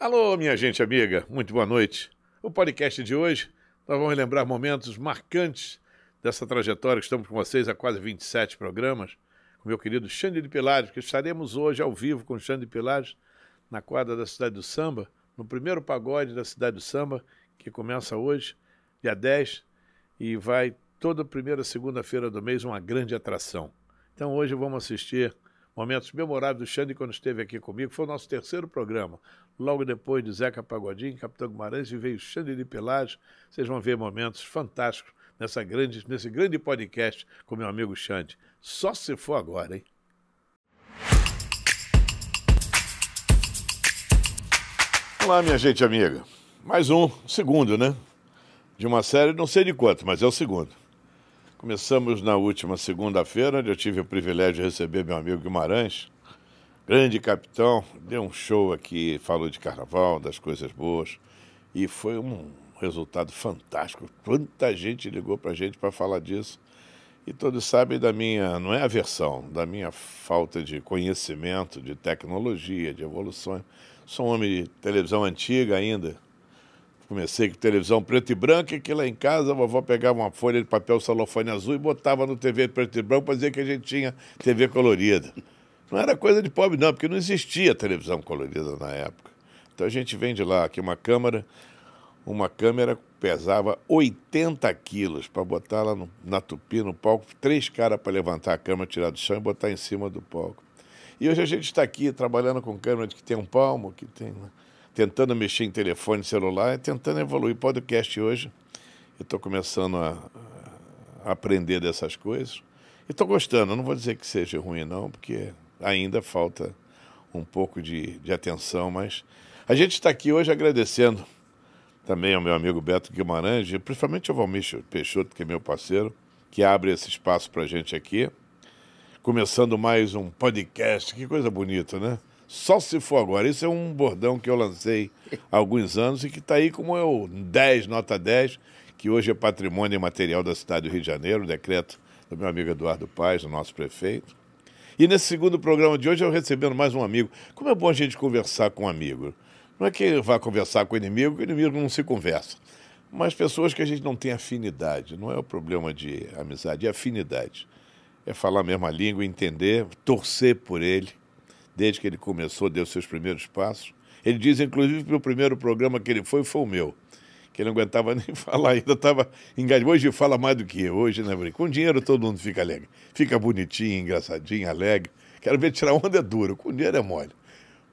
Alô, minha gente amiga, muito boa noite. O podcast de hoje, nós vamos lembrar momentos marcantes dessa trajetória que estamos com vocês há quase 27 programas, com meu querido Xande de Pilares, que estaremos hoje ao vivo com o Xande de Pilares na quadra da Cidade do Samba, no primeiro pagode da Cidade do Samba, que começa hoje, dia 10, e vai toda primeira segunda-feira do mês, uma grande atração. Então hoje vamos assistir momentos memoráveis do Xande quando esteve aqui comigo. Foi o nosso terceiro programa logo depois de Zeca Pagodinho, Capitão Guimarães, e veio Xande de Pelágio. Vocês vão ver momentos fantásticos nessa grande, nesse grande podcast com meu amigo Xande. Só se for agora, hein? Olá, minha gente amiga. Mais um, segundo, né? De uma série, não sei de quanto, mas é o segundo. Começamos na última segunda-feira, onde eu tive o privilégio de receber meu amigo Guimarães Grande capitão, deu um show aqui, falou de carnaval, das coisas boas, e foi um resultado fantástico. Quanta gente ligou para a gente para falar disso. E todos sabem da minha, não é aversão, da minha falta de conhecimento, de tecnologia, de evoluções. Sou um homem de televisão antiga ainda. Comecei com televisão preto e branco, e que lá em casa a vovó pegava uma folha de papel celofane azul e botava no TV preto e branco para dizer que a gente tinha TV colorida. Não era coisa de pobre, não, porque não existia televisão colorida na época. Então a gente vende lá aqui uma câmera, uma câmera pesava 80 quilos para botar lá no, na tupi, no palco, três caras para levantar a câmera, tirar do chão e botar em cima do palco. E hoje a gente está aqui trabalhando com câmera que tem um palmo, que tem. Né, tentando mexer em telefone celular tentando evoluir. Podcast hoje, eu estou começando a, a aprender dessas coisas. E estou gostando, eu não vou dizer que seja ruim, não, porque ainda falta um pouco de, de atenção, mas a gente está aqui hoje agradecendo também ao meu amigo Beto Guimarães e principalmente ao Valmir Peixoto, que é meu parceiro, que abre esse espaço para a gente aqui. Começando mais um podcast, que coisa bonita, né? Só se for agora. Isso é um bordão que eu lancei há alguns anos e que está aí como é o 10, nota 10, que hoje é patrimônio imaterial da cidade do Rio de Janeiro, decreto do meu amigo Eduardo Paes, o nosso prefeito. E nesse segundo programa de hoje eu recebendo mais um amigo. Como é bom a gente conversar com um amigo. Não é que vá conversar com o inimigo, que o inimigo não se conversa. Mas pessoas que a gente não tem afinidade, não é o problema de amizade, é afinidade. É falar a mesma língua, entender, torcer por ele. Desde que ele começou, deu seus primeiros passos. Ele diz, inclusive, que o primeiro programa que ele foi foi o meu que ele não aguentava nem falar, ainda estava engasgado. Hoje fala mais do que hoje, né, Brinco? Com dinheiro todo mundo fica alegre. Fica bonitinho, engraçadinho, alegre. Quero ver tirar onda é duro, com dinheiro é mole.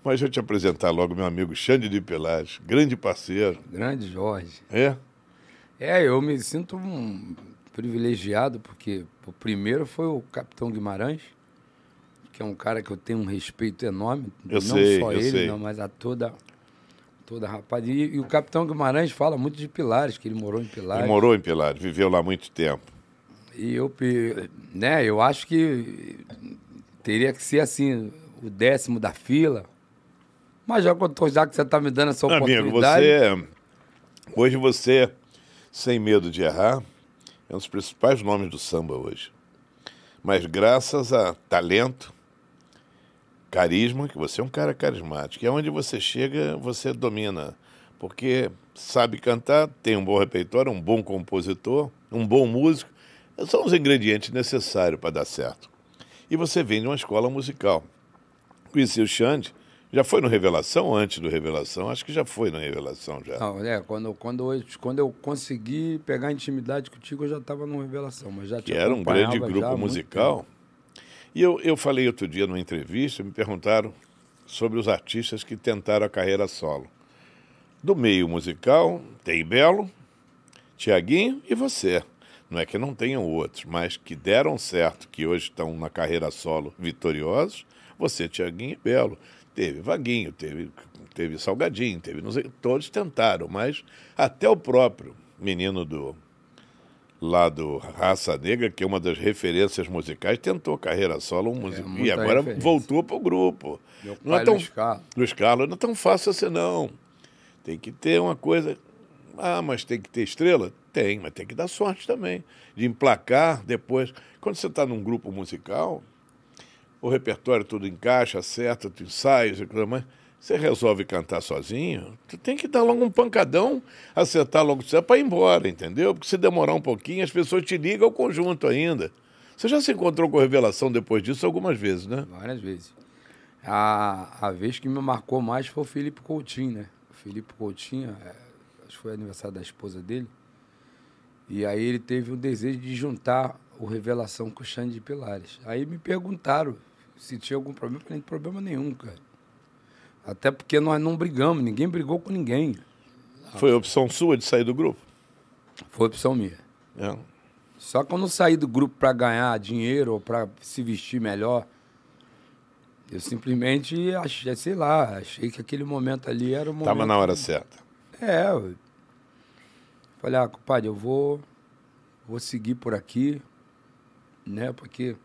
Mas eu te apresentar logo meu amigo Xande de Pilares, grande parceiro. Grande Jorge. É? É, eu me sinto um privilegiado, porque o primeiro foi o Capitão Guimarães, que é um cara que eu tenho um respeito enorme. Eu não sei, só ele, sei. Não, mas a toda Toda rapaziada E, e, o capitão Guimarães fala muito de Pilares, que ele morou em Pilares. Ele morou em Pilares, viveu lá muito tempo. E eu, né, eu acho que teria que ser assim, o décimo da fila. Mas já, já que você está me dando essa oportunidade. Amigo, você. Hoje você, sem medo de errar, é um dos principais nomes do samba hoje. Mas graças a talento, Carisma, que você é um cara carismático. E onde você chega, você domina. Porque sabe cantar, tem um bom repertório, um bom compositor, um bom músico. São os ingredientes necessários para dar certo. E você vem de uma escola musical. Conheci o Xande, já foi no Revelação antes do Revelação? Acho que já foi no Revelação já. Não, é, quando, quando, eu, quando eu consegui pegar intimidade contigo, eu já estava no Revelação, mas já Que era um grande grupo musical. E eu, eu falei outro dia numa entrevista, me perguntaram sobre os artistas que tentaram a carreira solo. Do meio musical, tem Belo, Tiaguinho e você. Não é que não tenham outros, mas que deram certo, que hoje estão na carreira solo vitoriosos, você, Tiaguinho e Belo. Teve Vaguinho, teve, teve Salgadinho, teve. todos tentaram, mas até o próprio menino do lá do Raça Negra, que é uma das referências musicais, tentou carreira solo, um é, e agora referência. voltou para o grupo. Meu não é tão, Luiz Carlos. Luiz Carlos, não é tão fácil assim, não. Tem que ter uma coisa. Ah, mas tem que ter estrela? Tem, mas tem que dar sorte também. De emplacar depois. Quando você está num grupo musical, o repertório tudo encaixa, certo, tu ensaios e tudo mais você resolve cantar sozinho, tu tem que dar logo um pancadão, acertar logo o para ir embora, entendeu? Porque se demorar um pouquinho, as pessoas te ligam ao conjunto ainda. Você já se encontrou com revelação depois disso algumas vezes, né? Várias vezes. A, a vez que me marcou mais foi o Felipe Coutinho, né? O Felipe Coutinho, é, acho que foi aniversário da esposa dele. E aí ele teve o desejo de juntar o Revelação com o Xande de Pilares. Aí me perguntaram se tinha algum problema. não falei, problema nenhum, cara até porque nós não brigamos, ninguém brigou com ninguém. Foi opção sua de sair do grupo? Foi opção minha. É. Só que eu não saí do grupo para ganhar dinheiro ou para se vestir melhor. Eu simplesmente achei, sei lá, achei que aquele momento ali era o momento. Tava na hora que... certa. É. Eu... Falei, ah, compadre, eu vou, vou seguir por aqui, né? Porque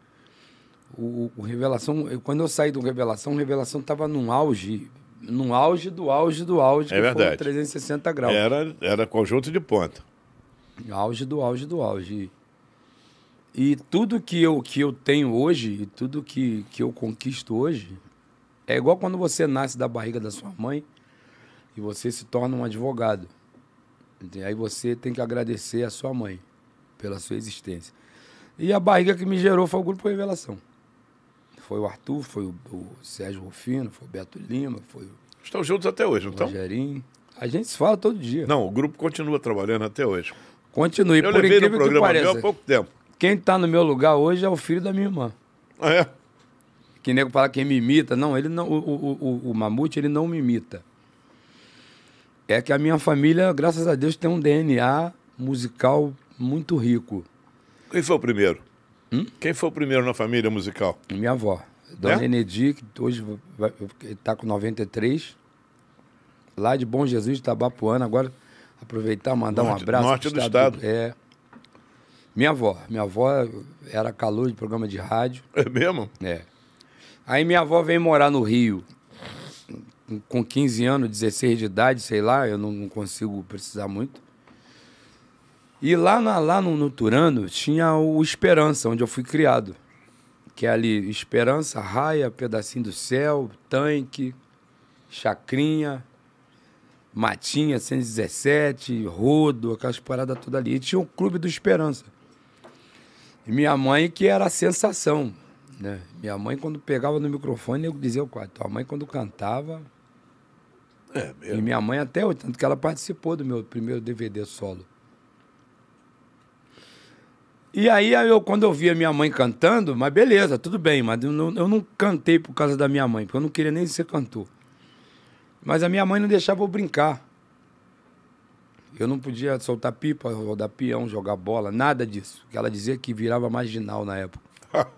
o, o Revelação, eu, quando eu saí do Revelação, o Revelação estava num auge, num auge do auge do auge, é verdade. 360 graus. Era, era conjunto de ponta. Auge do auge do auge. E tudo que eu, que eu tenho hoje, tudo que, que eu conquisto hoje, é igual quando você nasce da barriga da sua mãe e você se torna um advogado. E aí você tem que agradecer a sua mãe pela sua existência. E a barriga que me gerou foi o Grupo Revelação. Foi o Arthur, foi o, o Sérgio Rufino, foi o Beto Lima, foi o. Estão juntos até hoje, então. Rogerinho. A gente se fala todo dia. Não, o grupo continua trabalhando até hoje. Continue, eu por levei incrível no programa que pareça. há pouco tempo. Quem está no meu lugar hoje é o filho da minha irmã. Ah, é? Que nego fala que me imita. Não, ele não. O, o, o, o Mamute, ele não me imita. É que a minha família, graças a Deus, tem um DNA musical muito rico. Quem foi o primeiro? Hum? Quem foi o primeiro na família musical? Minha avó. Dona é? Enedi, que hoje está com 93, lá de Bom Jesus, de Tabapuana. Agora, aproveitar mandar norte, um abraço. Norte do estado. Do, é, minha avó. Minha avó era calor de programa de rádio. É mesmo? É. Aí minha avó veio morar no Rio com 15 anos, 16 de idade, sei lá, eu não, não consigo precisar muito. E lá, na, lá no, no Turano tinha o Esperança, onde eu fui criado. Que é ali Esperança, Raia, Pedacinho do Céu, Tanque, Chacrinha, Matinha 117, Rodo, aquelas paradas todas ali. E tinha o Clube do Esperança. E minha mãe, que era a sensação. Né? Minha mãe, quando pegava no microfone, eu dizia o quadro. Tua mãe, quando cantava. É mesmo. E minha mãe até hoje, tanto que ela participou do meu primeiro DVD solo. E aí, eu, quando eu via minha mãe cantando, mas beleza, tudo bem, mas eu não, eu não cantei por causa da minha mãe, porque eu não queria nem ser cantor. Mas a minha mãe não deixava eu brincar. Eu não podia soltar pipa, rodar peão, jogar bola, nada disso. Ela dizia que virava marginal na época.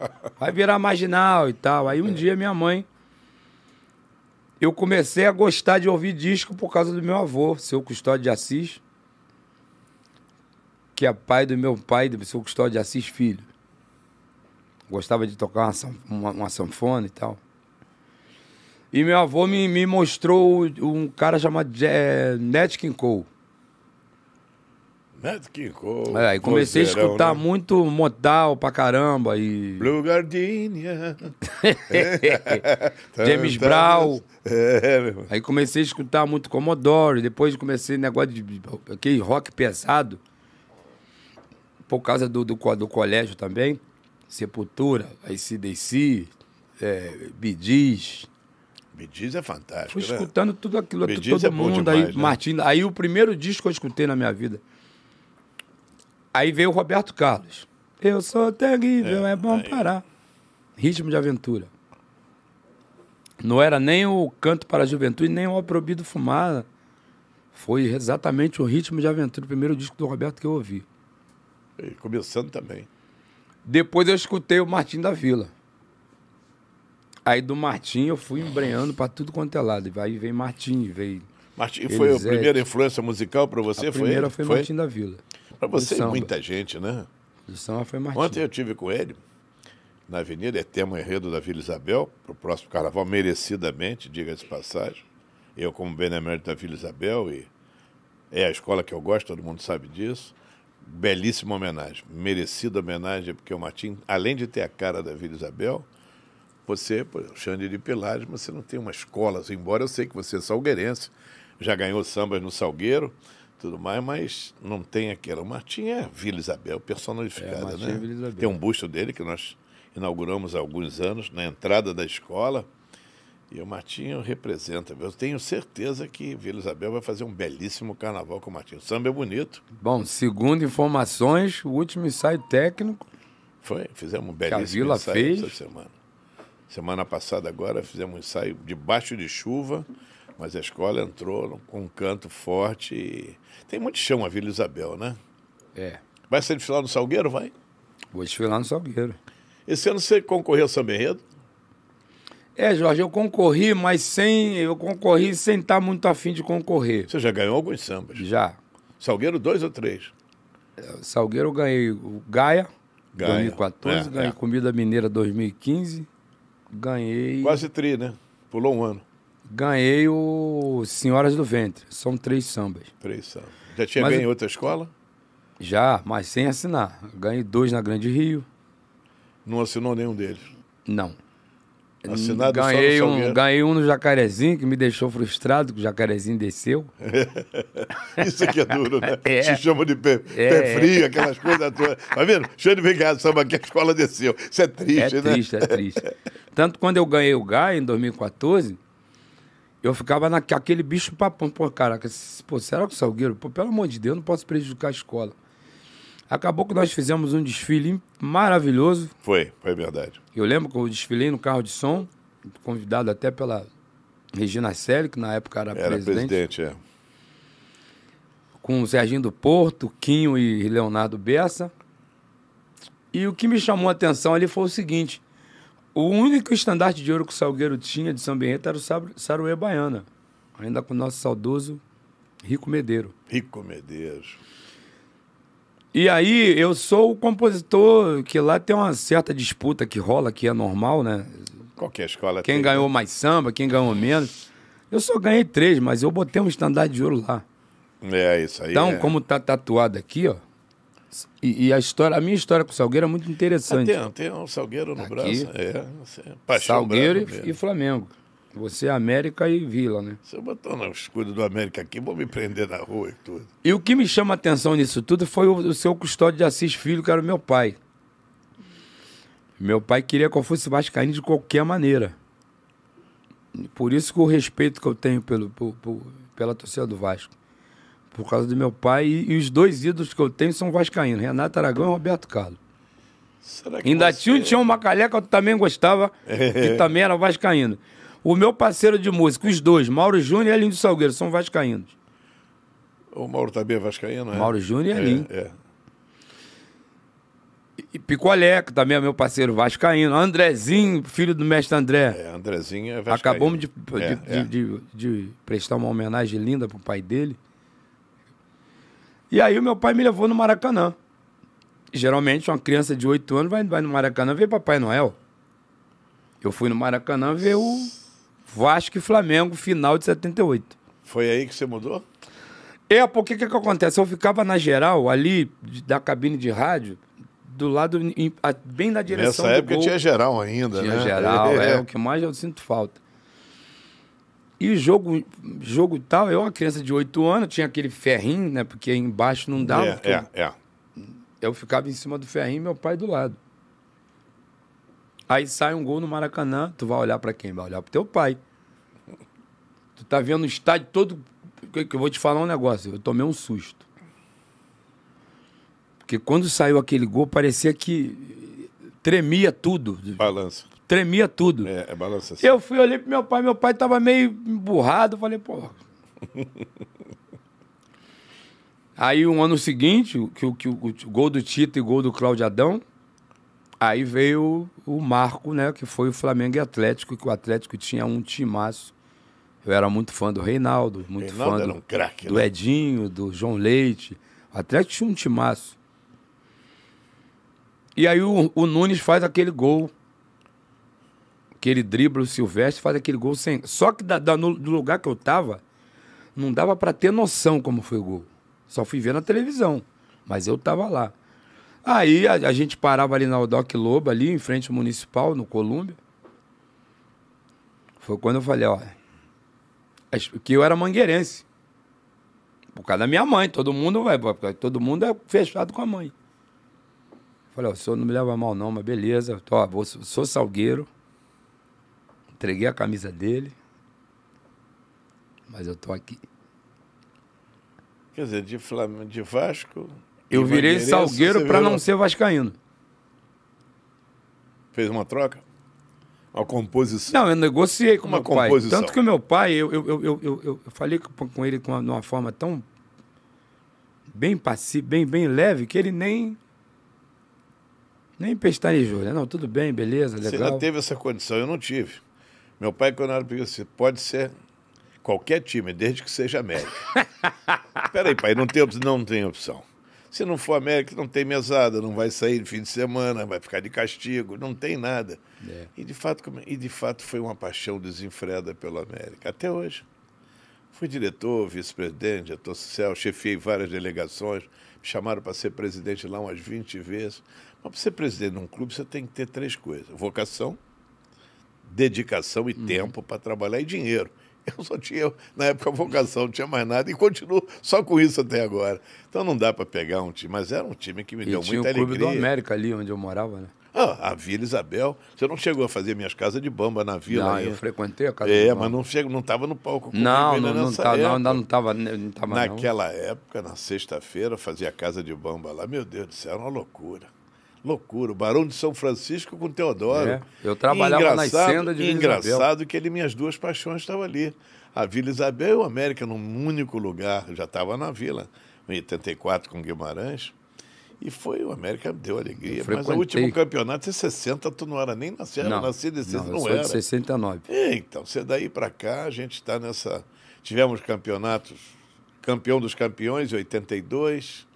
Vai virar marginal e tal. Aí um é. dia minha mãe. Eu comecei a gostar de ouvir disco por causa do meu avô, seu Custódio de Assis que é pai do meu pai, do seu Custódio Assis Filho. Gostava de tocar uma, uma, uma sanfona e tal. E meu avô me, me mostrou um cara chamado é, Nat King Cole. Nat King Cole. É, e comecei a escutar né? muito Motal pra caramba e... Blue Gardenia. James Brown. É, meu. Aí comecei a escutar muito Commodore. Depois comecei negócio de... rock pesado por causa do, do, do colégio também, Sepultura, ICDC, é, Bidiz. Bidiz é fantástico. Fui né? escutando tudo aquilo, Bidiz todo é mundo demais, aí, né? Martin. Aí o primeiro disco que eu escutei na minha vida. Aí veio o Roberto Carlos. Eu sou terrível, é, é bom aí. parar. Ritmo de aventura. Não era nem o Canto para a Juventude, nem o Aprobido Fumada. Foi exatamente o Ritmo de Aventura, o primeiro disco do Roberto que eu ouvi começando também. Depois eu escutei o Martim da Vila. Aí do Martim eu fui embreando para tudo quanto é lado. Aí vem Martim, veio. Martim foi Elisete. a primeira influência musical para você? A foi primeira foi, foi Martim da Vila. Para você e muita gente, né? De samba foi Martim. Ontem eu tive com ele na Avenida Etemo Enredo da Vila Isabel, para o próximo carnaval, merecidamente, diga de passagem. Eu, como benemérito da Vila Isabel, e é a escola que eu gosto, todo mundo sabe disso belíssima homenagem, merecida homenagem, porque o Martim, além de ter a cara da Vila Isabel, você, o Xande de Pilares, você não tem uma escola, assim, embora eu sei que você é salgueirense, já ganhou sambas no Salgueiro, tudo mais, mas não tem aquela. O Martim é Vila Isabel é, personificada, é, né? É tem um busto dele que nós inauguramos há alguns anos na entrada da escola. E o Martinho representa. Eu tenho certeza que Vila Isabel vai fazer um belíssimo carnaval com o Martinho. O samba é bonito. Bom, segundo informações, o último ensaio técnico. Foi, fizemos um belíssimo que ensaio fez. essa semana. Semana passada agora fizemos um ensaio debaixo de chuva, mas a escola entrou com um canto forte. E... Tem muito chão a Vila Isabel, né? É. Vai ser desfilado no Salgueiro, vai? Vou desfilar no Salgueiro. Esse ano você concorreu ao Samba Enredo? É, Jorge, eu concorri, mas sem. Eu concorri sem estar tá muito afim de concorrer. Você já ganhou alguns sambas? Já. Salgueiro, dois ou três? É, Salgueiro eu ganhei o Gaia, Gaia. 2014, é, ganhei é. Comida Mineira 2015, ganhei. Quase tri, né? Pulou um ano. Ganhei o Senhoras do Ventre. São três sambas. Três sambas. Já tinha mas, ganho em outra escola? Já, mas sem assinar. Ganhei dois na Grande Rio. Não assinou nenhum deles? Não. Assinado ganhei Salgueiro. um, ganhei um no Jacarezinho, que me deixou frustrado, que o Jacarezinho desceu. Isso aqui é duro, né? É. chama de pé, é. pé frio, aquelas coisas todas. Tá vendo? cheio de vingança, samba que a escola desceu. Isso é triste, é né? É triste, é triste. Tanto quando eu ganhei o GAI em 2014, eu ficava naquele bicho papão. Pô, caraca, pô, será que o Salgueiro? Pô, pelo amor de Deus, não posso prejudicar a escola. Acabou que nós fizemos um desfile maravilhoso. Foi, foi verdade. Eu lembro que eu desfilei no carro de som, convidado até pela Regina Selle, que na época era, era presidente. presidente é. Com o Serginho do Porto, Quinho e Leonardo Bessa. E o que me chamou a atenção ali foi o seguinte: o único estandarte de ouro que o Salgueiro tinha de São Benedito era o Saruê Baiana, ainda com o nosso saudoso Rico Medeiro. Rico Medeiros. E aí, eu sou o compositor que lá tem uma certa disputa que rola, que é normal, né? Qualquer escola Quem tem, ganhou né? mais samba, quem ganhou menos. Eu só ganhei três, mas eu botei um estandarte de ouro lá. É, isso aí. Então, é. como tá tatuado aqui, ó. E, e, a história, a minha história com o Salgueiro é muito interessante. Ah, tem, tem um Salgueiro no tá aqui, braço. É, é Salgueiro e, e Flamengo. Você, é América e Vila, né? Se eu botar no escudo do América aqui, vou me prender na rua e tudo. E o que me chama a atenção nisso tudo foi o, o seu custódio de Assis Filho, que era o meu pai. Meu pai queria que eu fosse vascaíno de qualquer maneira. Por isso que o respeito que eu tenho pelo, por, por, pela torcida do Vasco. Por causa do meu pai. E, e, os dois ídolos que eu tenho são vascaínos. Renato Aragão e Roberto Carlos. Será que Ainda você... tinha, um Macalé que eu também gostava, que também era vascaíno. O meu parceiro de música, os dois, Mauro Júnior e Elinho Salgueiro, são vascaínos. O Mauro também tá é vascaíno, é? Mauro Júnior e Elinho. É, é. E Picolé, que também é meu parceiro vascaíno. Andrezinho, filho do mestre André. É, Andrezinho é vascaíno. Acabamos de, é, de, é, de, de, de prestar uma homenagem linda pro pai dele. E aí o meu pai me levou no Maracanã. Geralmente uma criança de 8 anos vai, vai no Maracanã ver Papai Noel. Eu fui no Maracanã ver o Vasco e Flamengo, final de 78. Foi aí que você mudou? É, porque o que, que acontece? Eu ficava na geral, ali da cabine de rádio, do lado, bem na direção Nessa época gol. tinha geral ainda, tinha né? geral, é, é, o que mais eu sinto falta. E jogo, jogo tal, eu, uma criança de 8 anos, tinha aquele ferrinho, né? Porque embaixo não dava. É, é, é. Eu ficava em cima do ferrinho e meu pai do lado. Aí sai um gol no Maracanã, tu vai olhar para quem? Vai olhar pro teu pai. Tu tá vendo o estádio todo. Que eu vou te falar um negócio, eu tomei um susto. Porque quando saiu aquele gol, parecia que tremia tudo. Balança. Tremia tudo. É, é balança. Assim. Eu fui olhei pro meu pai, meu pai tava meio emburrado, falei, pô. Aí, um ano seguinte, que, que, o, o, o gol do Tito e gol do Cláudio Adão, Aí veio o marco, né? Que foi o Flamengo e Atlético, que o Atlético tinha um timaço. Eu era muito fã do Reinaldo, muito Reinaldo fã do, um crack, do né? Edinho, do João Leite. O Atlético tinha um timaço. E aí o, o Nunes faz aquele gol. aquele drible, dribla o Silvestre, faz aquele gol sem. Só que da, da, no, do lugar que eu tava, não dava para ter noção como foi o gol. Só fui ver na televisão. Mas eu tava lá. Aí a, a gente parava ali na Aldoc Lobo, ali em frente ao municipal, no Colúmbia. Foi quando eu falei, ó, que eu era mangueirense. Por causa da minha mãe, todo mundo vai, todo mundo é fechado com a mãe. falei, ó, o senhor não me leva mal não, mas beleza. Tô, ó, vou, sou salgueiro. Entreguei a camisa dele. Mas eu tô aqui. Quer dizer, de, Flam... de Vasco eu virei salgueiro para não ser vascaíno. Fez uma troca? Uma composição? Não, eu negociei com uma meu composição. pai. Tanto que o meu pai, eu, eu, eu, eu, falei com ele de uma forma tão bem passiva, bem, bem leve, que ele nem nem pestanejou, né? Não, tudo bem, beleza, legal. Você ainda teve essa condição, eu não tive. Meu pai, quando era pequeno, disse, pode ser qualquer time, desde que seja América. Peraí, pai, não tem, não tem opção. Se não for América, não tem mesada, não vai sair no fim de semana, vai ficar de castigo, não tem nada. É. E, de fato, é, e de fato foi uma paixão desenfreada pela América, até hoje. Fui diretor, vice-presidente, ator social, chefiei várias delegações, me chamaram para ser presidente lá umas 20 vezes. Mas para ser presidente de um clube, você tem que ter três coisas: vocação, dedicação e uhum. tempo para trabalhar e dinheiro. Eu só tinha, na época, vocação, não tinha mais nada e continuo só com isso até agora. Então não dá para pegar um time, mas era um time que me e deu tinha muita o Clube do América ali onde eu morava, né? Ah, a Vila Isabel. Você não chegou a fazer minhas casas de bamba na vila? Não, aí. Né? eu frequentei a casa é, de bamba. É, mas não chego, não estava no palco. Não, não, não, tá, não, não, não estava não tava né, Naquela não. época, na sexta-feira, fazia a casa de bamba lá. Meu Deus do céu, era uma loucura. Loucura, o Barão de São Francisco com Teodoro. É, eu trabalhava na senda de Vila Engraçado Isabel. que ele, minhas duas paixões estavam ali. A Vila Isabel e o América num único lugar. Eu já estava na Vila, em 84 com Guimarães. E foi, o América deu alegria. Mas o último campeonato, é em 60, tu não era nem nascido, não, nascido em 60, não, não era. de 69. E, é, então, você daí para cá, a gente está nessa... Tivemos campeonatos, campeão dos campeões, 82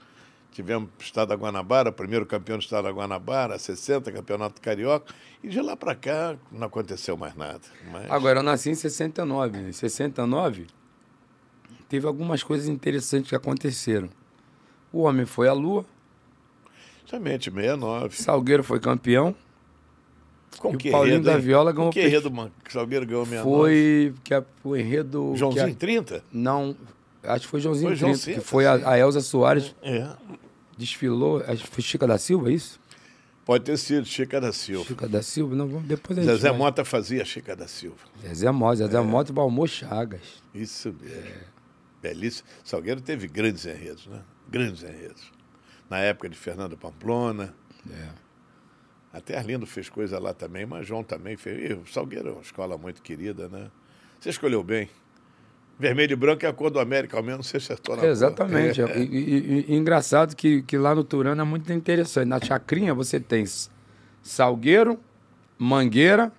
Tivemos o Estado da Guanabara, primeiro campeão do Estado da Guanabara, 60, campeonato carioca. E de lá para cá não aconteceu mais nada. Mas... Agora, eu nasci em 69. Né? Em 69, teve algumas coisas interessantes que aconteceram. O homem foi à lua. Exatamente, 69. Salgueiro foi campeão. Com o Paulinho enredo, da Viola ganhou. Que enredo, mano? Que Salgueiro ganhou minha Foi que a, o enredo. Joãozinho a, 30? Não, acho que foi Joãozinho foi 30, João que foi a, a Elza Soares. É desfilou. É, foi Chica da Silva, é isso? Pode ter sido Chica da Silva. Chica da Silva, não, depois a gente Zezé vai. Mota fazia Chica da Silva. Zezé Mota, Zezé é. Mota e Balmô Chagas. Isso mesmo. É. Belíssimo. Salgueiro teve grandes enredos, né? Grandes enredos. Na época de Fernando Pamplona. É. Até Arlindo fez coisa lá também, mas João também fez. E o Salgueiro é uma escola muito querida, né? Você escolheu bem. Vermelho e branco é a cor do América, ao menos você acertou na Exatamente. É. é. E, e, e, engraçado que, que lá no Turano é muito interessante. Na Chacrinha você tem Salgueiro, Mangueira.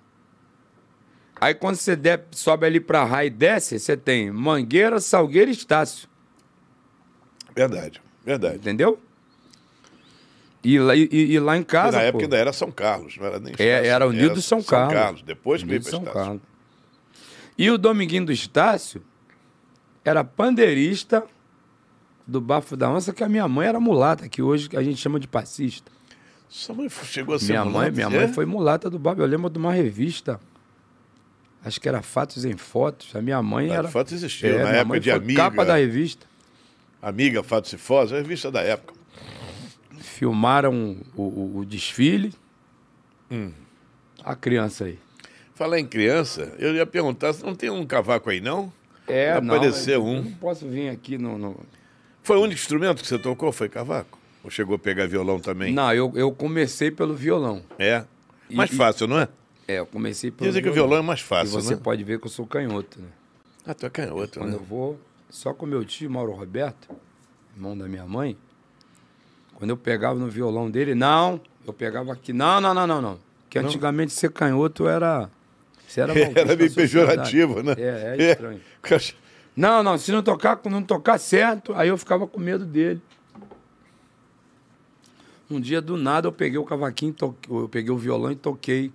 Aí quando você sobe ali para Raio e desce, você tem Mangueira, Salgueiro e Estácio. Verdade, verdade. Entendeu? E lá, e, e lá em casa. na época ainda era São Carlos, não era nem é, Estácio. É, era o Nildo São, São Carlos. Carlos. Depois de veio São Estácio. Carlos. E o Dominguinho do Estácio, era pandeirista do Bafo da Onça, que a minha mãe era mulata, que hoje a gente chama de passista. Sua mãe chegou a ser minha mulata? Mãe, minha é? mãe foi mulata do Bafo. Eu lembro de uma revista, acho que era Fatos em Fotos. A minha mãe era... Fatos existia, é, na época de Amiga. capa da revista. Amiga, Fatos e Fotos, a revista da época. Filmaram o, o, o desfile. Hum. A criança aí. Falar em criança, eu ia perguntar, se não tem um cavaco aí, não? É, Apareceu não, um. Não posso vir aqui no, no, Foi o único instrumento que você tocou? Foi cavaco? Ou chegou a pegar violão também? Não, eu, eu comecei pelo violão. É? Mais e, fácil, não é? É, eu comecei pelo Dizem violão. que o violão é mais fácil, e você né? pode ver que eu sou canhoto, né? Ah, tu é canhoto, Quando né? eu vou... Só com meu tio, Mauro Roberto, irmão da minha mãe, quando eu pegava no violão dele, não, eu pegava aqui, não, não, não, não, não. Que antigamente ser canhoto era você era maldoso. Era meio pejorativo, né? É, é, é. estranho. É. Não, não, se não tocar, não tocar certo, aí eu ficava com medo dele. Um dia, do nada, eu peguei o cavaquinho, toque, eu peguei o violão e toquei.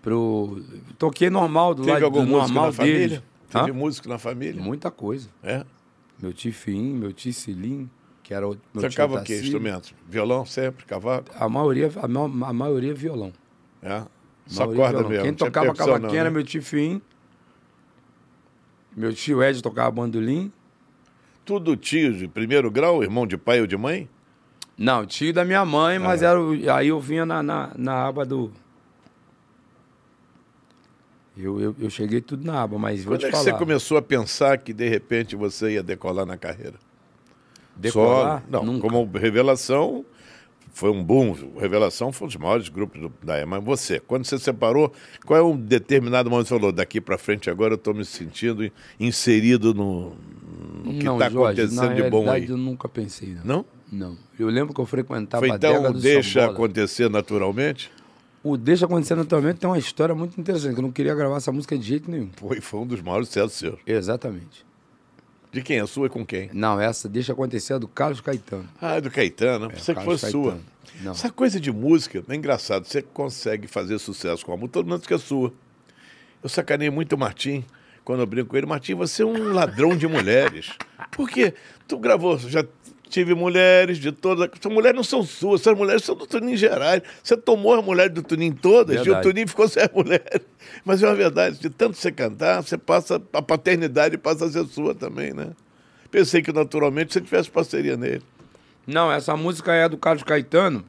Pro... Toquei normal, do Teve lado algum do normal na dele. Família? Teve músico na família? Muita coisa. É? Meu tio Fim, meu tio Silim, que era o meu Tocava o que instrumento? Violão sempre, cavaco? A maioria, a, a maioria violão. É. Só Maurício corda mesmo. Quem tocava cavaquinha era né? meu tio Fim. Meu tio Ed tocava bandolim. Tudo tio de primeiro grau, irmão de pai ou de mãe? Não, tio da minha mãe, mas ah. era, aí eu vinha na, na, na aba do. Eu, eu, eu, cheguei tudo na aba, mas Quando vou te é falar. você começou a pensar que de repente você ia decolar na carreira? Decolar? Só, não, nunca. como revelação, foi um boom, Revelação foi um dos maiores grupos do, da época. Mas você, quando você separou, qual é um determinado momento que você falou, daqui para frente agora eu estou me sentindo inserido no, no que está acontecendo de bom aí? eu nunca pensei. Não? Não. não? Eu lembro que eu frequentava foi, a então, Então, deixa acontecer naturalmente? O Deixa Acontecer Naturalmente tem uma história muito interessante, que eu não queria gravar essa música de jeito nenhum. Foi, foi um dos maiores sucessos seus. Exatamente. De quem? A sua com quem? Não, essa deixa acontecer é do Carlos Caetano. Ah, é do Caetano. É, Pensei que fosse Caetano. sua. Não. Essa coisa de música é engraçado. Você consegue fazer sucesso com a música, todo mundo que é sua. Eu sacanei muito o Martim quando eu brinco com ele. Martim, você é um ladrão de mulheres. Por quê? Tu gravou, já Tive mulheres de todas. Essas mulheres não são suas, essas mulheres são do Tuninho Gerais. Você tomou as mulheres do Tuninho todas verdade. e o Tuninho ficou sem as mulheres. Mas é uma verdade, de tanto você cantar, você passa, a paternidade passa a ser sua também, né? Pensei que naturalmente você tivesse parceria nele. Não, essa música é do Carlos Caetano.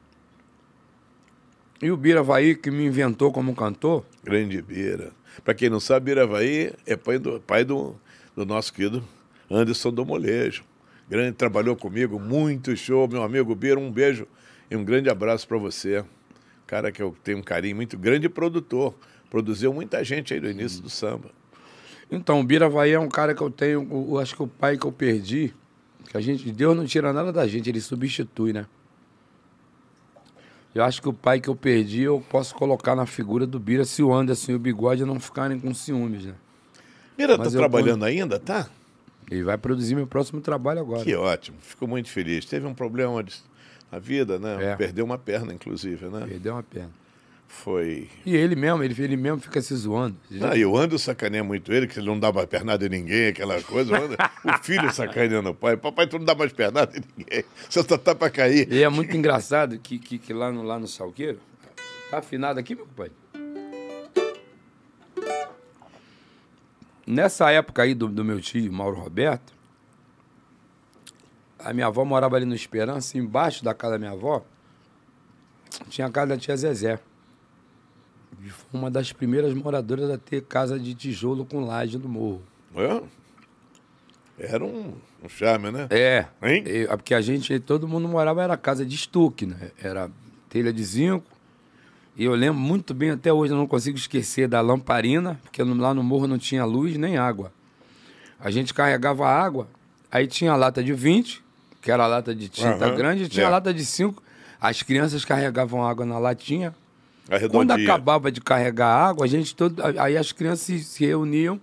E o Biravaí, que me inventou como cantor. Grande Bira. Para quem não sabe, Biravaí é pai do, pai do, do nosso querido Anderson do Molejo grande, trabalhou comigo, muito show, meu amigo Biro, um beijo e um grande abraço para você. Cara que eu tenho um carinho muito grande produtor, produziu muita gente aí no início do samba. Então, o Bira vai é um cara que eu tenho, eu acho que o pai que eu perdi, que a gente, Deus não tira nada da gente, ele substitui, né? Eu acho que o pai que eu perdi, eu posso colocar na figura do Bira se o Anderson e o Bigode não ficarem com ciúmes, né? Bira, tá trabalhando ainda, tá? Ele vai produzir meu próximo trabalho agora. Que ótimo, fico muito feliz. Teve um problema de... na vida, né? É. Perdeu uma perna, inclusive, né? Perdeu uma perna. Foi. E ele mesmo, ele, ele mesmo fica se zoando. Já... Ah, e o Ando sacaneia muito ele, que ele não dá mais pernada em ninguém, aquela coisa. O, Ando, o filho sacaneando o pai. Papai, tu não dá mais pernada em ninguém. Você só tá pra cair. E é muito engraçado que, que, que, lá, no, lá no Salgueiro. Tá afinado aqui, meu pai? nessa época aí do, do meu tio, Mauro Roberto, a minha avó morava ali no Esperança, embaixo da casa da minha avó, tinha a casa da tia Zezé. E foi uma das primeiras moradoras a ter casa de tijolo com laje no morro. É? Era um, um charme, né? É. Hein? É, porque a gente, todo mundo morava, era casa de estuque, né? Era telha de zinco, e eu lembro muito bem, até hoje eu não consigo esquecer da lamparina, porque lá no morro não tinha luz nem água. A gente carregava água, aí tinha a lata de 20, que era a lata de tinta uhum. grande, tinha yeah. É. a lata de 5. As crianças carregavam água na latinha. Quando acabava de carregar água, a gente todo, aí as crianças se reuniam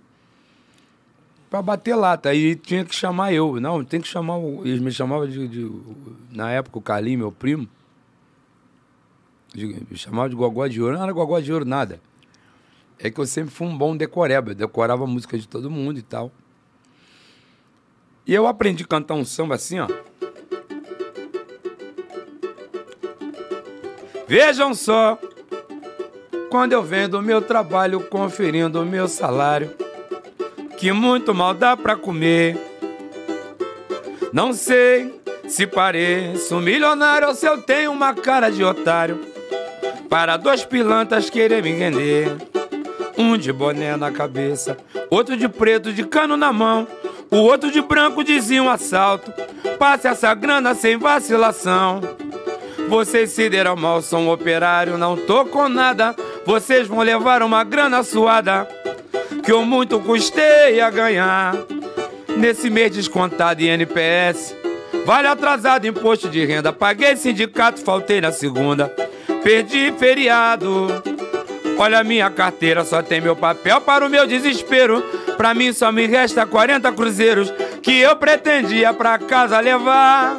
para bater lata. Aí tinha que chamar eu. Não, tem que chamar. O, eles me chamavam de, de. Na época, o Carlinho, meu primo chamava de gogó de ouro. Não era gogó de ouro, nada. É que eu sempre fui um bom decoreba. Eu decorava a música de todo mundo e tal. E eu aprendi a cantar um samba assim, ó. Vejam só, quando eu venho do meu trabalho conferindo o meu salário, que muito mal dá pra comer. Não sei se pareço milionário ou se eu tenho uma cara de otário. Para dois pilantas querer me render. Um de boné na cabeça, outro de preto de cano na mão, o outro de branco dizia um assalto. Passe essa grana sem vacilação. Vocês deram mal, são um operário, não tô com nada. Vocês vão levar uma grana suada que eu muito custei a ganhar. Nesse mês descontado em NPS, vale atrasado imposto de renda. Paguei sindicato, faltei na segunda perdi feriado. Olha minha carteira, só tem meu papel para o meu desespero. Pra mim só me resta 40 cruzeiros que eu pretendia pra casa levar.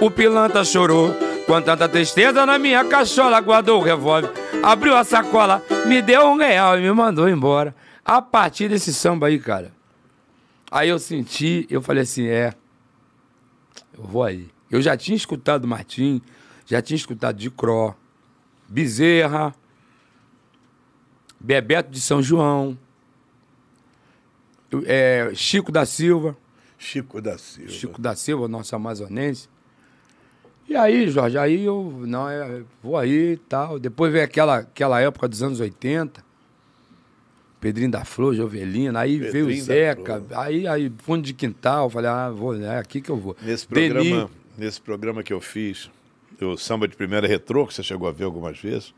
O pilanta chorou, com tanta tristeza na minha cachola, guardou o revólver, abriu a sacola, me deu um real e me mandou embora. A partir desse samba aí, cara. Aí eu senti, eu falei assim, é, eu vou aí. Eu já tinha escutado Martim, já tinha escutado de Cro, Bezerra, Bebeto de São João, é, Chico da Silva. Chico da Silva. Chico da Silva, nosso amazonense. E aí, Jorge, aí eu não, eu é, vou aí e tal. Depois veio aquela, aquela época dos anos 80. Pedrinho da Flor, Jovelina, aí Pedrinho veio o Zeca, aí, aí fundo de quintal, falei, ah, vou, é aqui que eu vou. Nesse programa, nesse programa que eu fiz, o samba de primeira retrô, que você chegou a ver algumas vezes.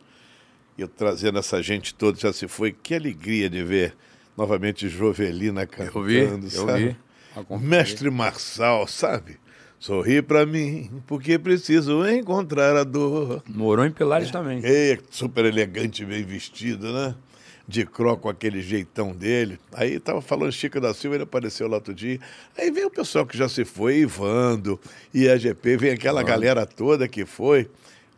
E eu trazendo essa gente toda, já se foi. Que alegria de ver novamente Jovelina cantando, eu vi, sabe? Eu vi. Mestre Marçal, sabe? Sorri para mim, porque preciso encontrar a dor. Morou em Pilares é, também. É, super elegante, bem vestido, né? de Cro com aquele jeitão dele. Aí tava falando Chico da Silva, ele apareceu lá outro dia. Aí vem o pessoal que já se foi, Ivando, e a GP, vem aquela ah. galera toda que foi.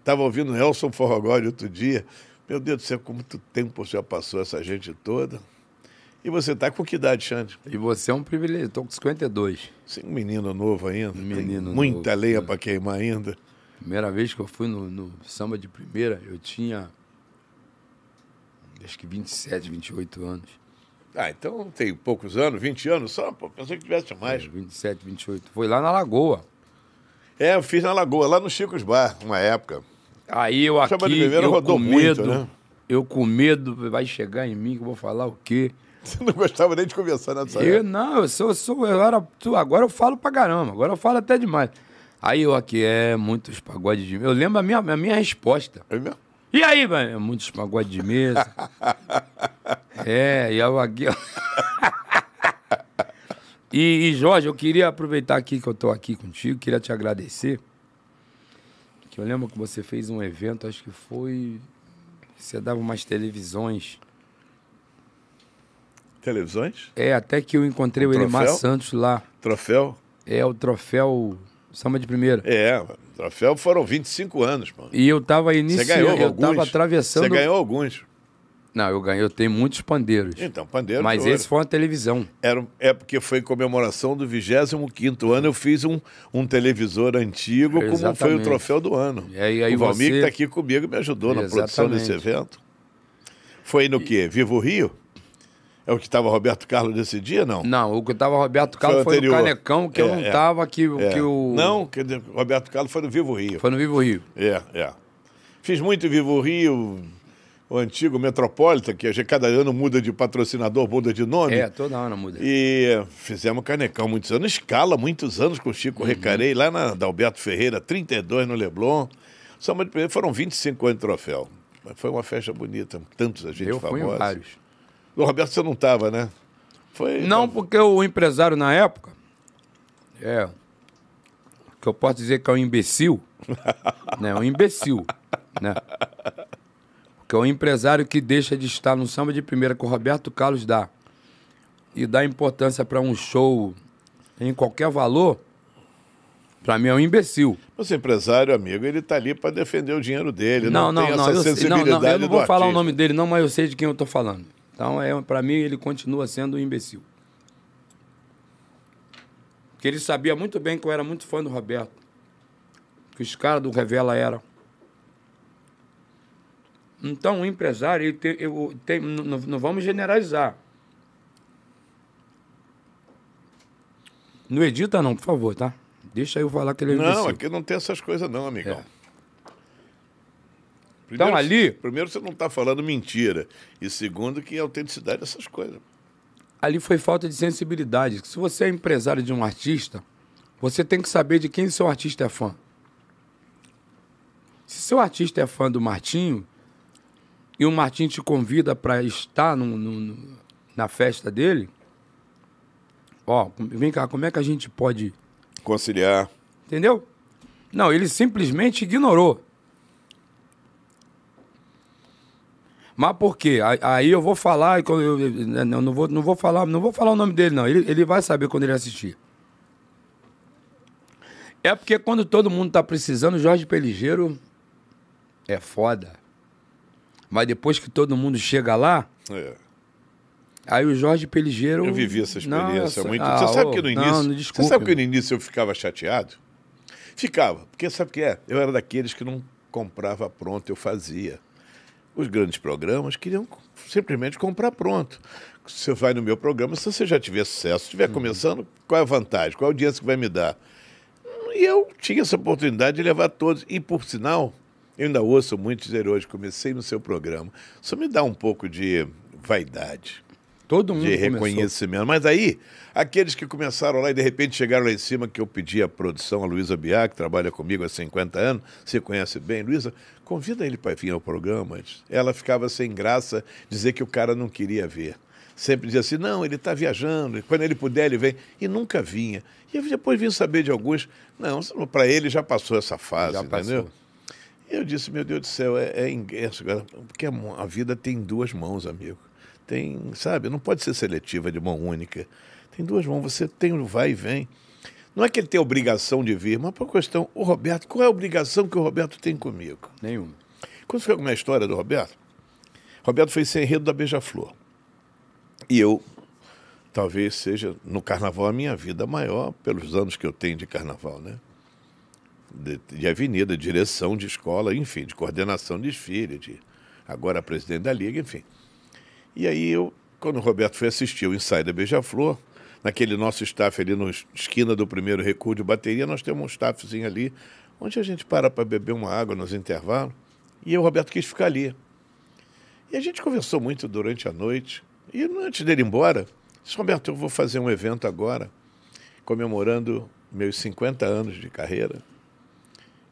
Tava ouvindo Nelson Forrogório outro dia. Meu Deus do céu, quanto tempo já passou essa gente toda. E você está com que idade, Xande? E você é um privilégio, estou com 52. Sim, é um menino novo ainda. Um menino muita novo, lenha é. para queimar ainda. Primeira vez que eu fui no, no samba de primeira, eu tinha acho que 27, 28 anos. Ah, então tem poucos anos, 20 anos só? Pô, pensei que tivesse mais. É, 27, 28. Foi lá na Lagoa. É, eu fiz na Lagoa, lá no Chico's Bar, uma época. Aí eu aqui, eu rodou com medo, muito, né? eu com medo, vai chegar em mim que eu vou falar o quê? Você não gostava nem de conversar nessa eu, época. Não, eu sou, sou eu era, agora eu falo pra caramba, agora eu falo até demais. Aí eu aqui, é, muitos pagodes de... Eu lembro a minha, a minha resposta. É mesmo? E aí, mano? É Muitos pagode de mesa. é, e eu aqui. e, e, Jorge, eu queria aproveitar aqui que eu tô aqui contigo, queria te agradecer. Que eu lembro que você fez um evento, acho que foi. Você dava umas televisões. Televisões? É, até que eu encontrei um o Elimar Santos lá. Troféu? É, o troféu Samba de Primeira. É, mano. Troféu foram 25 anos, mano. E eu tava iniciando, eu tava atravessando. Você ganhou alguns. Não, eu ganhei, eu tenho muitos pandeiros. Então, pandeiros. Mas esse foi uma televisão. Era, é porque foi em comemoração do 25 ano, eu fiz um, um televisor antigo, como foi o troféu do ano. E aí, aí o Valmir, você... que está aqui comigo, me ajudou na produção desse evento. Foi no e... quê? Vivo Rio? É o que estava Roberto Carlos nesse dia, não? Não, o que estava Roberto Carlos foi, foi no Canecão, que é, eu não estava, é, é. que o... Não, que Roberto Carlos foi no Vivo Rio. Foi no Vivo Rio. É, é. Fiz muito Vivo Rio, o antigo Metropolita que a gente, cada ano muda de patrocinador, muda de nome. É, toda hora muda. E fizemos Canecão muitos anos, escala muitos anos com o Chico uhum. Recarei, lá na da Alberto Ferreira, 32 no Leblon. Samba de foram 25 anos de troféu. Foi uma festa bonita, tantos a gente Eu famosa. Fui em vários. Do Roberto você não estava, né? Foi, não, então... porque o empresário na época, é, que eu posso dizer que é um imbecil, né? Um imbecil, né? Porque é um empresário que deixa de estar no samba de primeira que o Roberto Carlos dá e dá importância para um show em qualquer valor, para mim é um imbecil. Mas empresário, amigo, ele tá ali para defender o dinheiro dele. Não, não, não. Não, eu, não, não, eu não vou falar artista. o nome dele, não, mas eu sei de quem eu tô falando. Então, é, para mim, ele continua sendo um imbecil. Porque ele sabia muito bem que eu era muito fã do Roberto. Que os caras do Revela eram. Então, o empresário, ele tem, eu, tem, não, não vamos generalizar. Não edita não, por favor, tá? Deixa eu falar que ele é Não, imbecil. aqui não tem essas coisas não, amigão. É. Então, primeiro, então ali. Primeiro, você não está falando mentira. E segundo, que a autenticidade dessas é coisas. Ali foi falta de sensibilidade. Se você é empresário de um artista, você tem que saber de quem seu artista é fã. Se seu artista é fã do Martinho, e o Martinho te convida para estar no, no, na festa dele, ó, vem cá, como é que a gente pode. Conciliar. Entendeu? Não, ele simplesmente ignorou. Mas por quê? Aí eu vou falar, eu não vou, não vou falar, não vou falar o nome dele, não. Ele, ele vai saber quando ele assistir. É porque quando todo mundo tá precisando, Jorge Peligeiro é foda. Mas depois que todo mundo chega lá. É. Aí o Jorge Peligeiro. Eu vivi essa experiência Nossa. muito. Ah, você sabe que no início. Não, desculpe, você sabe que no início eu ficava chateado? Ficava. Porque sabe o que é? Eu era daqueles que não comprava pronto, eu fazia. Os grandes programas queriam simplesmente comprar pronto. Você vai no meu programa, se você já tiver sucesso, estiver uhum. começando, qual é a vantagem? Qual é a audiência que vai me dar? E eu tinha essa oportunidade de levar todos. E, por sinal, eu ainda ouço muito dizer hoje, comecei no seu programa, só me dá um pouco de vaidade. Todo mundo. De reconhecimento. Começou. Mas aí, aqueles que começaram lá e de repente chegaram lá em cima, que eu pedi a produção, a Luísa Biá, que trabalha comigo há 50 anos, se conhece bem. Luísa, convida ele para vir ao programa. Ela ficava sem graça dizer que o cara não queria ver sempre dizia assim: não, ele está viajando, quando ele puder ele vem. E nunca vinha. E depois vim saber de alguns: não, para ele já passou essa fase, já entendeu? Passou. E eu disse: meu Deus do céu, é, é, porque a vida tem duas mãos, amigo tem, sabe, não pode ser seletiva de mão única. Tem duas mãos, você tem o vai e vem. Não é que ele tem obrigação de vir, mas por é questão, o Roberto, qual é a obrigação que o Roberto tem comigo? Nenhuma. Quando foi alguma história do Roberto, Roberto foi sem enredo da Beija-Flor. E eu, talvez seja no carnaval a minha vida maior, pelos anos que eu tenho de carnaval, né? De, de avenida, de direção de escola, enfim, de coordenação de desfile, de agora presidente da liga, enfim. E aí eu, quando o Roberto foi assistir o Insider Beija-Flor, naquele nosso staff ali na esquina do primeiro recuo de bateria, nós temos um staffzinho ali, onde a gente para para beber uma água nos intervalos. E o Roberto quis ficar ali. E a gente conversou muito durante a noite. E antes dele ir embora, disse, Roberto, eu vou fazer um evento agora, comemorando meus 50 anos de carreira.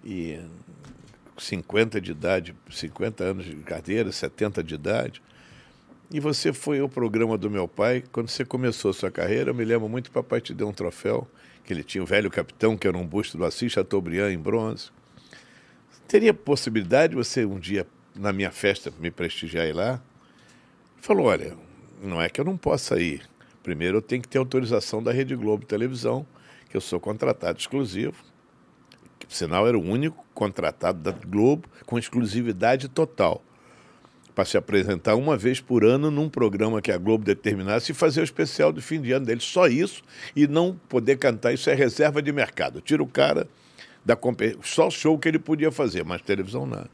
E 50 de idade, 50 anos de carreira, 70 de idade. E você foi ao programa do meu pai, quando você começou a sua carreira, eu me lembro muito, o papai te deu um troféu, que ele tinha o velho capitão, que era um busto do Assis Chateaubriand em bronze. Teria possibilidade de você um dia, na minha festa, me prestigiar e ir lá? Ele falou, olha, não é que eu não possa ir. Primeiro eu tenho que ter autorização da Rede Globo Televisão, que eu sou contratado exclusivo. Que, por sinal, era o único contratado da Globo com exclusividade total para se apresentar uma vez por ano num programa que a Globo determinasse e fazer o especial do fim de ano dele. Só isso e não poder cantar. Isso é reserva de mercado. Tira o cara da competição. Só show que ele podia fazer, mas televisão nada.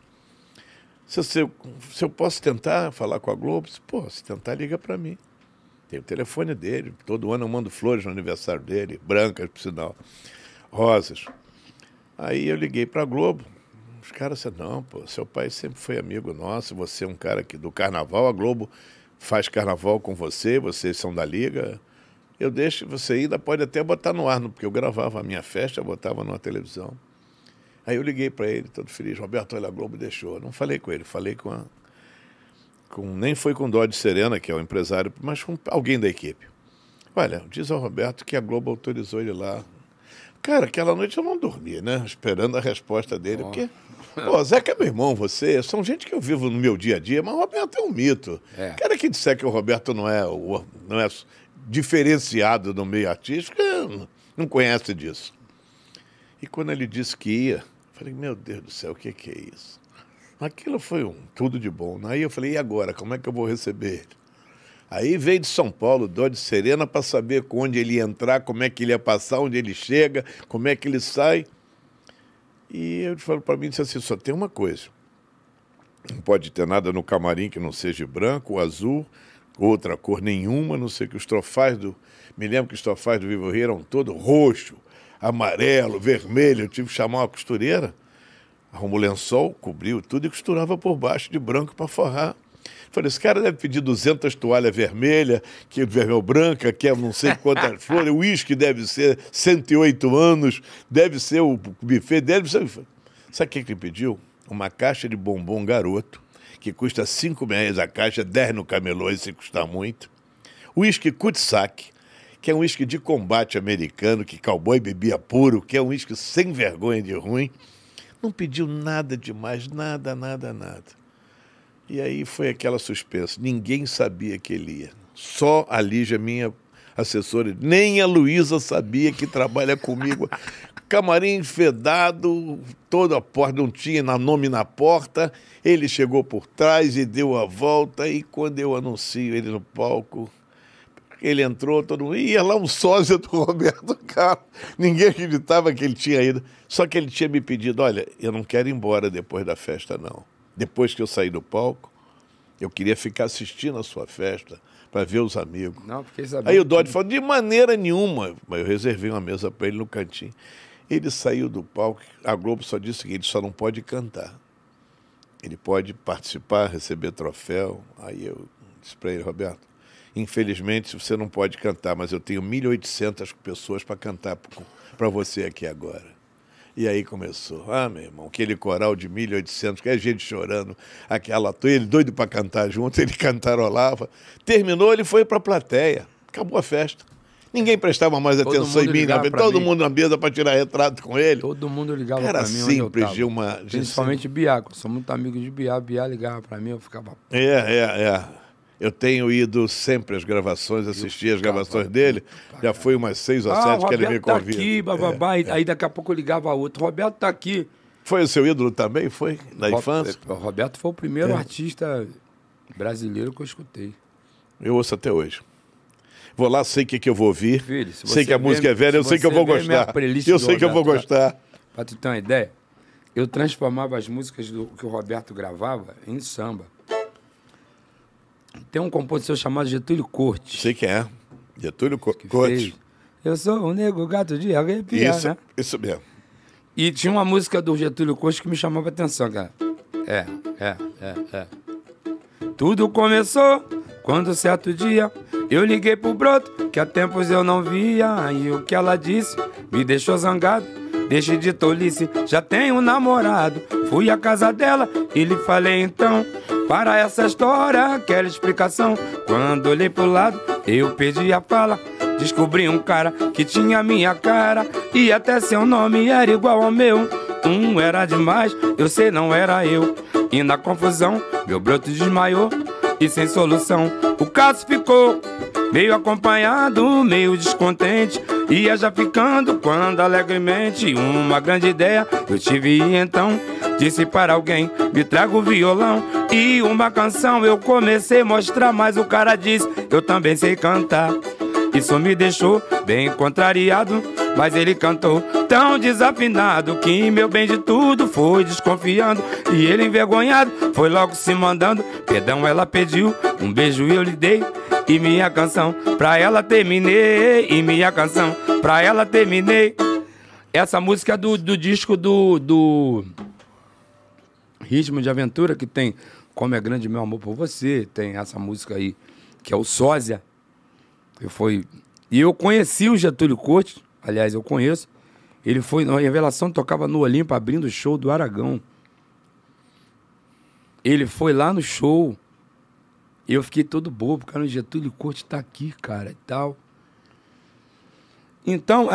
Se, se, se eu posso tentar falar com a Globo, se, pô, se tentar, liga para mim. Tem o telefone dele. Todo ano eu mando flores no aniversário dele, brancas, por sinal, rosas. Aí eu liguei para a Globo os caras disseram, não, pô, seu pai sempre foi amigo nosso, você é um cara que do carnaval, a Globo faz carnaval com você, vocês são da liga. Eu deixo você ainda pode até botar no ar, porque eu gravava a minha festa, botava numa televisão. Aí eu liguei para ele, todo feliz, Roberto, olha, a Globo deixou. Não falei com ele, falei com a... Com, nem foi com Dodge Serena, que é o empresário, mas com alguém da equipe. Olha, diz ao Roberto que a Globo autorizou ele lá Cara, aquela noite eu não dormi, né? Esperando a resposta dele, oh. porque. Pô, Zeca é meu irmão, você. São gente que eu vivo no meu dia a dia, mas o Roberto é um mito. É. Cara que disser que o Roberto não é, não é diferenciado no meio artístico, é, não conhece disso. E quando ele disse que ia, falei, meu Deus do céu, o que, que é isso? Aquilo foi um tudo de bom. Né? Aí eu falei, e agora? Como é que eu vou receber ele? Aí veio de São Paulo, de Serena, para saber onde ele ia entrar, como é que ele ia passar, onde ele chega, como é que ele sai. E eu falo para mim, disse assim, só tem uma coisa. Não pode ter nada no camarim que não seja branco, azul, outra cor nenhuma, não sei que os trofais do... Me lembro que os trofais do Vivo Rio eram todos roxo, amarelo, vermelho. Eu tive que chamar uma costureira, arrumou lençol, cobriu tudo e costurava por baixo de branco para forrar. Falei, esse cara deve pedir 200 toalhas vermelhas, que é vermelho branca, que é não sei quantas flores, o uísque deve ser 108 anos, deve ser o buffet, deve ser... Sabe o que ele pediu? Uma caixa de bombom garoto, que custa 5 reais a caixa, 10 no camelô, se custar muito. Uísque Kutsak, que é um uísque de combate americano, que cowboy bebia puro, que é um uísque sem vergonha de ruim. Não pediu nada demais, nada, nada, nada. E aí foi aquela suspensa. Ninguém sabia que ele ia. Só a Lígia, minha assessora, nem a Luísa sabia que trabalha comigo. Camarim fedado, toda a porta, não tinha nome na porta. Ele chegou por trás e deu a volta. E quando eu anuncio ele no palco, ele entrou, todo mundo. Ia é lá um sósia do Roberto Carlos. Ninguém acreditava que ele tinha ido. Só que ele tinha me pedido: olha, eu não quero ir embora depois da festa, não. Depois que eu saí do palco, eu queria ficar assistindo a sua festa para ver os amigos. Não, porque Aí o Dodd falou, de maneira nenhuma. Mas eu reservei uma mesa para ele no cantinho. Ele saiu do palco, a Globo só disse que ele só não pode cantar. Ele pode participar, receber troféu. Aí eu disse para ele, Roberto, infelizmente você não pode cantar, mas eu tenho 1.800 pessoas para cantar para você aqui agora. E aí começou. Ah, meu irmão, aquele coral de 1800, que é gente chorando, aquela toa, ele doido para cantar junto, ele cantarolava. Terminou, ele foi para a plateia. Acabou a festa. Ninguém prestava mais todo atenção em mim, na mim. todo mundo na mesa para tirar retrato com ele. Todo mundo ligava para mim. Era simples de uma. Principalmente Biá, sou muito amigo de Biá, Biá ligava para mim, eu ficava. É, é, é. Eu tenho ido sempre às gravações, assisti às gravações dele. Já foi umas seis ou ah, sete que ele me tá convida. Tá aqui, é. bababá, é. aí daqui a pouco eu ligava a outro. Roberto tá aqui. Foi o seu ídolo também? Foi? Na infância? É, Roberto foi o primeiro é. artista brasileiro que eu escutei. Eu ouço até hoje. Vou lá, sei o que, que eu vou ouvir. Filho, se sei que a música é velha, eu sei que eu vou gostar. Eu sei que eu vou gostar. Para tu ter uma ideia, eu transformava as músicas do, que o Roberto gravava em samba. Tem um compositor chamado Getúlio Corte. Sei que é. Getúlio Co que Fez. Eu sou um nego gato de arrepiar, é isso, né? Isso mesmo. E tinha uma música do Getúlio Corte que me chamava a atenção, cara. É, é, é, é. Tudo começou quando certo dia eu liguei pro broto que há tempos eu não via e o que ela disse me deixou zangado. Deixe de tolice, já tenho um namorado. Fui à casa dela e lhe falei então para essa história, quero explicação. Quando olhei pro lado, eu perdi a fala. Descobri um cara que tinha minha cara e até seu nome era igual ao meu. Um era demais, eu sei não era eu. E na confusão, meu broto desmaiou e sem solução, o caso ficou. Meio acompanhado, meio descontente Ia já ficando quando alegremente Uma grande ideia eu tive então Disse para alguém, me traga o violão E uma canção eu comecei a mostrar Mas o cara disse, eu também sei cantar isso me deixou bem contrariado, mas ele cantou tão desafinado que meu bem de tudo foi desconfiando. E ele envergonhado foi logo se mandando. Perdão ela pediu, um beijo eu lhe dei. E minha canção pra ela terminei. E minha canção pra ela terminei. Essa música é do, do disco do, do Ritmo de Aventura, que tem Como é Grande Meu Amor por Você, tem essa música aí, que é o Sósia. Eu fui. E eu conheci o Getúlio Corte, aliás, eu conheço. Ele foi na revelação, tocava no Olimpo abrindo o show do Aragão. Ele foi lá no show. Eu fiquei todo bobo, cara, o Getúlio Corte tá aqui, cara, e tal. Então,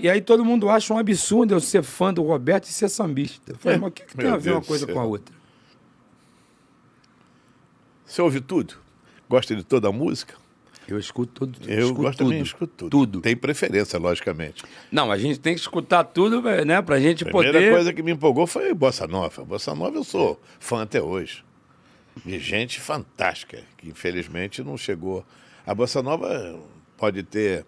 e aí todo mundo acha um absurdo eu ser fã do Roberto e ser sambista. Eu falei, é, mas o que, que tem a ver Deus uma coisa com a outra? Você ouve tudo? Gosta de toda a música? Eu escuto tudo. eu escuto gosto tudo, também, escuto tudo. tudo. Tem preferência, logicamente. Não, a gente tem que escutar tudo, né? Pra gente Primeira poder... Primeira coisa que me empolgou foi Bossa Nova. Bossa Nova eu sou fã até hoje. De gente fantástica, que infelizmente não chegou. A Bossa Nova pode ter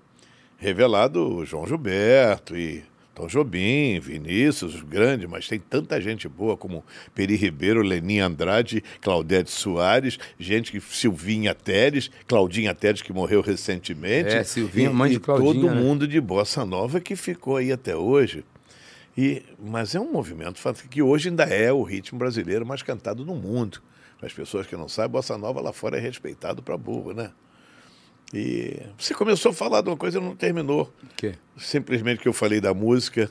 revelado o João Gilberto e Tom Jobim, Vinícius, grande, mas tem tanta gente boa como Peri Ribeiro, Lenin Andrade, Claudete Soares, gente que Silvinha Teres, Claudinha Teres que morreu recentemente. É, Silvinha, e, mãe de Claudinha. todo né? mundo de bossa nova que ficou aí até hoje. E, mas é um movimento que hoje ainda é o ritmo brasileiro mais cantado no mundo. As pessoas que não sabem, bossa nova lá fora é respeitado para burro, né? E você começou a falar de uma coisa e não terminou. Que? Simplesmente que eu falei da música,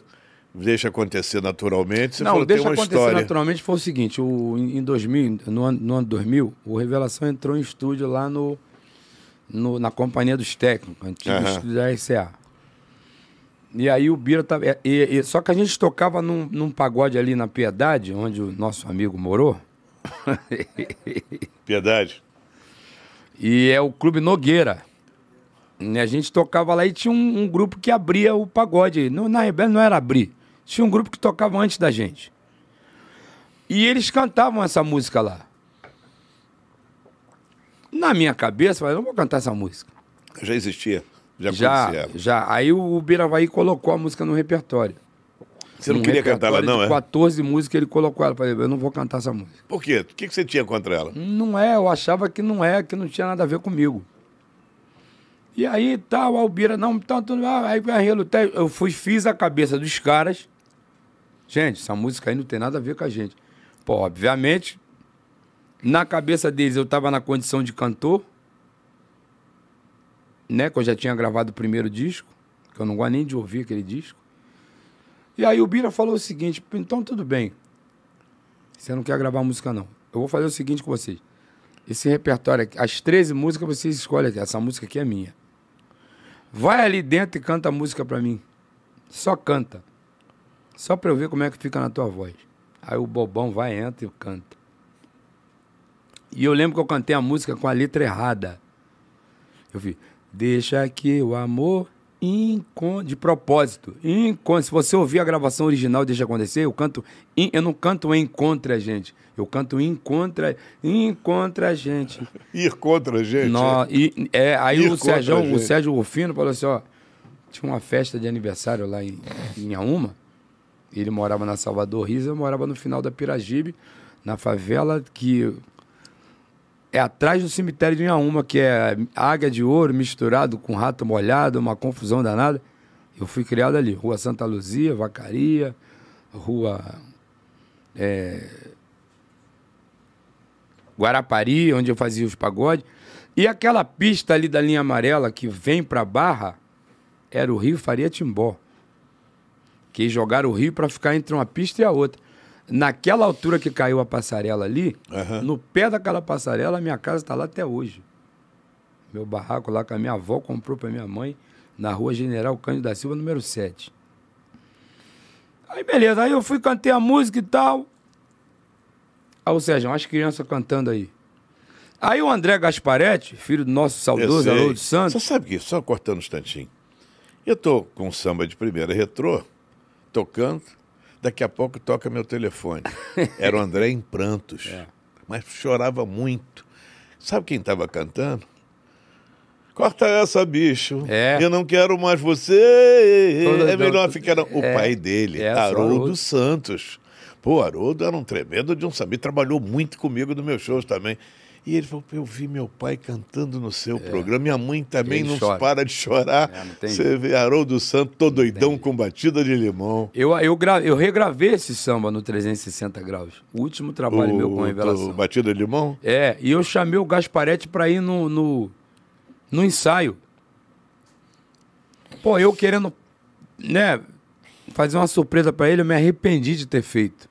deixa acontecer naturalmente. Você não, falou, deixa uma acontecer história. naturalmente foi o seguinte: o, em 2000, no, no ano 2000, o Revelação entrou em estúdio lá no, no na Companhia dos Técnicos, antigo uhum. estúdio da RCA. E aí o Bira tava. E, e, só que a gente tocava num, num pagode ali na Piedade, onde o nosso amigo morou. Piedade? E é o Clube Nogueira. E a gente tocava lá e tinha um, um grupo que abria o pagode. No, na Rebelde não era abrir. Tinha um grupo que tocava antes da gente. E eles cantavam essa música lá. Na minha cabeça, eu falei, não vou cantar essa música. Já existia? Já Já, já. Aí o Biravaí colocou a música no repertório. Você não um queria cantar ela, não, é? 14 músicas ele colocou ela. Eu falei, eu não vou cantar essa música. Por quê? O que, que você tinha contra ela? Não é, eu achava que não é, que não tinha nada a ver comigo. E aí tal, Albira, não, tanto. Aí eu fui, fiz a cabeça dos caras. Gente, essa música aí não tem nada a ver com a gente. Pô, obviamente, na cabeça deles eu estava na condição de cantor, né? Que eu já tinha gravado o primeiro disco, que eu não gosto nem de ouvir aquele disco. E aí o Bira falou o seguinte: então tudo bem. Você não quer gravar música, não. Eu vou fazer o seguinte com vocês. Esse repertório aqui, as 13 músicas vocês escolhem aqui. Essa música aqui é minha. Vai ali dentro e canta a música pra mim. Só canta. Só pra eu ver como é que fica na tua voz. Aí o bobão vai, entra e canta. E eu lembro que eu cantei a música com a letra errada. Eu vi, deixa que o amor Incon... de propósito. Incon... Se você ouvir a gravação original Deixa Acontecer, eu canto. In... Eu não canto em contra a gente. Eu canto em contra, em contra a gente. Ir contra a gente? No... I... Né? É, aí Ir o Sérgio, o Sérgio Rufino falou assim: ó, tinha uma festa de aniversário lá em, em Auma. Ele morava na Salvador Risa, eu morava no final da Piragibe, na favela que é atrás do cemitério de Inhaúma, que é águia de ouro misturado com rato molhado, uma confusão danada. Eu fui criado ali, Rua Santa Luzia, Vacaria, Rua é, Guarapari, onde eu fazia os pagodes. E aquela pista ali da linha amarela que vem para Barra era o Rio Faria Timbó. Que jogaram o Rio para ficar entre uma pista e a outra. Naquela altura que caiu a passarela ali, uhum. no pé daquela passarela, a minha casa está lá até hoje. Meu barraco lá que a minha avó comprou para minha mãe, na rua General Cândido da Silva, número 7. Aí beleza, aí eu fui, cantei a música e tal. Ah, o Sérgio, umas crianças cantando aí. Aí o André Gasparetti, filho do nosso saudoso Alô de Santos. Você sabe que, só cortando um instantinho. Eu tô com samba de primeira retrô, tocando. Daqui a pouco toca meu telefone. Era o André em prantos, é. mas chorava muito. Sabe quem estava cantando? Corta essa, bicho. É. Eu não quero mais você. Todo, é melhor ficar. O é, pai dele, é, Haroldo, Santos. Pô, Haroldo era um tremendo de um sabi Trabalhou muito comigo nos meus shows também. E ele falou: eu vi meu pai cantando no seu é. programa, minha mãe também não chora. para de chorar. É, Você vê Haroldo Santos, todo doidão com batida de limão. Eu, eu, gra... eu regravei esse samba no 360 Graus, o último trabalho o, meu com revelação. batida de limão? É, e eu chamei o Gasparetti para ir no, no, no ensaio. Pô, eu querendo, né, fazer uma surpresa para ele, eu me arrependi de ter feito.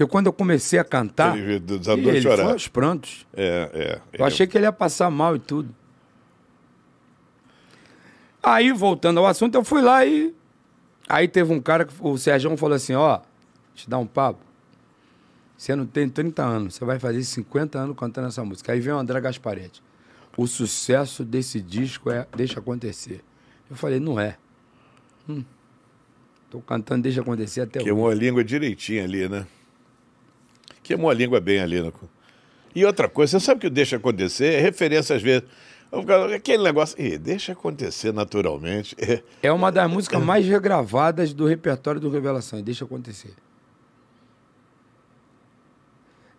Porque quando eu comecei a cantar, ele, ele chorar. foi aos prantos. É, é, eu é. achei que ele ia passar mal e tudo. Aí, voltando ao assunto, eu fui lá e... Aí teve um cara, o Sérgio falou assim, ó, te dá um papo. Você não tem 30 anos, você vai fazer 50 anos cantando essa música. Aí vem o André Gasparetti. O sucesso desse disco é Deixa Acontecer. Eu falei, não é. Hum. Tô cantando Deixa Acontecer até hoje. Queimou a língua direitinho ali, né? Queimou a língua bem ali. No... E outra coisa, você sabe que deixa acontecer? É referência às vezes. Aquele negócio. E deixa acontecer naturalmente. É uma das músicas mais regravadas do repertório do Revelação. Deixa acontecer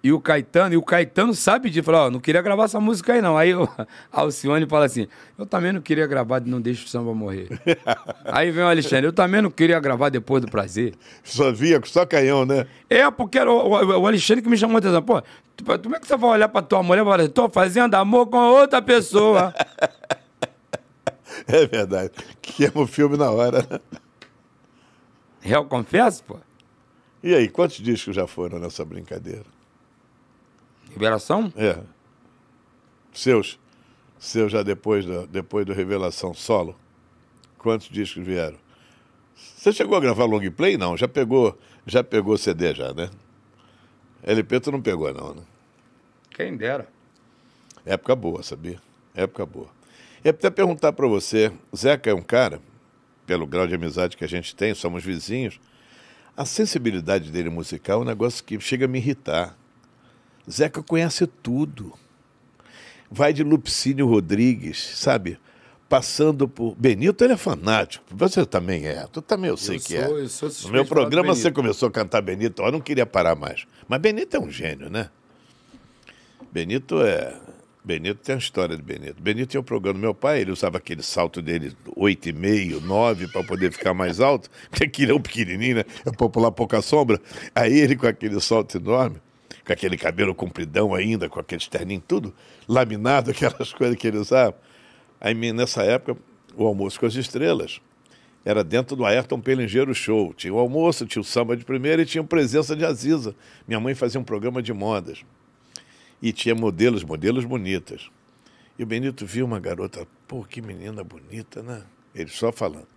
e o Caetano, e o Caetano sabe disso, falou, ó, não queria gravar essa música aí não. Aí o a Alcione fala assim, eu também não queria gravar Não Deixa o Samba Morrer. aí vem o Alexandre, eu também não queria gravar Depois do Prazer. Só via, com só canhão, né? É, porque era o, o, o Alexandre que me chamou a atenção. Pô, como é que você vai olhar pra tua mulher e falar assim, tô fazendo amor com outra pessoa? é verdade. que é o filme na hora, né? Real Eu confesso, pô. E aí, quantos discos já foram nessa brincadeira? Revelação? É. Seus. seus já depois, da, depois do Revelação solo. Quantos discos vieram? Você chegou a gravar long play? Não, já pegou, já pegou CD já, né? LP tu não pegou não, né? Quem dera. Época boa, sabia? Época boa. E até perguntar para você, Zeca é um cara, pelo grau de amizade que a gente tem, somos vizinhos, a sensibilidade dele musical é um negócio que chega a me irritar. Zeca conhece tudo. Vai de Lupicínio Rodrigues, sabe? Passando por. Benito, ele é fanático. Você também é. Tu também eu sei eu que é. sou, é. Eu sou no meu programa você começou a cantar Benito, eu não queria parar mais. Mas Benito é um gênio, né? Benito é. Benito tem a história de Benito. Benito tinha um programa do meu pai, ele usava aquele salto dele 8,5, 9 para poder ficar mais alto, porque aquilo é um pequenininho, né? É popular pouca sombra. Aí ele com aquele salto enorme, com aquele cabelo compridão ainda, com aqueles terninhos tudo, laminado, aquelas coisas que ele usava. Aí, nessa época, o almoço com as estrelas era dentro do Ayrton Pelingeiro Show. Tinha o almoço, tinha o samba de primeira e tinha a presença de Aziza. Minha mãe fazia um programa de modas. E tinha modelos, modelos bonitas. E o Benito viu uma garota, pô, que menina bonita, né? Ele só falando.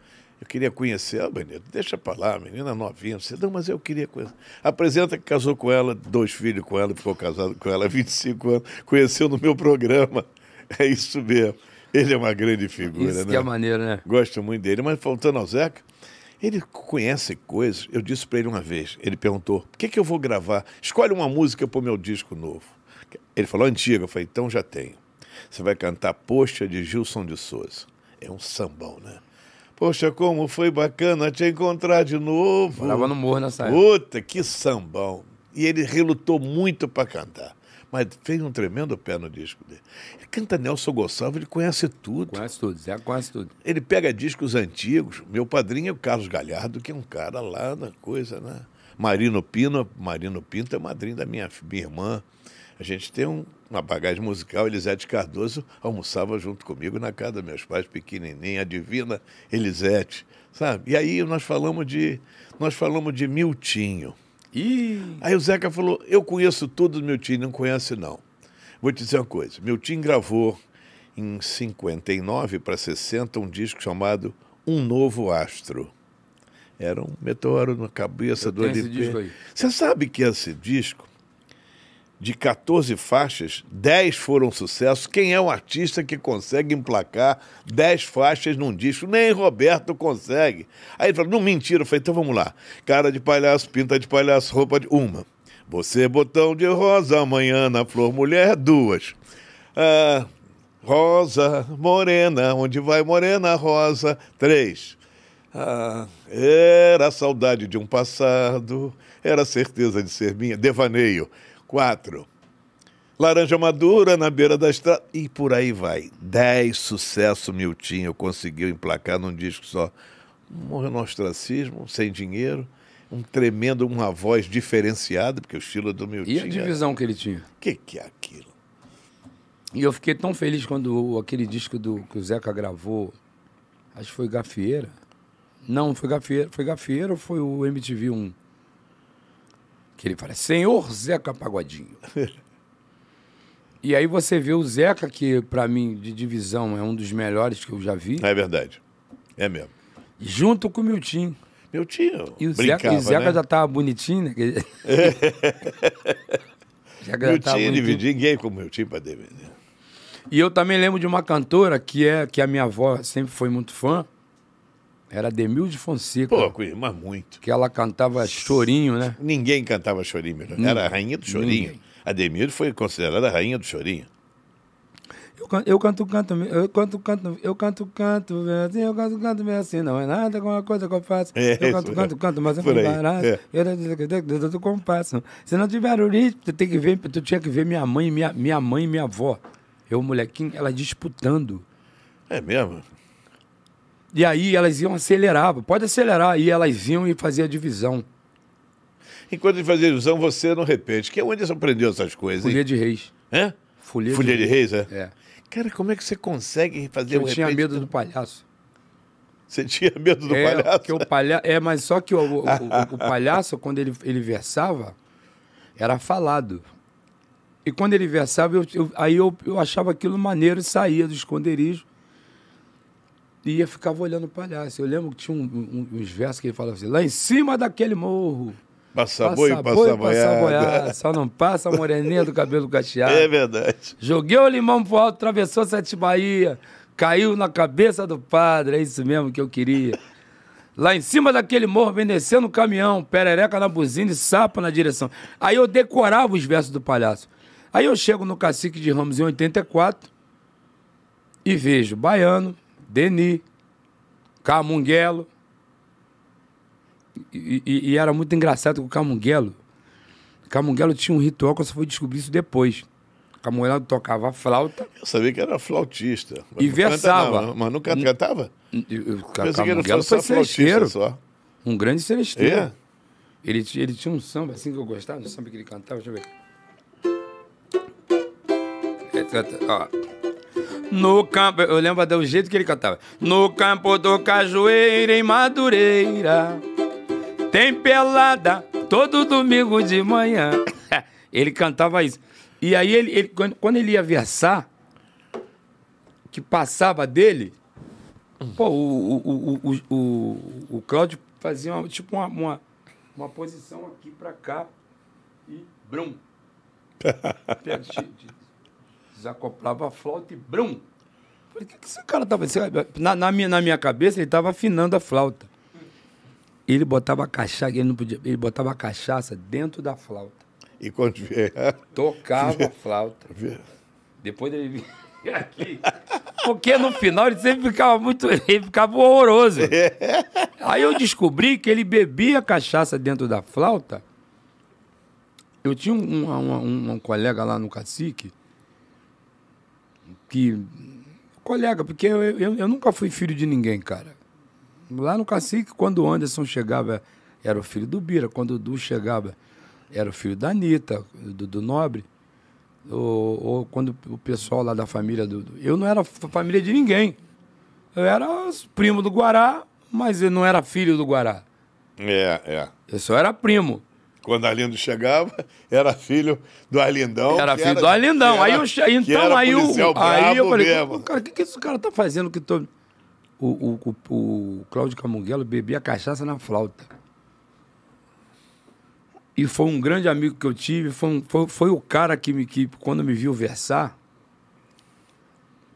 Eu queria conhecer. a ah, Benedito, deixa para lá, menina novinha. Você, não, mas eu queria conhecer. Apresenta que casou com ela, dois filhos com ela, ficou casado com ela há 25 anos. Conheceu no meu programa. É isso mesmo. Ele é uma grande figura, isso né? que é maneiro, né? Gosto muito dele. Mas voltando ao Zeca, ele conhece coisas. Eu disse para ele uma vez, ele perguntou: o que, é que eu vou gravar? Escolhe uma música para o meu disco novo. Ele falou antiga. Eu falei: então já tenho. Você vai cantar Poxa de Gilson de Souza. É um sambão, né? Poxa, como foi bacana te encontrar de novo. Morava no morro nessa época. Puta, que sambão. E ele relutou muito para cantar. Mas fez um tremendo pé no disco dele. Ele canta Nelson Gonçalves, ele conhece tudo. Conhece tudo, Zé conhece tudo. Ele pega discos antigos. Meu padrinho é o Carlos Galhardo, que é um cara lá na coisa, né? Marino Pino, Marino Pinto é madrinho da minha, minha irmã. A gente tem um na bagagem musical, Elisete Cardoso almoçava junto comigo na casa dos meus pais, pequenininha, a divina Elisete, sabe? E aí nós falamos de, nós falamos de Miltinho. Ih. Aí o Zeca falou, eu conheço tudo do Miltinho, não conhece não. Vou te dizer uma coisa, Miltinho gravou em 59 para 60 um disco chamado Um Novo Astro. Era um meteoro na cabeça eu do LP. Você sabe que esse disco de 14 faixas, 10 foram sucesso. Quem é um artista que consegue emplacar 10 faixas num disco? Nem Roberto consegue. Aí ele falou: não, mentira. Eu falei: então vamos lá. Cara de palhaço, pinta de palhaço, roupa de. Uma. Você, é botão de rosa, amanhã na flor mulher, duas. Ah, rosa, morena, onde vai morena, rosa, três. Ah, era saudade de um passado, era certeza de ser minha. Devaneio, 4. Laranja Madura na beira da estrada. E por aí vai. 10 sucesso Miltinho conseguiu emplacar num disco só. Morreu no ostracismo, sem dinheiro um tremendo, uma voz diferenciada, porque o estilo do meu E a divisão era... que ele tinha? O que, que é aquilo? E eu fiquei tão feliz quando aquele disco do, que o Zeca gravou, acho que foi Gafieira. Não, foi Gafieira, foi Gafieira ou foi o MTV 1? Que ele fala, Senhor Zeca Pagodinho. e aí você vê o Zeca, que para mim, de divisão, é um dos melhores que eu já vi. É verdade. É mesmo. Junto com o Miltinho. Meu tio. E o Zeca, e Zeca né? já tava bonitinho, né? já meu já ninguém com meu tio para dividir. E eu também lembro de uma cantora que é que a minha avó sempre foi muito fã, era Demilde Fonseca. Pouco, mas muito. Que ela cantava chorinho, né? Ninguém cantava chorinho melhor. Era a rainha do chorinho. Ninguém. A Demilde foi considerada a rainha do chorinho. Eu canto, eu canto, canto, eu canto, canto, eu canto, canto, assim, eu canto, canto, assim, não é nada com a coisa que eu faço. É, eu canto, é. canto, canto, mas eu não É. Eu dou do compasso. Se não tiver o ritmo, tu tem que ver, tu tinha que ver minha mãe, minha, minha mãe e minha avó. Eu, molequinho, ela disputando. É mesmo? E aí elas iam acelerar, pode acelerar, e elas iam e fazer a divisão. Enquanto de fazer divisão, você não repete. Que é onde você aprendeu essas coisas? Folha de Reis. Hã? Folia, de, de Reis, é? é? Cara, como é que você consegue fazer Eu um tinha medo do, palhaço. Você tinha medo do é, palhaço? Que o palha... É, mas só que o, o, o, o palhaço, quando ele, ele versava, era falado. E quando ele versava, eu, eu, aí eu, eu achava aquilo maneiro e saía do esconderijo e eu ficava olhando o palhaço. Eu lembro que tinha um, um, uns versos que ele falava assim, lá em cima daquele morro. Passa, passa boi, passa, boi, passa boiada. Só não passa a moreninha do cabelo cacheado. É verdade. Joguei o limão pro alto, atravessou Sete Bahia. Caiu na cabeça do padre. É isso mesmo que eu queria. Lá em cima daquele morro, vem descendo o caminhão, perereca na buzina e sapa na direção. Aí eu decorava os versos do palhaço. Aí eu chego no Cacique de Ramos em 84 e vejo Baiano, Deni, Camunguelo. E, e, e, era muito engraçado com o Camunguelo. Camunguelo tinha um ritual que eu só fui descobrir isso depois. Camunguelo tocava flauta. Eu sabia que era flautista. E versava. Não, mas nunca cantava? Camunguelo foi celesteiro. Só. Um grande celesteiro. É. Ele, ele tinha um samba assim que eu gostava, um samba que ele cantava, deixa eu ver. É, tá, tá, ó. No campo, eu lembro até o jeito que ele cantava. No campo do Cajueiro, em Madureira, tem pelada todo domingo de manhã. ele cantava isso. E aí, ele, ele, quando ele ia versar, que passava dele, pô, o, o, o, o, o Cláudio fazia uma, tipo uma, uma, uma posição aqui para cá e brum. acoplava a flauta e brum. Falei, o que, que esse cara tava. Tá na, na, minha, na minha cabeça, ele tava afinando a flauta. Ele botava cachaça, ele não podia. Ele botava cachaça dentro da flauta. E quando vier. Tocava a flauta. Depois ele vinha aqui. Porque no final ele sempre ficava muito. Ele ficava horroroso. É. Aí eu descobri que ele bebia cachaça dentro da flauta. Eu tinha um, um, um, um colega lá no cacique que. Colega, porque eu, eu, eu, nunca fui filho de ninguém, cara. Lá no cacique, quando o Anderson chegava, era o filho do Bira. Quando o Du chegava, era o filho da Anitta, do, do Nobre. Ou, ou, quando o pessoal lá da família do. Eu não era família de ninguém. Eu era primo do Guará, mas eu não era filho do Guará. É, é. Eu só era primo. Quando Arlindo chegava, era filho do Arlindão. Era filho era, do Arlindão. Era, aí eu, então, aí, o, aí eu falei, mesmo. cara, o que, que esse cara tá fazendo que tô... O, o, o, o Cláudio Camunguelo bebia cachaça na flauta. E foi um grande amigo que eu tive, foi, um, foi, foi o cara que, me, que, quando me viu versar...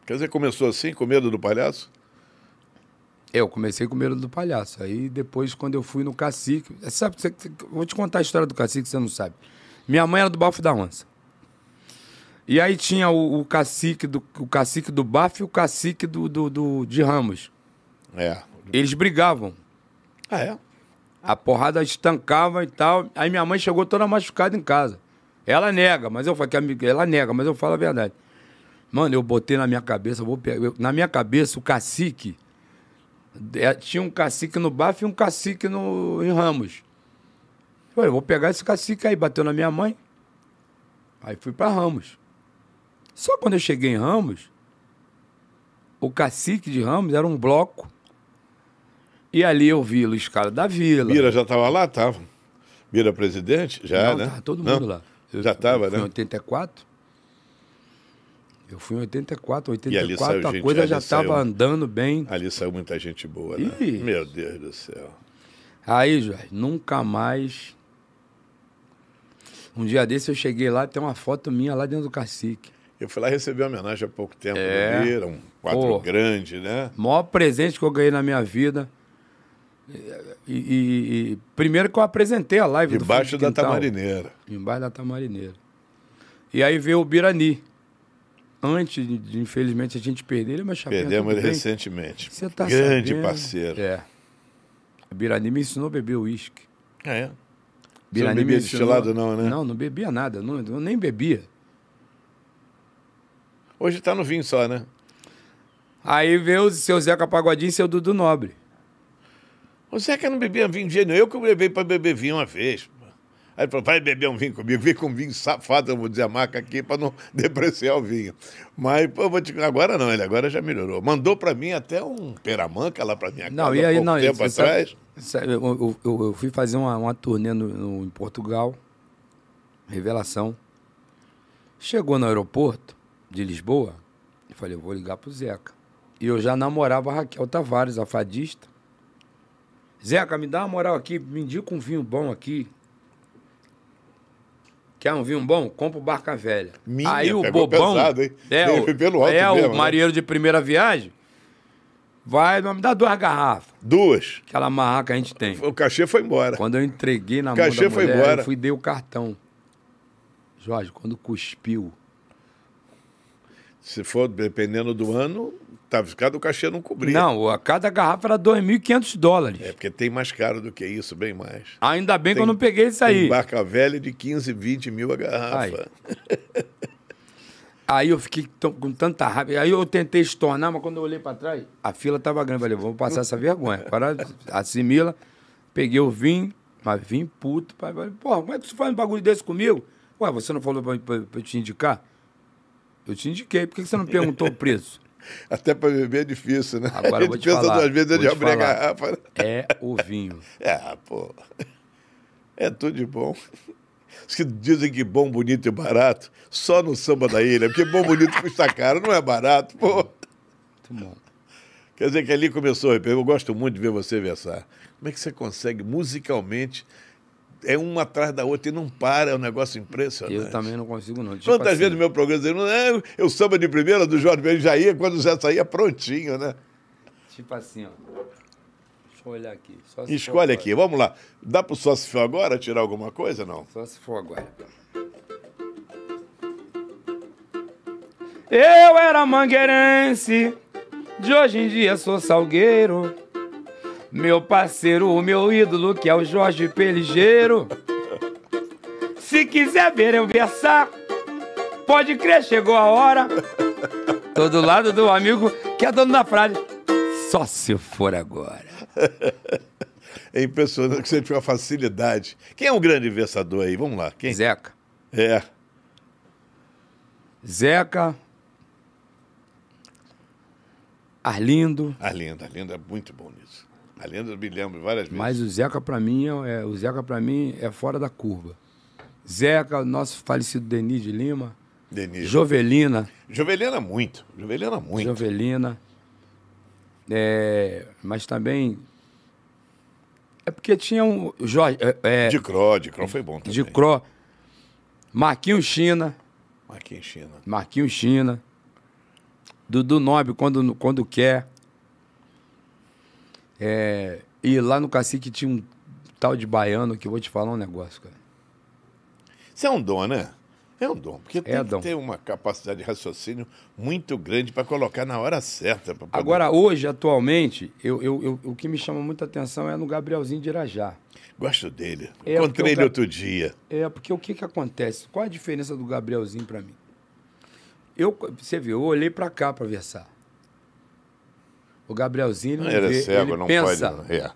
Quer dizer, começou assim, com medo do palhaço? É, eu comecei com medo do palhaço. Aí depois, quando eu fui no cacique. Sabe, você, vou te contar a história do cacique, você não sabe. Minha mãe era do Bafo da Onça. E aí tinha o, o cacique do o cacique do Bafo e o cacique do, do, do, de Ramos. É. Eles brigavam. Ah, é? A porrada estancava e tal. Aí minha mãe chegou toda machucada em casa. Ela nega, mas eu falo que amiga, ela nega, mas eu falo a verdade. Mano, eu botei na minha cabeça, vou pegar, eu, na minha cabeça o cacique é, tinha um cacique no Bafo e um cacique no, em Ramos. Eu falei, vou pegar esse cacique aí, bateu na minha mãe. Aí fui para Ramos. Só quando eu cheguei em Ramos, o cacique de Ramos era um bloco. E ali eu vi os caras da Vila. Mira já estava lá? tava Mira presidente? Já, Não, né? Tava todo mundo Não? lá. Eu, já estava, né? Em 84. Eu fui em 84, 84, a gente, coisa já estava andando bem. Ali saiu muita gente boa, né? Meu Deus do céu. Aí, Jorge, nunca mais. Um dia desse eu cheguei lá, tem uma foto minha lá dentro do cacique. Eu fui lá receber uma homenagem há pouco tempo é. Lira, um quadro Pô, grande, né? Maior presente que eu ganhei na minha vida. E, e, e primeiro que eu apresentei a live Debaixo do da Quintal, Tamarineira. Embaixo da Tamarineira. E aí veio o Birani antes de, infelizmente, a gente perder ele, é mas Xavier. Perdemos ele recentemente. Você tá Grande sabendo? parceiro. É. A Birani me ensinou a beber uísque. Ah, é? Birani Você não bebia destilado, não, né? Não, não bebia nada. Não, eu nem bebia. Hoje tá no vinho só, né? Aí veio o seu Zeca Pagodinho e seu Dudu Nobre. O Zeca não bebia vinho de jeito nenhum. Eu que levei para beber vinho uma vez. Aí ele falou: vai beber um vinho comigo, vem com um vinho safado, eu vou dizer a marca aqui para não depreciar o vinho. Mas pô, vou te... agora não, ele agora já melhorou. Mandou para mim até um peramanca lá para minha casa não, e aí, não, tempo isso, é atrás. Sabe, é, eu, eu, eu, fui fazer uma, uma turnê no, no, em Portugal, revelação. Chegou no aeroporto de Lisboa, e falei, eu vou ligar pro Zeca. E eu já namorava a Raquel Tavares, a fadista. Zeca, me dá uma moral aqui, me indica um vinho bom aqui. Quer um vinho bom? Compra o Barca Velha. Minha, Aí o bobão. Pesado, é, é, o, é mesmo, o né? marinheiro né? de primeira viagem. Vai, me dá duas garrafas. Duas? Aquela marraca que a gente tem. O cachê foi embora. Quando eu entreguei na o cachê mão da foi mulher, embora. eu fui dei o cartão. Jorge, quando cuspiu. Se for dependendo do ano, Tá, ficado o cachê não cobria. Não, a cada garrafa era 2.500 dólares. É, porque tem mais caro do que isso, bem mais. Ainda bem tem, que eu não peguei isso aí. Tem barca velha de 15, 20 mil a garrafa. Aí, eu fiquei com tanta raiva. Aí eu tentei estornar, mas quando eu olhei para trás, a fila tava grande. Falei, vamos passar essa vergonha. Para, assimila. Peguei o vinho, mas vim puto. Pai, falei, porra, como é que você faz um bagulho desse comigo? Ué, você não falou para eu te indicar? Eu te indiquei. Por que você não perguntou o preço? Até para beber é difícil, né? Agora eu vou pensa falar, duas vezes, a garrafa. Né? É o vinho. É, pô. É tudo de bom. Os que dizem que bom, bonito e barato, só no samba da ilha, porque bom, bonito custa caro, não é barato, pô. Muito bom. Quer dizer que ali começou, eu gosto muito de ver você versar. Como é que você consegue musicalmente é uma atrás da outra e não para, é um negócio impressionante. Eu também não consigo, não. Tipo Quantas assim. vezes no meu programa dizendo, é eu samba de primeira do Jorge Ben já ia, quando já saía prontinho, né? Tipo assim, ó. Deixa eu olhar aqui. Escolhe aqui, agora. vamos lá. Dá pro só se for agora tirar alguma coisa, não? Só se for agora. Eu era mangueirense, de hoje em dia sou salgueiro. Meu parceiro, o meu ídolo, que é o Jorge Peligeiro. Se quiser ver eu versar, pode crer, chegou a hora. Tô do lado do amigo que é dono da frase. Só se for agora. É impressionante que você tinha uma facilidade. Quem é o um grande versador aí? Vamos lá. Quem? Zeca. É. Zeca. Arlindo. Arlindo, Arlindo é muito bom nisso. A lenda me várias vezes. Mas o Zeca, para mim, é, é, o Zeca, para mim, é fora da curva. Zeca, nosso falecido Denis de Lima. Denis. Jovelina. Jovelina muito. Jovelina muito. Jovelina. É, mas também. É porque tinha um. Jorge, é, é, de Cro, de Cro foi bom também. De Cro. Marquinhos China. Marquinhos China. Marquinhos China. Dudu Nobre, quando, quando quer. É, e lá no cacique tinha um tal de baiano que eu vou te falar um negócio, cara. Isso é um dom, né? É um dom, porque é tem dom. que ter uma capacidade de raciocínio muito grande para colocar na hora certa. Poder... Agora, hoje, atualmente, eu, eu, eu, o que me chama muita atenção é no Gabrielzinho de Irajá. Gosto dele. É Encontrei ele outro dia. É, porque o que, que acontece? Qual a diferença do Gabrielzinho para mim? Eu, você viu, eu olhei para cá para versar. O Gabrielzinho ele, ele é vê, é cego, ele não pensa. Pode, é,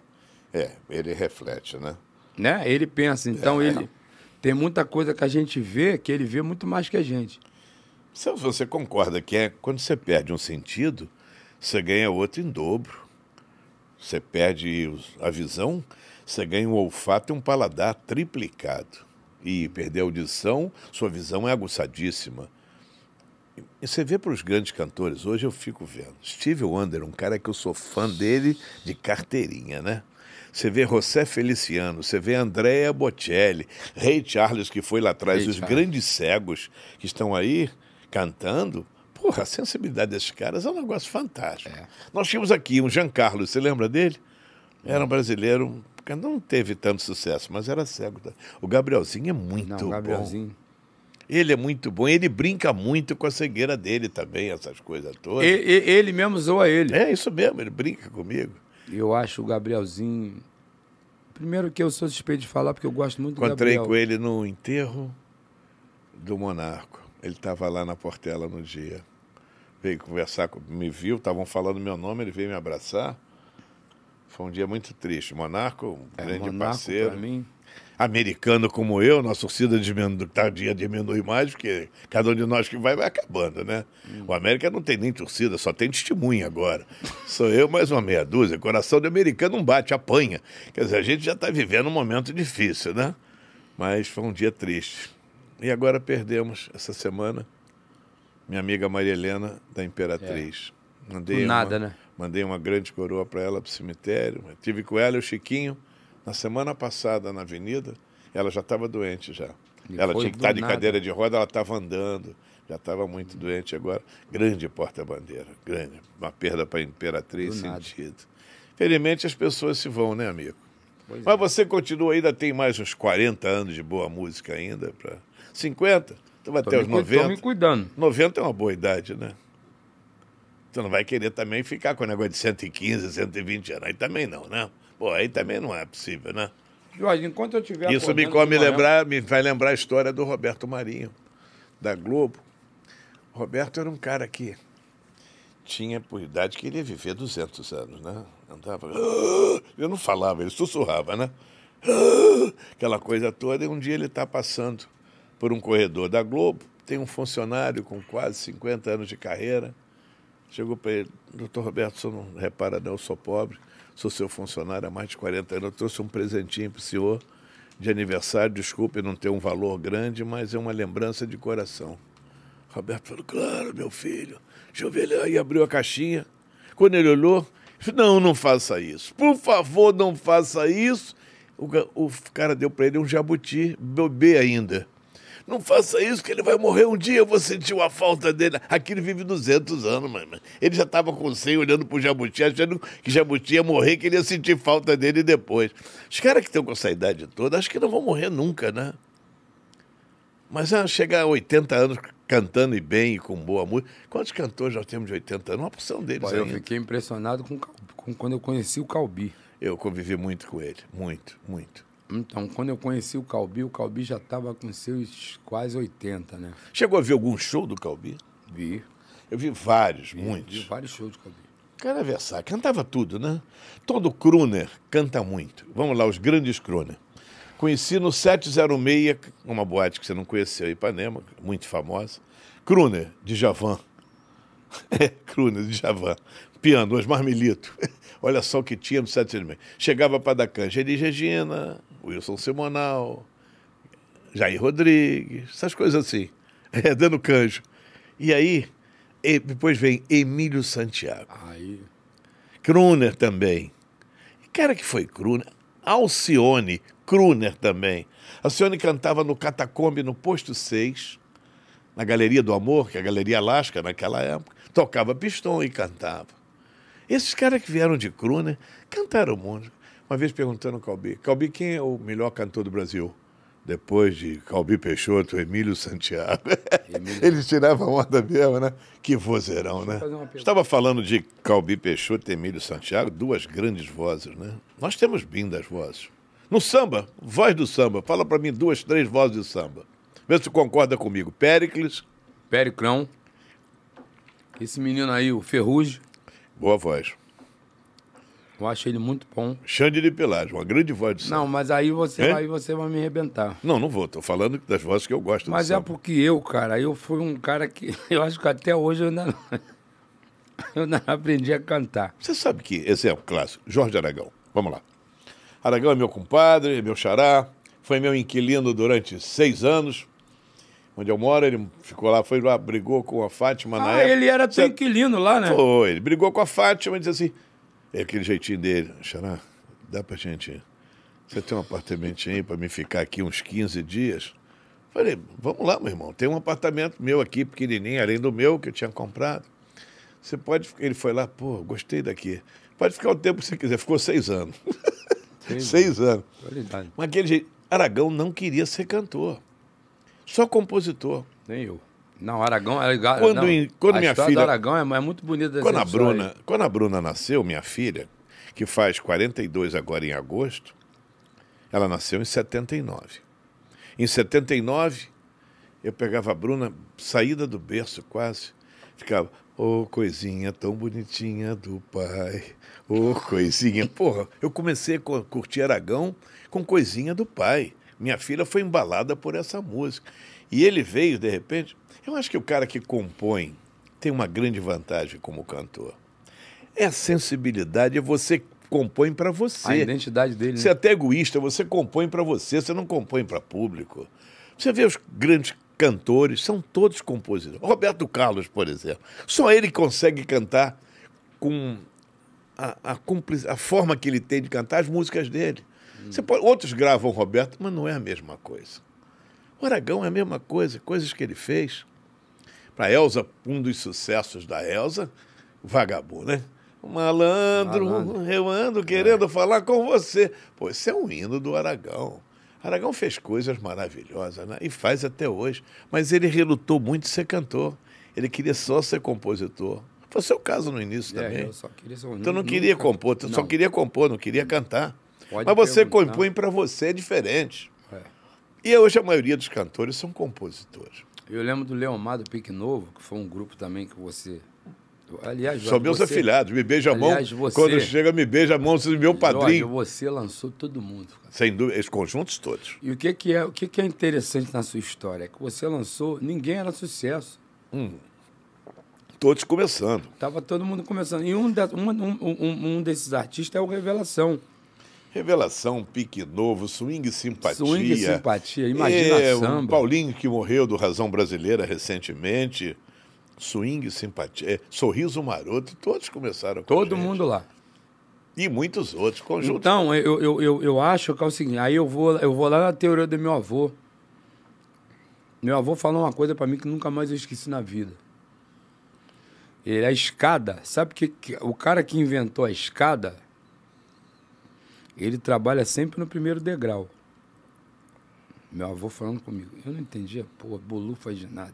é, ele reflete, né? Né? Ele pensa. Então é, ele tem muita coisa que a gente vê que ele vê muito mais que a gente. Se você concorda que é quando você perde um sentido, você ganha outro em dobro. Você perde a visão, você ganha um olfato e um paladar triplicado. E perder a audição, sua visão é aguçadíssima você vê para os grandes cantores, hoje eu fico vendo. Steve Wonder, um cara que eu sou fã dele de carteirinha, né? Você vê José Feliciano, você vê Andrea Bocelli, Ray Charles, que foi lá atrás, Ray os Charles. grandes cegos que estão aí cantando. Porra, a sensibilidade desses caras é um negócio fantástico. É. Nós tínhamos aqui um Jean Carlos, você lembra dele? Era um brasileiro, não teve tanto sucesso, mas era cego. O Gabrielzinho é muito não, o Gabrielzinho. bom. Ele é muito bom, ele brinca muito com a cegueira dele também, essas coisas todas. Ele, ele mesmo zoa ele. É isso mesmo, ele brinca comigo. Eu acho o Gabrielzinho. Primeiro que eu sou suspeito de falar, porque eu gosto muito do Encontrei com ele no enterro do Monarco. Ele estava lá na Portela no dia. Veio conversar, me viu, estavam falando meu nome, ele veio me abraçar. Foi um dia muito triste. Monarco, um é, grande Monarco, parceiro. Pra mim americano como eu, nossa torcida diminu tardia diminui mais, porque cada um de nós que vai vai acabando, né? Hum. O América não tem nem torcida, só tem testemunha agora. Sou eu mais uma meia dúzia. Coração de americano não bate, apanha. Quer dizer, a gente já está vivendo um momento difícil, né? Mas foi um dia triste. E agora perdemos essa semana minha amiga Maria Helena da Imperatriz. É. Mandei nada, uma, né? Mandei uma grande coroa para ela para o cemitério. tive com ela e o Chiquinho na semana passada, na avenida, ela já estava doente já. E ela tinha que estar tá de nada. cadeira de roda, ela estava andando, já estava muito doente agora. Grande porta-bandeira, grande. Uma perda para a Imperatriz, do sentido. Felizmente as pessoas se vão, né, amigo? Pois Mas é. você continua ainda, tem mais uns 40 anos de boa música ainda. Pra... 50? Tu então vai até os 90. Estou me cuidando. 90 é uma boa idade, né? Tu não vai querer também ficar com o negócio de 115, 120 anos. Aí também não, né? Pô, aí também não é possível, né? Jorge, enquanto eu tiver. Isso me, come lembrar, me vai lembrar a história do Roberto Marinho, da Globo. Roberto era um cara que tinha por idade que queria viver 200 anos, né? Andava. Eu não falava, ele sussurrava, né? Aquela coisa toda. E um dia ele está passando por um corredor da Globo, tem um funcionário com quase 50 anos de carreira. Chegou para ele, doutor Roberto, o senhor não repara, não, eu sou pobre sou seu funcionário há mais de 40 anos, eu trouxe um presentinho para o senhor de aniversário, desculpe não ter um valor grande, mas é uma lembrança de coração. Roberto falou, claro, meu filho. Deixa eu ver ele aí, abriu a caixinha. Quando ele olhou, não, não faça isso. Por favor, não faça isso. O, o cara deu para ele um jabuti, bebê ainda. Não faça isso, que ele vai morrer um dia, eu vou sentir uma falta dele. Aqui ele vive 200 anos, mano. Ele já estava com 100 olhando para o Jabuti, achando que Jabuti ia morrer, que ele ia sentir falta dele depois. Os caras que estão com essa idade toda, acho que não vão morrer nunca, né? Mas ah, chegar a 80 anos cantando e bem e com boa música. Quantos cantores já temos de 80 anos? Uma porção deles Pô, Eu fiquei impressionado com, com, quando eu conheci o Calbi. Eu convivi muito com ele, muito, muito. Então, quando eu conheci o Calbi, o Calbi já estava com seus quase 80, né? Chegou a ver algum show do Calbi? Vi. Eu vi vários, vi, muitos. Vi vários shows do Calbi. Cara, Versace, cantava tudo, né? Todo crooner canta muito. Vamos lá, os grandes crooner. Conheci no 706, uma boate que você não conheceu, Ipanema, muito famosa. Crooner, de Javan. É, Crooner, de Javan. Piano, Osmar Milito. Olha só o que tinha no 706. Chegava para dar canja. ele Regina, Wilson Simonal, Jair Rodrigues, essas coisas assim, é, dando canjo. E aí, e depois vem Emílio Santiago. Aí. Kruner também. Cara que foi Kruner. Alcione, Kruner também. Alcione cantava no Catacombe, no Posto 6, na Galeria do Amor, que é a Galeria Alasca naquela época. Tocava pistão e cantava. Esses caras que vieram de Kruner cantaram um monte. Uma vez perguntando ao Calbi, Calbi, quem é o melhor cantor do Brasil? Depois de Calbi Peixoto, Emílio Santiago. Emílio. Eles tiravam onda mesmo, né? Que vozeirão, né? Estava falando de Calbi Peixoto e Emílio Santiago, duas grandes vozes, né? Nós temos bem das vozes. No samba, voz do samba, fala para mim duas, três vozes de samba. Vê se tu concorda comigo. Péricles. Périclão. Esse menino aí, o Ferrugem. Boa voz. Eu achei ele muito bom. Xande de Pelágio, uma grande voz de samba. Não, mas aí você, aí vai, você vai me arrebentar. Não, não vou. Tô falando das vozes que eu gosto Mas é porque eu, cara, eu fui um cara que... Eu acho que até hoje eu ainda não, eu não aprendi a cantar. Você sabe que, exemplo clássico, Jorge Aragão. Vamos lá. Aragão é meu compadre, é meu xará. Foi meu inquilino durante seis anos onde eu moro, ele ficou lá, foi lá, brigou com a Fátima ah, na época. Ah, ele era teu inquilino lá, né? Foi, ele brigou com a Fátima e disse assim: é aquele jeitinho dele. Xará, dá pra gente. Você tem um apartamento aí para me ficar aqui uns 15 dias? Falei, vamos lá, meu irmão. Tem um apartamento meu aqui, pequenininho, além do meu, que eu tinha comprado. Você pode. Ele foi lá, pô, gostei daqui. Pode ficar o tempo que você quiser. Ficou seis anos. Seis, seis anos. Qualidade. Mas aquele jeito. Aragão não queria ser cantor, só compositor. Nem eu. Não, Aragão, é quando, não, em, quando a minha filha, do Aragão é, é muito bonita. Quando a Bruna, quando a Bruna nasceu, minha filha, que faz 42 agora em agosto, ela nasceu em 79. Em 79, eu pegava a Bruna, saída do berço quase, ficava, ô oh, coisinha tão bonitinha do pai, ô oh, coisinha. Porra, eu comecei a curtir Aragão com coisinha do pai. Minha filha foi embalada por essa música. E ele veio, de repente. Eu acho que o cara que compõe tem uma grande vantagem como cantor. É a sensibilidade, é você compõe para você. A identidade dele. Você né? é até egoísta, você compõe para você, você não compõe para público. Você vê os grandes cantores, são todos compositores. Roberto Carlos, por exemplo, só ele consegue cantar com a, a, a forma que ele tem de cantar as músicas dele. Hum. Pode, outros gravam Roberto, mas não é a mesma coisa. O Aragão é a mesma coisa, coisas que ele fez. Para Elsa, um dos sucessos da Elsa, Vagabundo, né? Malandro, Malandro, eu ando querendo é. falar com você. Pô, esse é um hino do Aragão. Aragão fez coisas maravilhosas né? e faz até hoje, mas ele relutou muito em ser cantor. Ele queria só ser compositor. Foi seu caso no início é, também. Eu só queria ser um então não queria nunca... compor, tu não. só queria compor, não queria cantar. Pode mas você compõe para você é diferente. E hoje a maioria dos cantores são compositores. Eu lembro do Leomar do Pique Novo, que foi um grupo também que você. Aliás, São meus você... afilhados, me beija a mão. Aliás, você... Quando chega, me beija a mão, você é meu padrinho. Jorge, você lançou todo mundo. Cara. Sem dúvida, esses conjuntos todos. E o que, que, é, o que, que é interessante na sua história? É que você lançou, ninguém era sucesso. Hum. Todos começando. Tava todo mundo começando. E um, um, um, um desses artistas é o Revelação. Revelação, pique novo, swing simpatia. Swing simpatia, imagina é, samba. Paulinho que morreu do Razão Brasileira recentemente. Swing simpatia, é, sorriso maroto, todos começaram com Todo mundo lá. E muitos outros conjuntos. Então, eu, eu, eu, eu acho que é o seguinte, aí eu vou, eu vou lá na teoria do meu avô. Meu avô falou uma coisa para mim que nunca mais eu esqueci na vida. Ele, a escada, sabe que, que o cara que inventou a escada ele trabalha sempre no primeiro degrau. Meu avô falando comigo, eu não entendia, pô, faz de nada.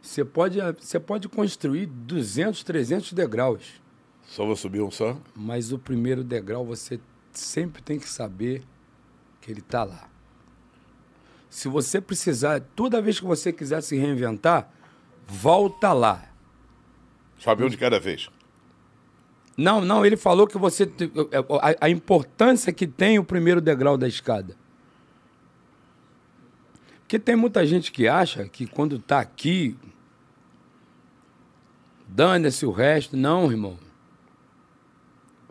Você pode, você pode construir 200, 300 degraus. Só vou subir um só? Mas o primeiro degrau você sempre tem que saber que ele está lá. Se você precisar, toda vez que você quiser se reinventar, volta lá. Sabe um de cada vez. Não, não, ele falou que você. A, a, importância que tem o primeiro degrau da escada. Porque tem muita gente que acha que quando está aqui. Dane-se o resto. Não, irmão.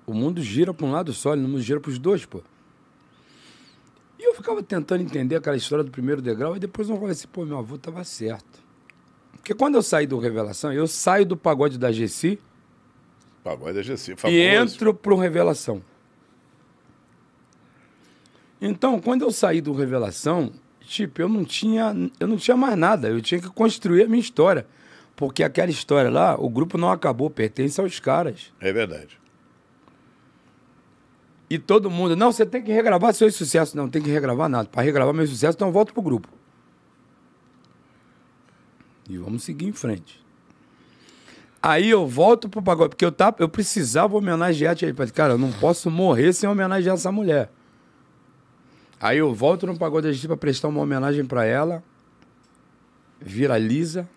O mundo gira para um lado só, ele não gira para os dois, pô. E eu ficava tentando entender aquela história do primeiro degrau, e depois eu falei assim, pô, meu avô estava certo. Porque quando eu saí do Revelação, eu saio do pagode da GC, Pagode é famoso. E entro para o Revelação. Então, quando eu saí do Revelação, tipo, eu não tinha, eu não tinha mais nada. Eu tinha que construir a minha história. Porque aquela história lá, o grupo não acabou, pertence aos caras. É verdade. E todo mundo, não, você tem que regravar seus sucessos. Não, tem que regravar nada. Para regravar meus sucessos, então eu volto pro grupo. E vamos seguir em frente. Aí eu volto pro pagode, porque eu, tava, tá, eu precisava homenagear a Tia Cara, eu não posso morrer sem homenagear essa mulher. Aí eu volto no pagode da para prestar uma homenagem para ela. Viraliza.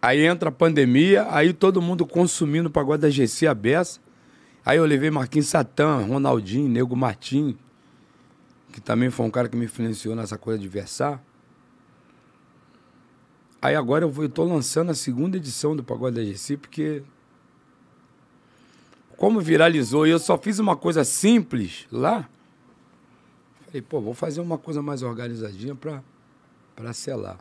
Aí entra a pandemia, aí todo mundo consumindo o pagode da GC a beça. Aí eu levei Marquinhos Satã, Ronaldinho, Nego Martim, que também foi um cara que me influenciou nessa coisa de versar. Aí agora eu estou lançando a segunda edição do Pagode da GC, porque. Como viralizou e eu só fiz uma coisa simples lá, falei, pô, vou fazer uma coisa mais organizadinha para selar.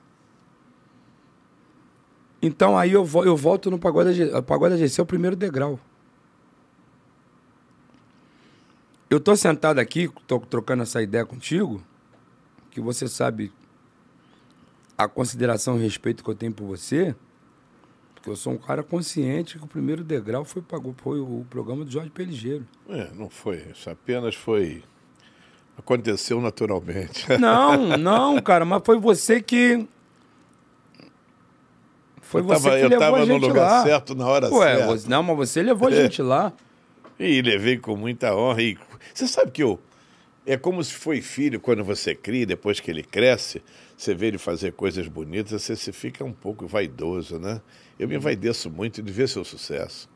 Então aí eu, vo eu volto no Pagode da, Pagode da GC, é o primeiro degrau. Eu tô sentado aqui, tô trocando essa ideia contigo, que você sabe a consideração e respeito que eu tenho por você, porque eu sou um cara consciente que o primeiro degrau foi, foi o programa do Jorge Peligeiro. É, não foi. Isso apenas foi. Aconteceu naturalmente. Não, não, cara, mas foi você que. Foi eu você que eu levou a gente lá. Eu estava no lugar lá. certo na hora Ué, certa. Você, não, mas você levou a é. gente lá. E levei com muita honra. E... Você sabe que eu. É como se foi filho quando você cria, depois que ele cresce você vê ele fazer coisas bonitas, você se fica um pouco vaidoso, né? Eu me envaideço uhum. muito de ver seu sucesso.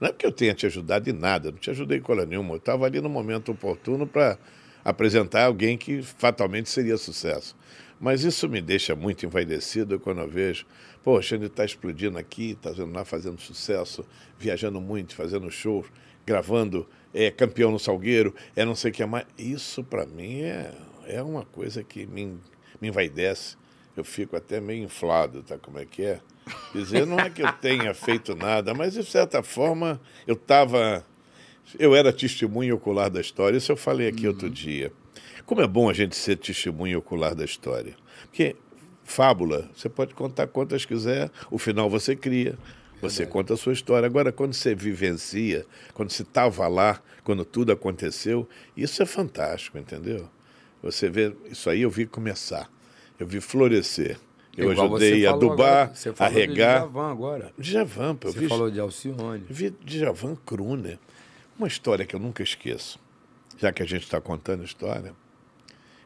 Não é porque eu tenha te ajudado em nada, não te ajudei em cola nenhuma. Eu estava ali no momento oportuno para apresentar alguém que fatalmente seria sucesso. Mas isso me deixa muito envaidecido quando eu vejo, poxa, ele está explodindo aqui, está fazendo sucesso, viajando muito, fazendo shows, gravando, é campeão no Salgueiro, é não sei o que mais. Isso para mim é, é uma coisa que me me envaidece. Eu fico até meio inflado, tá? Como é que é? Dizer, não é que eu tenha feito nada, mas de certa forma eu estava. Eu era testemunho ocular da história, isso eu falei aqui uhum. outro dia. Como é bom a gente ser testemunho ocular da história. Porque fábula, você pode contar quantas quiser, o final você cria, você Verdade. conta a sua história. Agora, quando você vivencia, quando você estava lá, quando tudo aconteceu, isso é fantástico, entendeu? Você vê, isso aí eu vi começar, eu vi florescer. Eu Igual ajudei a adubar, a regar. Djavan agora. Djavan, eu você vi. Você falou de Alcione. Vi Djavan Kruner. Uma história que eu nunca esqueço, já que a gente está contando a história.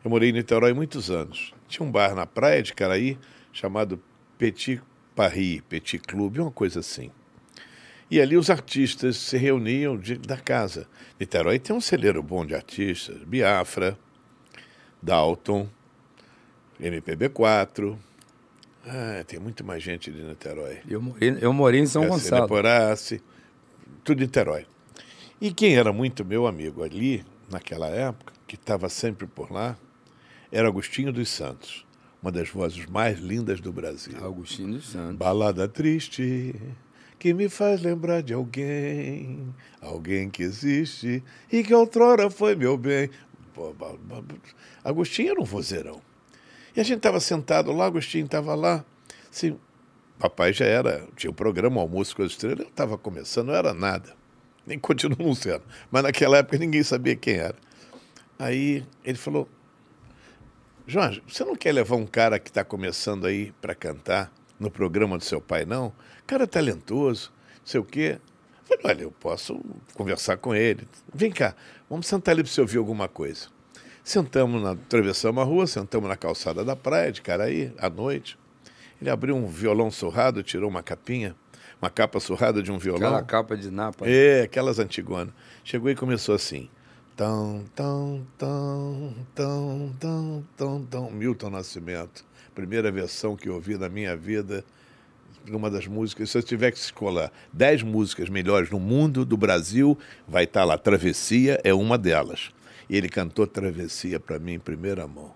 Eu morei em Niterói muitos anos. Tinha um bar na praia de Caraí chamado Petit Paris, Petit Clube, uma coisa assim. E ali os artistas se reuniam de, da casa. Niterói tem um celeiro bom de artistas, Biafra, Dalton, MPB4. Ah, tem muito mais gente de Niterói. Eu morei, eu morei em São Cassina Gonçalo. Porassi, tudo Niterói. E quem era muito meu amigo ali, naquela época, que estava sempre por lá, era Agostinho dos Santos, uma das vozes mais lindas do Brasil. Agostinho dos Santos. Balada triste que me faz lembrar de alguém, alguém que existe e que outrora foi meu bem. Pô, Agostinho era um vozeirão. E a gente estava sentado lá, Agostinho estava lá. Assim, papai já era, tinha o um programa Almoço com as Estrelas, eu estava começando, não era nada. Nem continuo não sendo. Mas naquela época ninguém sabia quem era. Aí ele falou, Jorge, você não quer levar um cara que está começando aí para cantar no programa do seu pai, não? cara é talentoso, não sei o quê. Olha, eu posso conversar com ele. Vem cá, vamos sentar ali para você ouvir alguma coisa. Sentamos, na, atravessamos a rua, sentamos na calçada da praia de Caraí, à noite. Ele abriu um violão surrado, tirou uma capinha, uma capa surrada de um violão. Aquela capa de napa. Né? É, aquelas antigonas. Chegou e começou assim. Tão, tão, tão, tão, tão, tão, tão. Milton Nascimento. Primeira versão que eu ouvi na minha vida uma das músicas, se eu tiver que escolher 10 músicas melhores no mundo, do Brasil, vai estar tá lá. Travessia é uma delas. E ele cantou Travessia para mim em primeira mão.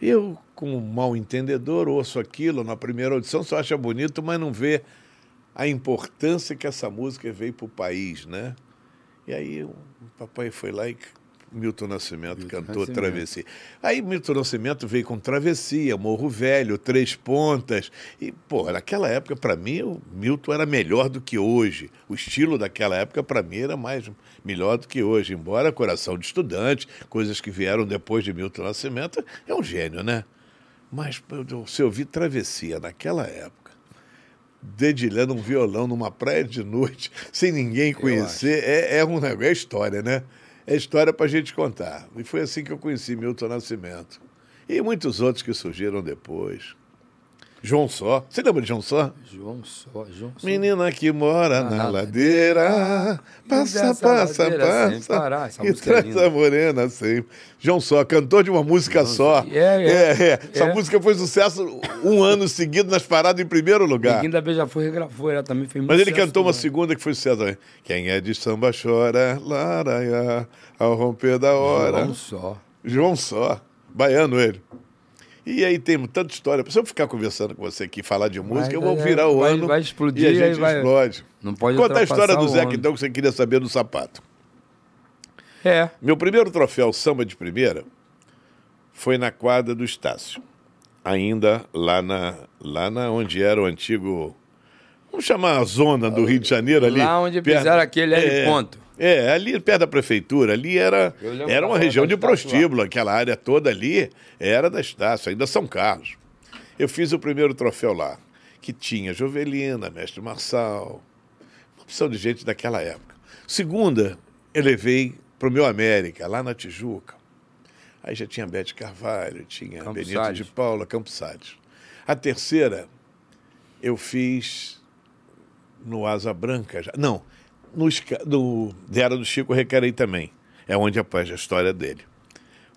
Eu, como mal entendedor, ouço aquilo na primeira audição, só acha bonito, mas não vê a importância que essa música veio para o país, né? E aí o papai foi lá e Milton Nascimento Milton cantou Nascimento. Travessia. Aí Milton Nascimento veio com Travessia, Morro Velho, Três Pontas. E, pô, naquela época, para mim, o Milton era melhor do que hoje. O estilo daquela época, para mim, era mais melhor do que hoje. Embora Coração de Estudante, coisas que vieram depois de Milton Nascimento, é um gênio, né? Mas se eu vi Travessia naquela época, dedilhando um violão numa praia de noite, sem ninguém conhecer, é, é, um negócio, é história, né? é história para a gente contar. E foi assim que eu conheci Milton Nascimento. E muitos outros que surgiram depois. João Só. Você lembra de João Só? João Só, João Só. Menina que mora na, na ah, ladeira, passa, passa, ladeira passa. Parar, essa é e traz é a morena sempre. João Só, cantor de uma música João só. É é, é, é, Essa é. música foi sucesso um ano seguido nas paradas em primeiro lugar. Ninguém da já foi regravou, ela também foi muito Mas ele cantou uma né? segunda que foi sucesso também. Quem é de samba chora, laraiá, ao romper da hora. João Só. João Só. Baiano ele. E aí tem tanta história. Se eu ficar conversando com você aqui, falar de música, vai, eu vou virar o vai, ano vai explodir, e a gente vai, explode. Não pode Conta a história do Zé que então que você queria saber do sapato. É. Meu primeiro troféu samba de primeira foi na quadra do Estácio. Ainda lá na, lá na onde era o antigo... Vamos chamar a zona do Rio de Janeiro ali. Lá onde perto, aquele L é. ponto. É, ali perto da prefeitura, ali era, era uma região de prostíbulo, aquela área toda ali era da Estácio, ainda São Carlos. Eu fiz o primeiro troféu lá, que tinha Jovelina, Mestre Marçal, uma opção de gente daquela época. Segunda, eu levei para o meu América, lá na Tijuca. Aí já tinha Bete Carvalho, tinha Campos Benito de Paula, Campos Sades. A terceira, eu fiz no Asa Branca. Já. Não, no no Diário do Chico Recarei também. É onde aparece a história dele.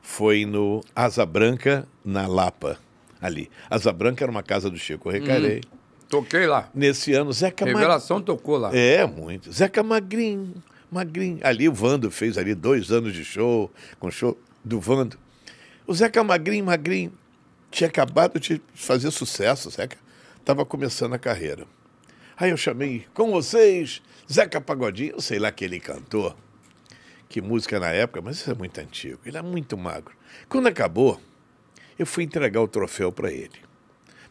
Foi no Asa Branca, na Lapa, ali. Asa Branca era uma casa do Chico Recarei. Hum, toquei lá. Nesse ano, Zeca Magrinho. Revelação Mag... tocou lá. É, muito. Zeca Magrinho, Magrinho. Ali o Vando fez ali dois anos de show, com show do Vando. O Zeca Magrinho, Magrinho, tinha acabado de fazer sucesso, Zeca. Estava começando a carreira. Aí eu chamei com vocês Zeca Pagodinho, sei lá que ele cantou, que música na época, mas isso é muito antigo, ele é muito magro. Quando acabou, eu fui entregar o troféu para ele.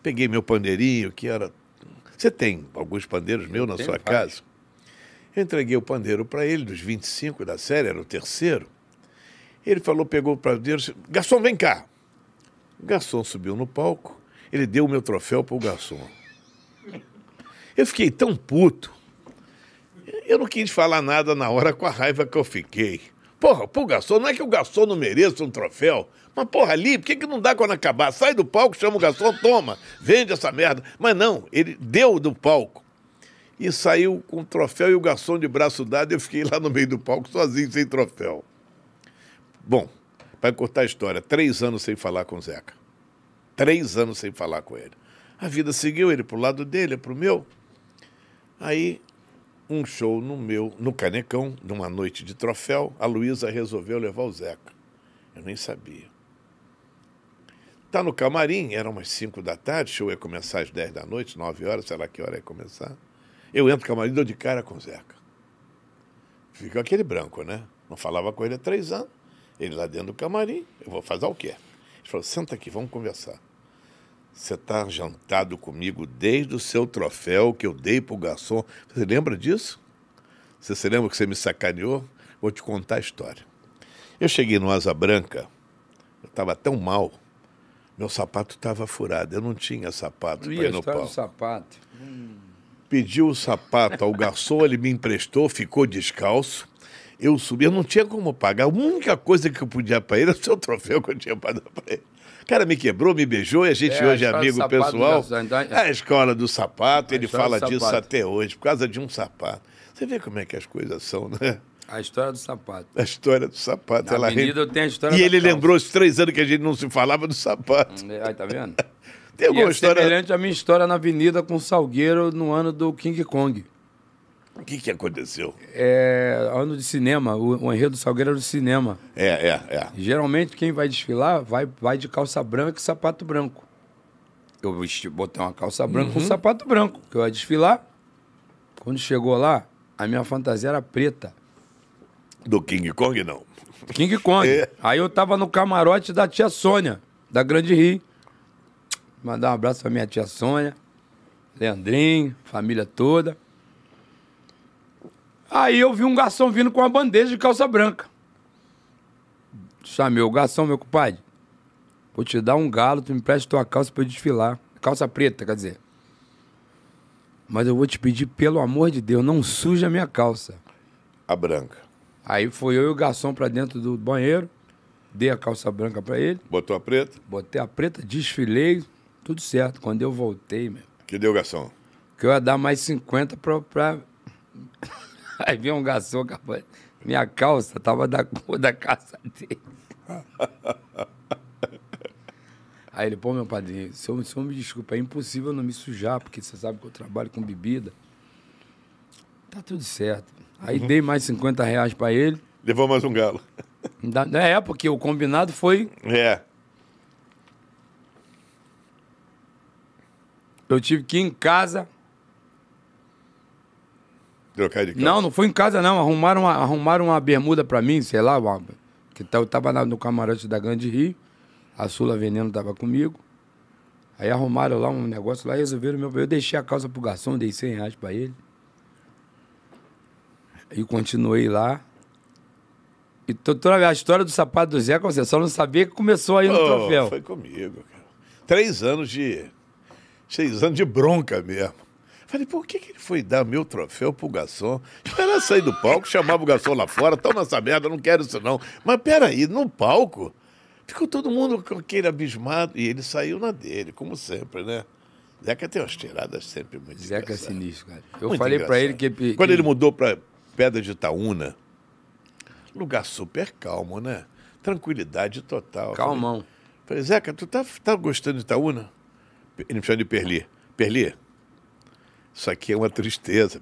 Peguei meu pandeirinho, que era. Você tem alguns pandeiros meus na sua casa? Eu entreguei o pandeiro para ele, dos 25 da série, era o terceiro. Ele falou, pegou o pandeiro, disse, garçom, vem cá. O garçom subiu no palco, ele deu o meu troféu para o garçom. Eu fiquei tão puto. Eu não quis falar nada na hora com a raiva que eu fiquei. Porra, pro garçom, não é que o garçom não mereça um troféu. Mas, porra, ali, por que, que não dá quando acabar? Sai do palco, chama o garçom, toma, vende essa merda. Mas não, ele deu do palco. E saiu com o troféu e o garçom de braço dado. Eu fiquei lá no meio do palco, sozinho, sem troféu. Bom, para cortar a história, três anos sem falar com o Zeca. Três anos sem falar com ele. A vida seguiu, ele pro lado dele, pro meu. Aí, um show no meu, no Canecão, numa noite de troféu, a Luísa resolveu levar o Zeca. Eu nem sabia. Tá no camarim, eram umas 5 da tarde, o show ia começar às 10 da noite, 9 horas, sei lá que hora ia começar. Eu entro no camarim, dou de cara com o Zeca. Fica aquele branco, né? Não falava com ele há três anos. Ele lá dentro do camarim, eu vou fazer o quê? Ele falou, senta aqui, vamos conversar. Você está jantado comigo desde o seu troféu que eu dei para o garçom. Você lembra disso? Você se lembra que você me sacaneou? Vou te contar a história. Eu cheguei no Asa Branca, eu estava tão mal, meu sapato estava furado, eu não tinha sapato para ir no palco. sapato. Hum. o sapato ao garçom, ele me emprestou, ficou descalço. Eu subi, eu não tinha como pagar. A única coisa que eu podia para ele era o seu troféu que eu tinha para dar para ele cara me quebrou, me beijou e a gente é, hoje a é amigo pessoal. Então, é a escola do sapato, ele fala disso até hoje, por causa de um sapato. Você vê como é que as coisas são, né? A história do sapato. A história do sapato. Na avenida eu tenho a história E ele calça. lembrou os três anos que a gente não se falava do sapato. É, aí, tá vendo? Tem alguma e é história... semelhante à minha história na avenida com o Salgueiro no ano do King Kong. O que, que aconteceu? É, ano de cinema, o, o enredo Salgueiro era do cinema. É, é, é. Geralmente quem vai desfilar vai, vai de calça branca e sapato branco. Eu botei uma calça branca com um uhum. sapato branco, que eu ia desfilar. Quando chegou lá, a minha fantasia era preta. Do King Kong, não? King Kong. É. Aí eu tava no camarote da tia Sônia, da Grande Rio. Mandar um abraço pra minha tia Sônia, Leandrinho, família toda. Aí eu vi um garçom vindo com uma bandeja de calça branca. Chamei o garçom, meu compadre. Vou te dar um galo, tu me empresta tua calça pra eu desfilar. Calça preta, quer dizer. Mas eu vou te pedir, pelo amor de Deus, não suja a minha calça. A branca. Aí foi eu e o garçom pra dentro do banheiro. Dei a calça branca pra ele. Botou a preta? Botei a preta, desfilei, tudo certo. Quando eu voltei, meu. Que deu, garçom? Que eu ia dar mais 50 pra. pra... Aí vem um garçom, rapaz. Minha calça tava da cor da calça dele. Aí ele, pô, meu padrinho, senhor senhor me desculpa, é impossível não me sujar, porque você sabe que eu trabalho com bebida. Tá tudo certo. Aí uhum. dei mais 50 reais pra ele. Levou mais um galo. É, porque o combinado foi. É. Eu tive que ir em casa Trocar de calça? Não, não foi em casa, não. Arrumaram uma, arrumaram uma bermuda pra mim, sei lá, uma, que tá, eu tava na, no camarote da Grande Rio, a Sula Veneno tava comigo. Aí arrumaram lá um negócio lá e resolveram meu. Eu deixei a calça pro garçom, dei 100 reais pra ele. E continuei lá. E toda a história do sapato do Zé, você só não sabia que começou aí no oh, troféu. Foi comigo, cara. Três anos de. Seis anos de bronca mesmo. Falei, por que, que ele foi dar meu troféu pro garçom? Esperar tipo, sair do palco, chamava o garçom lá fora, toma essa merda, não quero isso não. Mas peraí, no palco? Ficou todo mundo com aquele abismado e ele saiu na dele, como sempre, né? Zeca tem umas tiradas sempre muito Zeca é sinistro, cara. Eu muito falei para ele que, que... Quando ele mudou para Pedra de Itaúna, lugar super calmo, né? Tranquilidade total. Calmão. Falei, falei Zeca, tu tá, tá gostando de Itaúna? Ele me chama de Perli. Perli, isso aqui é uma tristeza,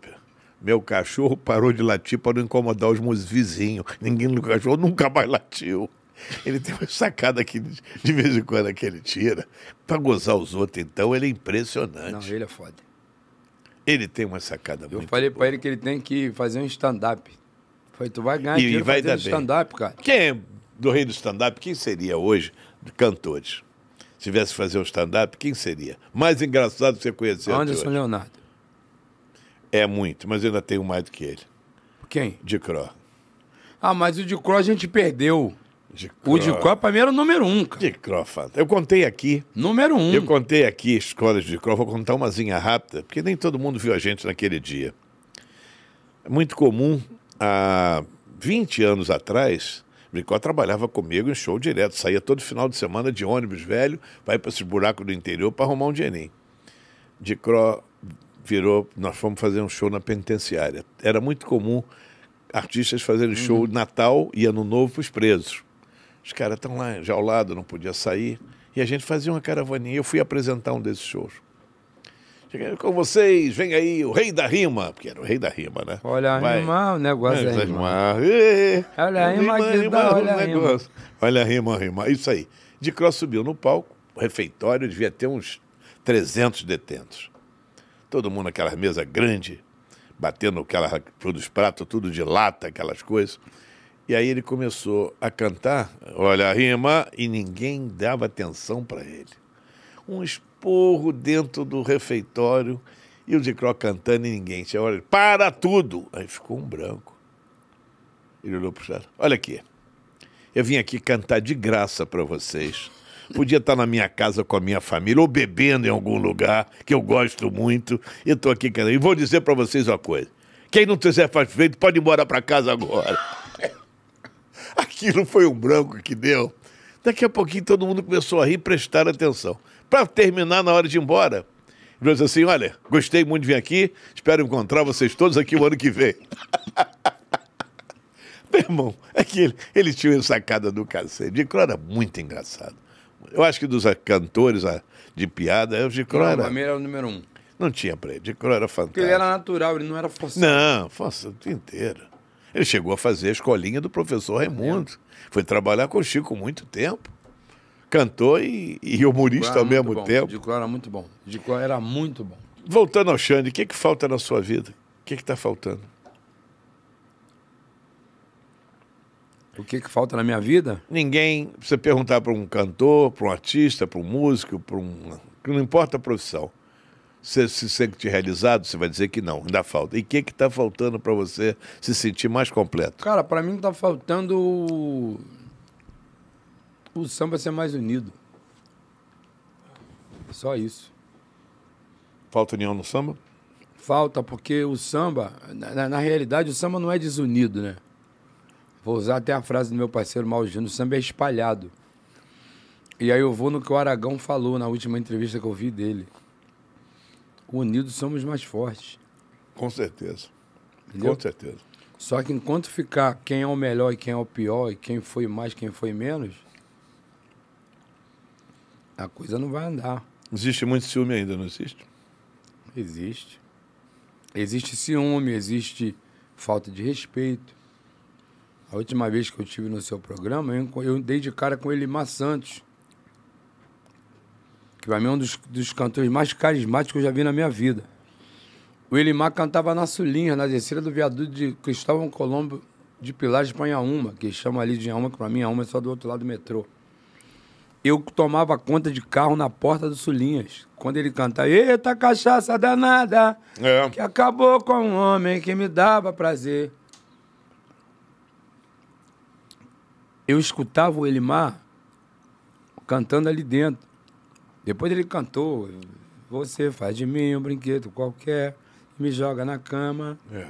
Meu cachorro parou de latir para não incomodar os meus vizinhos. Ninguém no cachorro nunca mais latiu. Ele tem uma sacada que de vez em quando que ele tira. Para gozar os outros, então, ele é impressionante. Não, ele é foda. Ele tem uma sacada Eu muito falei para ele que ele tem que fazer um stand-up. Falei, tu vai ganhar e, dinheiro vai fazendo stand-up, cara. Quem é do rei do stand-up, quem seria hoje cantores? Se tivesse que fazer um stand-up, quem seria? Mais engraçado você conhecer. Anderson Leonardo. É muito, mas eu ainda tenho mais do que ele. Quem? De Cro. Ah, mas o de Cro a gente perdeu. De o de Cro pra mim era o número um, cara. De Cro, Eu contei aqui. Número um. Eu contei aqui escolas de Cro. Vou contar umazinha rápida, porque nem todo mundo viu a gente naquele dia. É muito comum, há 20 anos atrás, Bricó trabalhava comigo em show direto. Saía todo final de semana de ônibus velho, vai para esses buracos do interior para arrumar um dinheirinho. De Cro virou, nós fomos fazer um show na penitenciária. Era muito comum artistas fazerem uhum. show Natal e Ano Novo para os presos. Os caras estão lá já ao lado não podia sair. E a gente fazia uma caravaninha. Eu fui apresentar um desses shows. Cheguei com vocês, vem aí o rei da rima, porque era o rei da rima, né? Olha a rima, o negócio é, rima. Olha a rima, rima, rima, dá, olha, a rima. olha a rima, rima. Isso aí. De Cross subiu no palco, o refeitório devia ter uns 300 detentos todo mundo naquela mesa grande, batendo aquela, os pratos, tudo de lata, aquelas coisas. E aí ele começou a cantar, olha a rima, e ninguém dava atenção para ele. Um esporro dentro do refeitório e o Dicró cantando e ninguém. Tinha olha, para tudo! Aí ficou um branco. Ele olhou para o olha aqui, eu vim aqui cantar de graça para vocês. Podia estar tá na minha casa com a minha família ou bebendo em algum lugar, que eu gosto muito. E estou aqui querendo. E vou dizer para vocês uma coisa: quem não quiser feito pode ir embora para casa agora. Aquilo foi um branco que deu. Daqui a pouquinho todo mundo começou a rir e prestar atenção. Para terminar, na hora de ir embora, ele disse assim: Olha, gostei muito de vir aqui, espero encontrar vocês todos aqui o ano que vem. Meu irmão, é que ele, ele tinha uma sacada do cacete. Ele era muito engraçado. Eu acho que dos cantores de piada, é o Gicró era. O Palmeira era o número um. Não tinha pra ele. Gicró era fantástico. Porque ele era natural, ele não era forçado. Não, forçado o inteiro. Ele chegou a fazer a escolinha do professor Raimundo. Foi trabalhar com o Chico muito tempo. Cantor e, e humorista ao mesmo bom. tempo. Gicró era muito bom. Gicró era muito bom. Voltando ao Xande, o que, que falta na sua vida? O que está faltando? O que, que falta na minha vida? Ninguém. Você perguntar para um cantor, para um artista, para um músico, para um. Não importa a profissão. Se se sente realizado, você vai dizer que não, ainda falta. E o que está faltando para você se sentir mais completo? Cara, para mim está faltando o... o samba ser mais unido. Só isso. Falta união no samba? Falta, porque o samba, na, na realidade, o samba não é desunido, né? Vou usar até a frase do meu parceiro Maugino, o samba é espalhado. E aí eu vou no que o Aragão falou na última entrevista que eu vi dele. Unidos somos mais fortes. Com certeza. Entendeu? Com certeza. Só que enquanto ficar quem é o melhor e quem é o pior, e quem foi mais, quem foi menos, a coisa não vai andar. Existe muito ciúme ainda, não existe? Existe. Existe ciúme, existe falta de respeito. A última vez que eu tive no seu programa, eu, eu dei de cara com Elimar Santos. Que para mim é um dos, dos cantores mais carismáticos que eu já vi na minha vida. O Elimar cantava na Sulinha, na descida do viaduto de Cristóvão Colombo de Pilares para Inhaúma, que chama ali de Inhaúma, que para mim é é só do outro lado do metrô. Eu tomava conta de carro na porta do Sulinhas. Quando ele cantava, eita cachaça danada, é. que acabou com um homem que me dava prazer. eu escutava o Elimar cantando ali dentro. Depois ele cantou, você faz de mim um brinquedo qualquer, me joga na cama. É.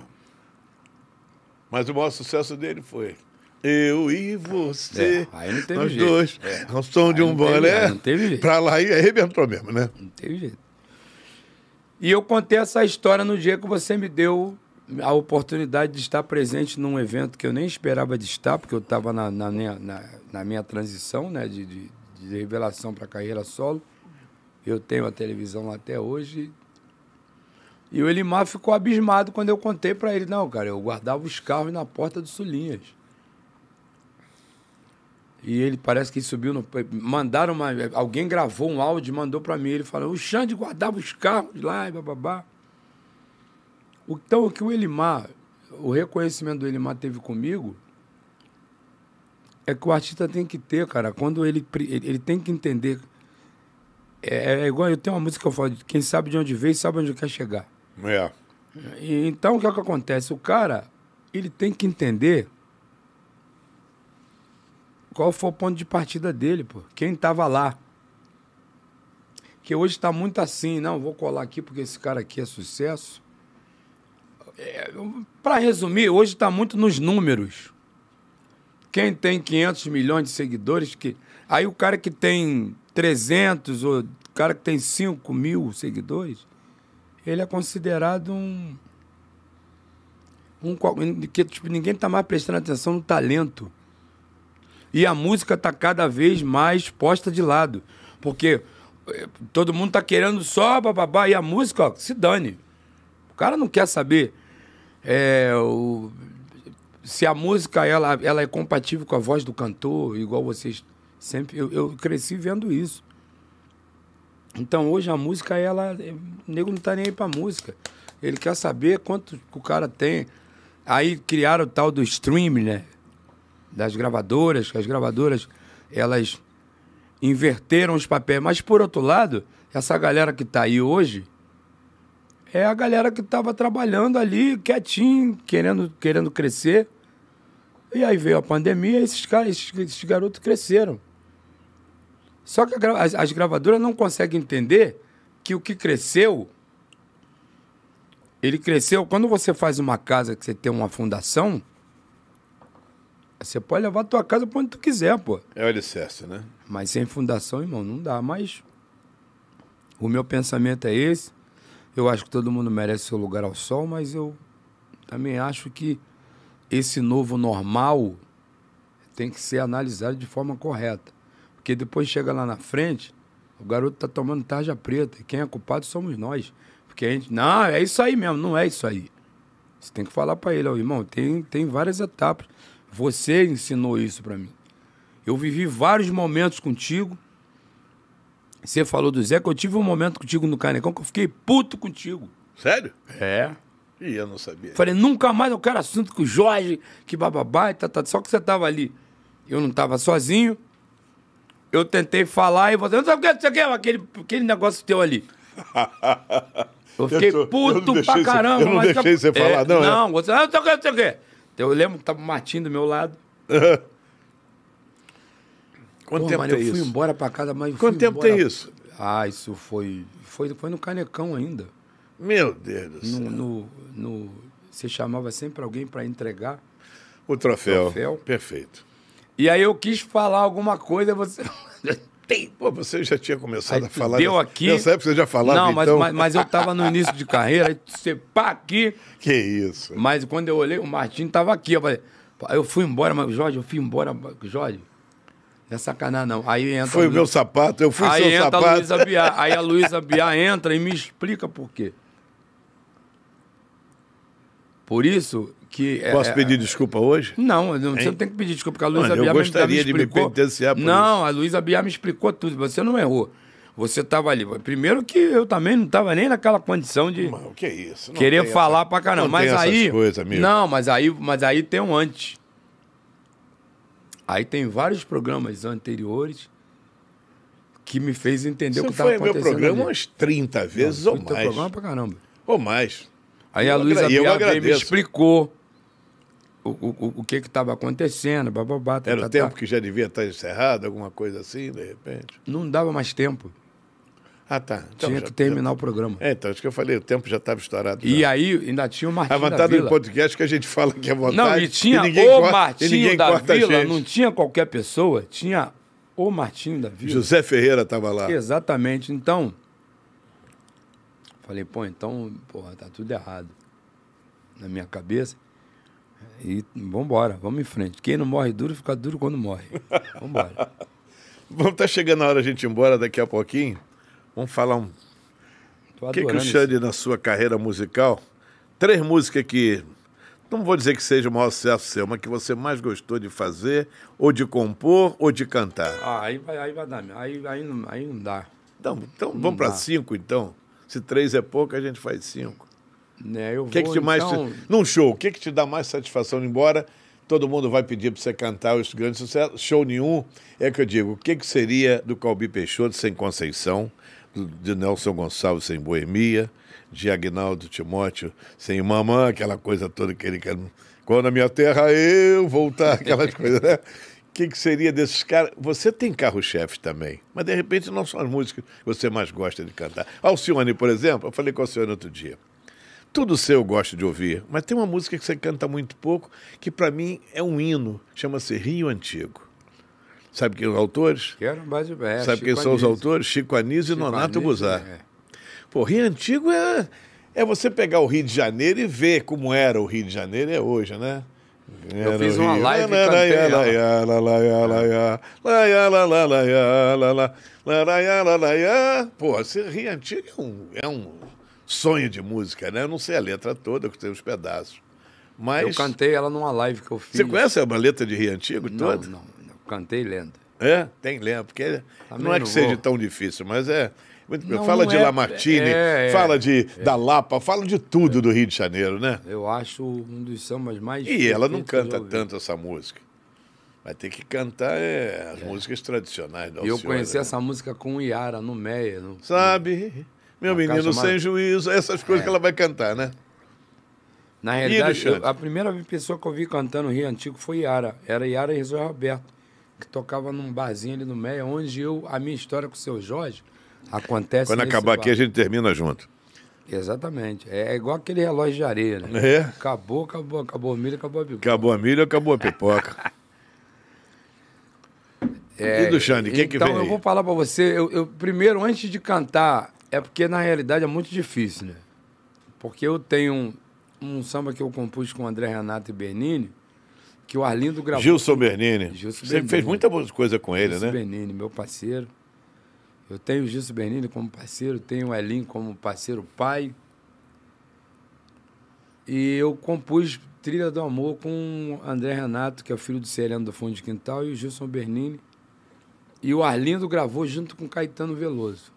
Mas o maior sucesso dele foi eu e você. É, aí não teve nós jeito. dois. É. Ao som aí de um bolé. Não teve jeito. Pra lá e arrebentou mesmo, né? Não teve jeito. E eu contei essa história no dia que você me deu a oportunidade de estar presente num evento que eu nem esperava de estar, porque eu estava na, na, minha, na, na, minha transição né, de, de, de revelação para carreira solo. Eu tenho a televisão lá até hoje. E o Elimar ficou abismado quando eu contei para ele: não, cara, eu guardava os carros na porta do Sulinhas. E ele parece que subiu no. Mandaram uma. Alguém gravou um áudio mandou para mim. Ele falou: o Xande guardava os carros lá e bababá. Então, o que o Elimar, o reconhecimento do Elimar teve comigo, é que o artista tem que ter, cara, quando ele, ele, tem que entender. É, é, igual, eu tenho uma música que eu falo, quem sabe de onde veio, sabe onde quer chegar. É. E, então, o que, é que acontece? O cara, ele tem que entender qual foi o ponto de partida dele, pô. Quem estava lá. Que hoje está muito assim, não, vou colar aqui porque esse cara aqui é sucesso é, para resumir, hoje está muito nos números. Quem tem 500 milhões de seguidores, que aí o cara que tem 300, ou o cara que tem 5 mil seguidores, ele é considerado um. um que, tipo, ninguém está mais prestando atenção no talento. E a música está cada vez mais posta de lado. Porque eh, todo mundo está querendo só bababá, e a música, ó, se dane. O cara não quer saber é, o, se a música ela, ela é compatível com a voz do cantor, igual vocês sempre. Eu, eu cresci vendo isso. Então hoje a música, ela. É, o nego não tá nem aí pra música. Ele quer saber quanto o cara tem. Aí criaram o tal do stream, né? Das gravadoras, que as gravadoras, elas inverteram os papéis. Mas por outro lado, essa galera que tá aí hoje é a galera que estava trabalhando ali, quietinho, querendo, querendo crescer. E aí veio a pandemia e esses, caras, esses, esses garotos cresceram. Só que as, as gravadoras não conseguem entender que o que cresceu, ele cresceu. Quando você faz uma casa que você tem uma fundação, você pode levar a tua casa para onde tu quiser, pô. É o alicerce, né? Mas sem fundação, irmão, não dá. Mas o meu pensamento é esse. Eu acho que todo mundo merece seu lugar ao sol, mas eu também acho que esse novo normal tem que ser analisado de forma correta. Porque depois chega lá na frente, o garoto tá tomando tarja preta. E quem é culpado somos nós. Porque a gente, não, é isso aí mesmo, não é isso aí. Você tem que falar para ele, ó, irmão, tem, tem várias etapas. Você ensinou isso para mim. Eu vivi vários momentos contigo você falou do Zeca, eu tive um momento contigo no Canecão que eu fiquei puto contigo. Sério? É. E eu não sabia. Falei, nunca mais eu quero assunto com o Jorge, que bababá, e tá, tá. só que você tava ali. Eu não tava sozinho. Eu tentei falar e você, não sabe o que você é, quer, é, aquele, aquele negócio teu ali. eu fiquei eu tô, puto eu pra caramba. eu não tá deixei você é, falar, não. Não, é. você, ah, não, sei o que, não sei o que. Então, eu lembro que tava o Martim do meu lado. Quanto Pô, tempo mano, tem eu isso? Eu fui embora para casa, mas. Quanto tempo embora... tem isso? Ah, isso foi, foi. Foi no Canecão ainda. Meu Deus do céu. No, no, você chamava sempre alguém para entregar o troféu. troféu. Perfeito. E aí eu quis falar alguma coisa, você. Pô, você já tinha começado aí, a falar. Deu aqui. Nessa época você já falava. Não, mas, então... mas, mas, eu estava no início de carreira, aí você pá aqui. Que isso. Mas quando eu olhei, o Martinho estava aqui. Eu falei, eu fui embora, mas Jorge, eu fui embora, Jorge é sacanagem, não. Aí entra. Foi o meu sapato, eu fui aí seu entra sapato. A Luísa Biá, aí a Luísa Biá entra e me explica por quê. Por isso que. É, Posso é, pedir é, desculpa hoje? Não, você não tem que pedir desculpa, porque a Luísa Biá me gostaria de me penitenciar por Não, isso. a Luísa Biá me explicou tudo. Você não errou. Você estava ali. Primeiro que eu também não estava nem naquela condição de. Mas, o que é isso? Não querer falar essa, pra caramba. Não mas aí. Coisas, não, mas aí, mas aí tem um antes. Aí tem vários programas anteriores que me fez entender Você o que estava acontecendo. Você foi meu programa ali. umas 30 vezes Não, ou mais. Foi programa pra caramba. Ou mais. Aí eu a Luísa Piabê me explicou o, o, o que estava acontecendo, bababá. Tá, Era tá, o tempo tá. que já devia estar encerrado, alguma coisa assim, de repente? Não dava mais tempo. Ah, tá. Então, tinha já, que terminar já... o programa. É, então, acho que eu falei, o tempo já estava estourado. E já. aí, ainda tinha o Martinho A vantagem do podcast é que a gente fala que é vontade. Não, e tinha e o corta, Martinho da Vila, não tinha qualquer pessoa, tinha o Martinho da Vila. José Ferreira estava lá. Exatamente. Então, falei, pô, então, porra, tá tudo errado na minha cabeça. E vambora, vamos em frente. Quem não morre duro, fica duro quando morre. Vambora. vamos estar tá chegando a hora a gente ir embora daqui a pouquinho. Vamos falar um. O que, que o Xande, na sua carreira musical, três músicas que. Não vou dizer que seja o maior sucesso seu, mas que você mais gostou de fazer, ou de compor, ou de cantar. Ah, aí vai, aí vai dar. Aí, aí, não, aí não dá. Então, então não vamos para cinco, então. Se três é pouco, a gente faz cinco. É, eu que vou, que te mais então te... Num show, o que, que te dá mais satisfação embora? Todo mundo vai pedir para você cantar os grandes sucessos. Show nenhum, é que eu digo. O que, que seria do Calbi Peixoto sem Conceição? de Nelson Gonçalves sem boemia, de Agnaldo Timóteo sem mamã, aquela coisa toda que ele quer. Quando a minha terra eu voltar, aquelas coisas, né? O que, que seria desses caras? Você tem carro-chefe também, mas de repente não são as músicas que você mais gosta de cantar. Alcione, por exemplo, eu falei com o Alcione outro dia. Tudo seu eu gosto de ouvir, mas tem uma música que você canta muito pouco, que para mim é um hino, chama-se Rio Antigo. Sabe quem são os autores? Quero, mais é, Sabe Chico quem são Anísio. os autores? Chico Anísio Chico e Nonato Anísio, É. Pô, Rio Antigo é, é você pegar o Rio de Janeiro e ver como era o Rio de Janeiro é hoje, né? Eu fiz uma Rio. live Pô, esse Rio Antigo é um, é um sonho de música, né? Eu não sei a letra toda, eu tenho os pedaços. Mas... Eu cantei ela numa live que eu fiz. Você conhece a letra de Rio Antigo toda? Não, não. Cantei lendo. É? Tem lendo, porque Também não é que não seja vou. tão difícil, mas é. Muito não, fala não de é, Lamartine, é, é. fala de é. da Lapa, fala de tudo do Rio de Janeiro, né? Eu acho um dos sambas mais. E ela não canta tanto essa música. Vai ter que cantar é, as músicas tradicionais do Eu conheci né? essa música com Iara, no Meia. No, Sabe, meu menino sem juízo, essas coisas que ela vai cantar, né? Na realidade, eu, a primeira pessoa que eu vi cantando Rio Antigo foi Iara. Era Iara e José Roberto que tocava num barzinho ali no meio, onde eu, a minha história com o seu Jorge acontece. Quando acabar bar. aqui, a gente termina junto. Exatamente. É, é igual aquele relógio de areia, né? É. Acabou, acabou, acabou a milha, acabou a pipoca. Acabou a milha, acabou a pipoca. é, e do Xande, quem então, que vem? Então, eu vou falar para você. Eu, eu, primeiro, antes de cantar, é porque na realidade é muito difícil, né? Porque eu tenho um, um samba que eu compus com o André Renato e Bernini, que o Arlindo gravou. Gilson Bernini. Gilson Você Bernini. fez muita coisa com ele, né? Gilson Bernini, meu parceiro. Eu tenho o Gilson Bernini como parceiro, tenho o Elin como parceiro pai. E eu compus Trilha do Amor com o André Renato, que é o filho do Sereno do Fundo de Quintal, e o Gilson Bernini. E o Arlindo gravou junto com Caetano Veloso.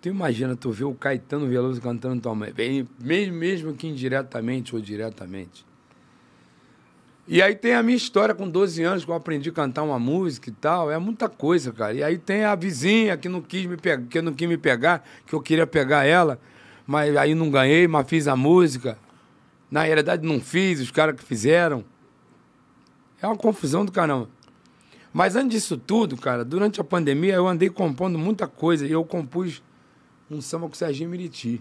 Tu imagina tu ver o Caetano Veloso cantando tua mãe, mesmo que indiretamente ou diretamente. E aí tem a minha história com 12 anos, que eu aprendi a cantar uma música e tal. É muita coisa, cara. E aí tem a vizinha que não quis me, pe que não quis me pegar, que eu queria pegar ela, mas aí não ganhei, mas fiz a música. Na realidade não fiz, os caras que fizeram. É uma confusão do caramba. Mas antes disso tudo, cara, durante a pandemia eu andei compondo muita coisa. E eu compus um samba com o Serginho Miriti.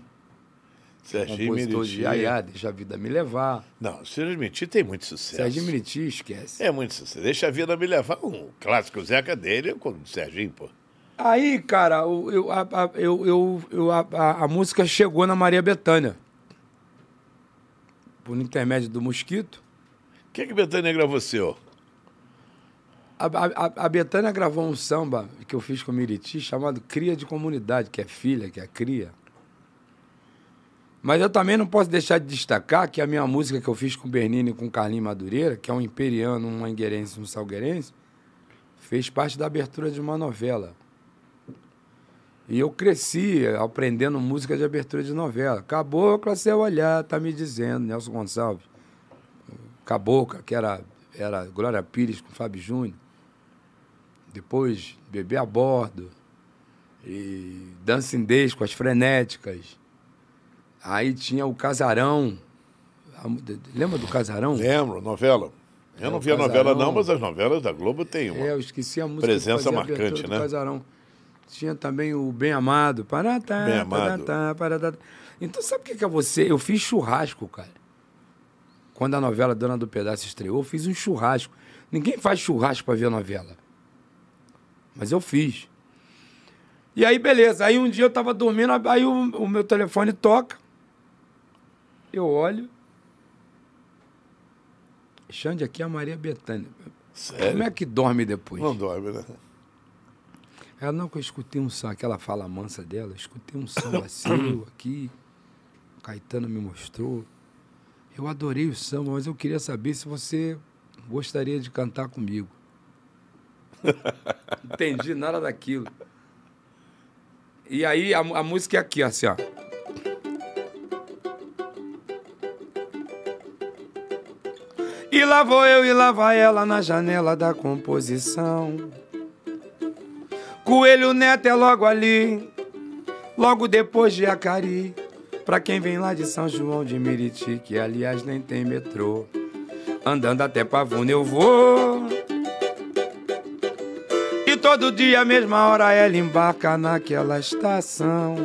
Serginho compositor Miriti. de Ayá, Deixa a Vida Me Levar. Não, Serginho Miriti tem muito sucesso. Serginho é Miriti, esquece. É muito sucesso. Deixa a Vida Me Levar, um clássico Zeca dele, com o Serginho, pô. Aí, cara, eu, a, a, eu, eu, eu, a, a música chegou na Maria Bethânia. Por intermédio do Mosquito. O que, a que Bethânia gravou seu? A, a, a Betânia gravou um samba que eu fiz com o Miriti chamado Cria de Comunidade, que é filha, que é cria. Mas eu também não posso deixar de destacar que a minha música que eu fiz com o Bernini e com o Madureira, que é um imperiano, um mangueirense e um salgueirense, fez parte da abertura de uma novela. E eu cresci aprendendo música de abertura de novela. Cabocla, seu olhar, tá me dizendo, Nelson Gonçalves. Cabocla, que era, era Glória Pires com Fábio Júnior. Depois, Bebê a Bordo. E Dancindês com as Frenéticas. Aí tinha o Casarão. Lembra do Casarão? Lembro, novela. Eu é, não vi a novela, não, mas as novelas da Globo tem uma. É, eu esqueci a música. Presença marcante, né? Casarão. Tinha também o Bem Amado. Paratá, Bem Amado. Paratá, paratá. Então, sabe o que, que é você? Eu fiz churrasco, cara. Quando a novela Dona do Pedaço estreou, eu fiz um churrasco. Ninguém faz churrasco para ver a novela. Mas eu fiz. E aí, beleza. Aí um dia eu tava dormindo, aí o, o meu telefone toca. Eu olho. Xande aqui é a Maria Bethânia. Sério? Como é que dorme depois? Não dorme, né? Ela não, que eu escutei um som, aquela fala mansa dela, escutei um som vacio aqui. O Caetano me mostrou. Eu adorei o samba, mas eu queria saber se você gostaria de cantar comigo. Entendi nada daquilo. E aí a, a música é aqui, assim, ó. E lá vou eu e lá vai ela na janela da composição. Coelho Neto é logo ali, logo depois de Acari. Pra quem vem lá de São João de Meriti, que aliás nem tem metrô. Andando até Pavuna eu vou. E todo dia, a mesma hora, ela embarca naquela estação.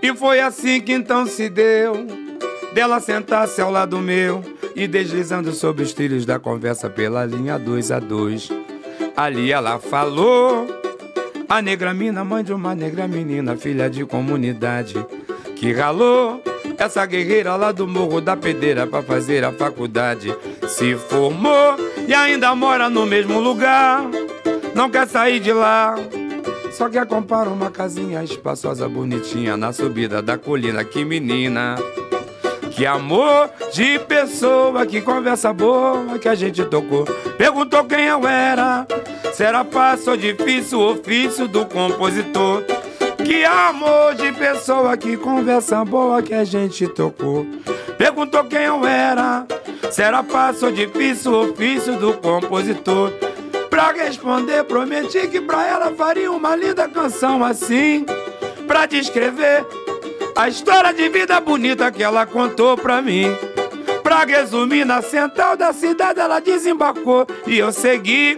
E foi assim que então se deu, dela sentar-se ao lado meu e deslizando sobre os trilhos da conversa pela linha 2 a 2. Ali ela falou: A negra mina, mãe de uma negra menina, filha de comunidade, que ralou essa guerreira lá do morro da pedeira para fazer a faculdade. Se formou e ainda mora no mesmo lugar, não quer sair de lá. Só quer comprar uma casinha espaçosa, bonitinha, na subida da colina. Que menina! Que amor de pessoa, que conversa boa que a gente tocou. Perguntou quem eu era, Será fácil ou difícil o ofício do compositor. Que amor de pessoa, que conversa boa que a gente tocou. Perguntou quem eu era, Será fácil ou difícil o ofício do compositor. Pra responder, prometi que pra ela faria uma linda canção assim. Pra descrever a história de vida bonita que ela contou pra mim. Pra resumir, na central da cidade ela desembarcou e eu segui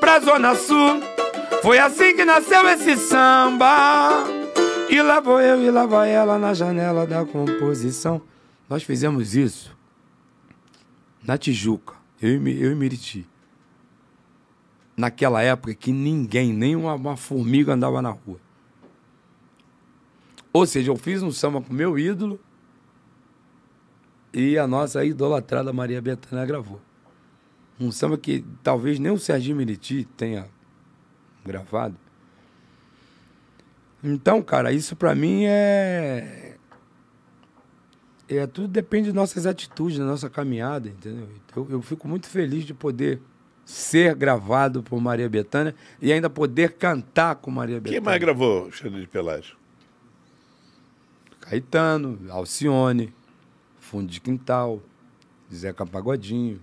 pra Zona Sul. Foi assim que nasceu esse samba. E lá vou eu e lá vai ela na janela da composição. Nós fizemos isso na Tijuca, eu e, eu e Miriti. Naquela época que ninguém, nem uma formiga andava na rua. Ou seja, eu fiz um samba com meu ídolo e a nossa idolatrada Maria Bethânia gravou. Um samba que talvez nem o Serginho Militi tenha gravado. Então, cara, isso para mim é... é. Tudo depende de nossas atitudes, da nossa caminhada, entendeu? Eu, então, eu fico muito feliz de poder ser gravado por Maria Bethânia e ainda poder cantar com Maria Bethânia. Quem mais gravou Xande de Pelágio? Caetano, Alcione, Fundo de Quintal, Zeca Pagodinho.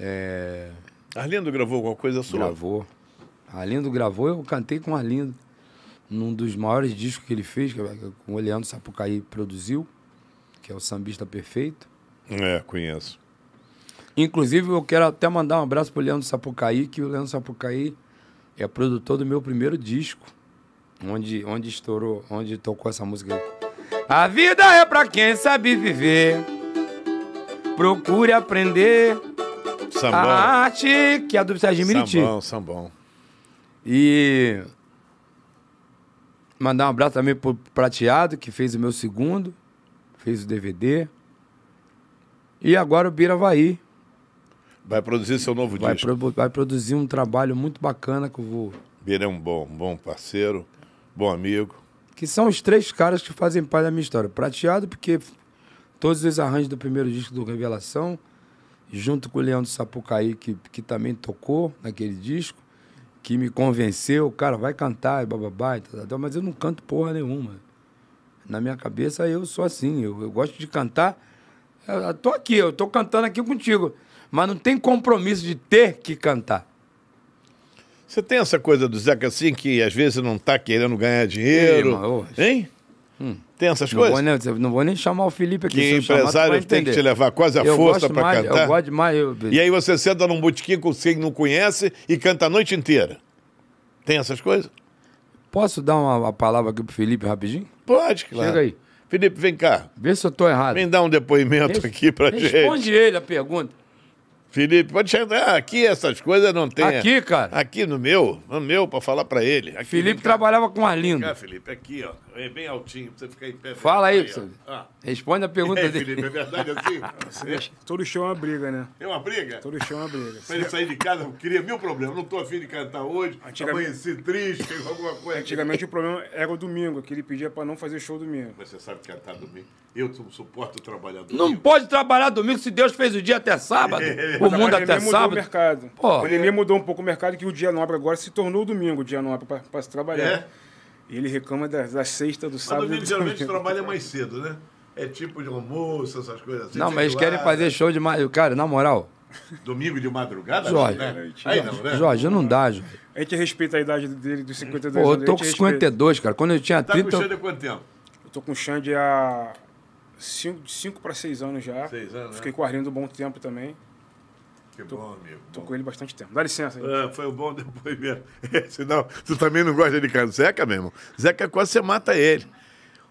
É... Arlindo gravou alguma coisa sua? Gravou. Arlindo gravou, eu cantei com Arlindo. Num dos maiores discos que ele fez, que é o Leandro Sapucaí produziu, que é o Sambista Perfeito. É, conheço. Inclusive, eu quero até mandar um abraço pro Leandro Sapucaí, que o Leandro Sapucaí é produtor do meu primeiro disco, Onde, onde estourou, onde tocou essa música? A vida é pra quem sabe viver. Procure aprender sambão. a arte que é a do Serginho Miriti. Sambão, sambão. E mandar um abraço também pro Prateado, que fez o meu segundo, fez o DVD. E agora o Biravaí. Vai produzir seu novo vai disco. Pro, vai produzir um trabalho muito bacana que eu vou. Bira é um bom, um bom parceiro bom amigo. Que são os três caras que fazem parte da minha história. Prateado, porque todos os arranjos do primeiro disco do Revelação, junto com o Leandro Sapucaí, que, que também tocou naquele disco, que me convenceu, cara, vai cantar, e bababá, e tal, mas eu não canto porra nenhuma. Na minha cabeça eu sou assim, eu, eu gosto de cantar. Eu, eu tô aqui, eu tô cantando aqui contigo. Mas não tem compromisso de ter que cantar. Você tem essa coisa do Zeca assim que às vezes não tá querendo ganhar dinheiro? Ei, hein? Hum. Tem essas não coisas? Vou nem, não vou nem chamar o Felipe aqui. Que empresário tem que te levar quase à força para cantar. Eu gosto demais. Eu... E aí você senta num botequim com quem não conhece e canta a noite inteira. Tem essas coisas? Posso dar uma, uma palavra aqui pro Felipe rapidinho? Pode, claro. Chega aí. Felipe, vem cá. Vê se eu tô errado. Vem dar um depoimento Res... aqui pra Responde gente. Responde ele a pergunta. Felipe, pode chegar. Ah, aqui essas coisas não tem. Aqui, cara. Aqui no meu, no meu, para falar para ele. Aqui, Felipe trabalhava com Arlindo. Cá, Felipe, aqui, ó. É bem altinho, pra você ficar em pé. Fala aí, aí ah. Responde a pergunta aí, Felipe, É verdade assim? Todo show é uma briga, né? É uma briga? Todo show é uma briga. Pra ele sair de casa, eu queria mil problemas. Não tô afim de cantar hoje, Antigamente... amanheci triste, fez alguma coisa. Antigamente o problema era o domingo, que ele pedia pra não fazer show domingo. Mas você sabe cantar domingo. Eu suporto trabalhar domingo. Não pode trabalhar domingo se Deus fez o dia até sábado. É. o mundo até sábado. O mercado. Pô. O mudou um pouco o mercado, que o dia nobre agora se tornou domingo, o dia nobre, pra, pra se trabalhar. É. Ele reclama da, das sextas, do sábado. Mas domingo geralmente trabalha mais cedo, né? É tipo de almoço, essas coisas assim. Não, mas eles querem fazer show de madrugada. Cara, na moral. Domingo de madrugada? Jorge. Né? Aí não, né? Jorge, não dá, Jorge. A gente respeita a idade dele dos 52 anos. Pô, eu tô com 52, cara. Quando eu tinha 30... Tá com o Xande há quanto tempo? Eu tô com o Xande há 5 para 6 anos já. 6 anos, Fiquei né? com o Arlindo um bom tempo também. Que tô, bom, amigo. Tô bom. com ele bastante tempo. Dá licença. Gente. É, foi um bom depoimento. É, senão, tu também não gosta de cara. Zeca mesmo. Zeca quase você mata ele.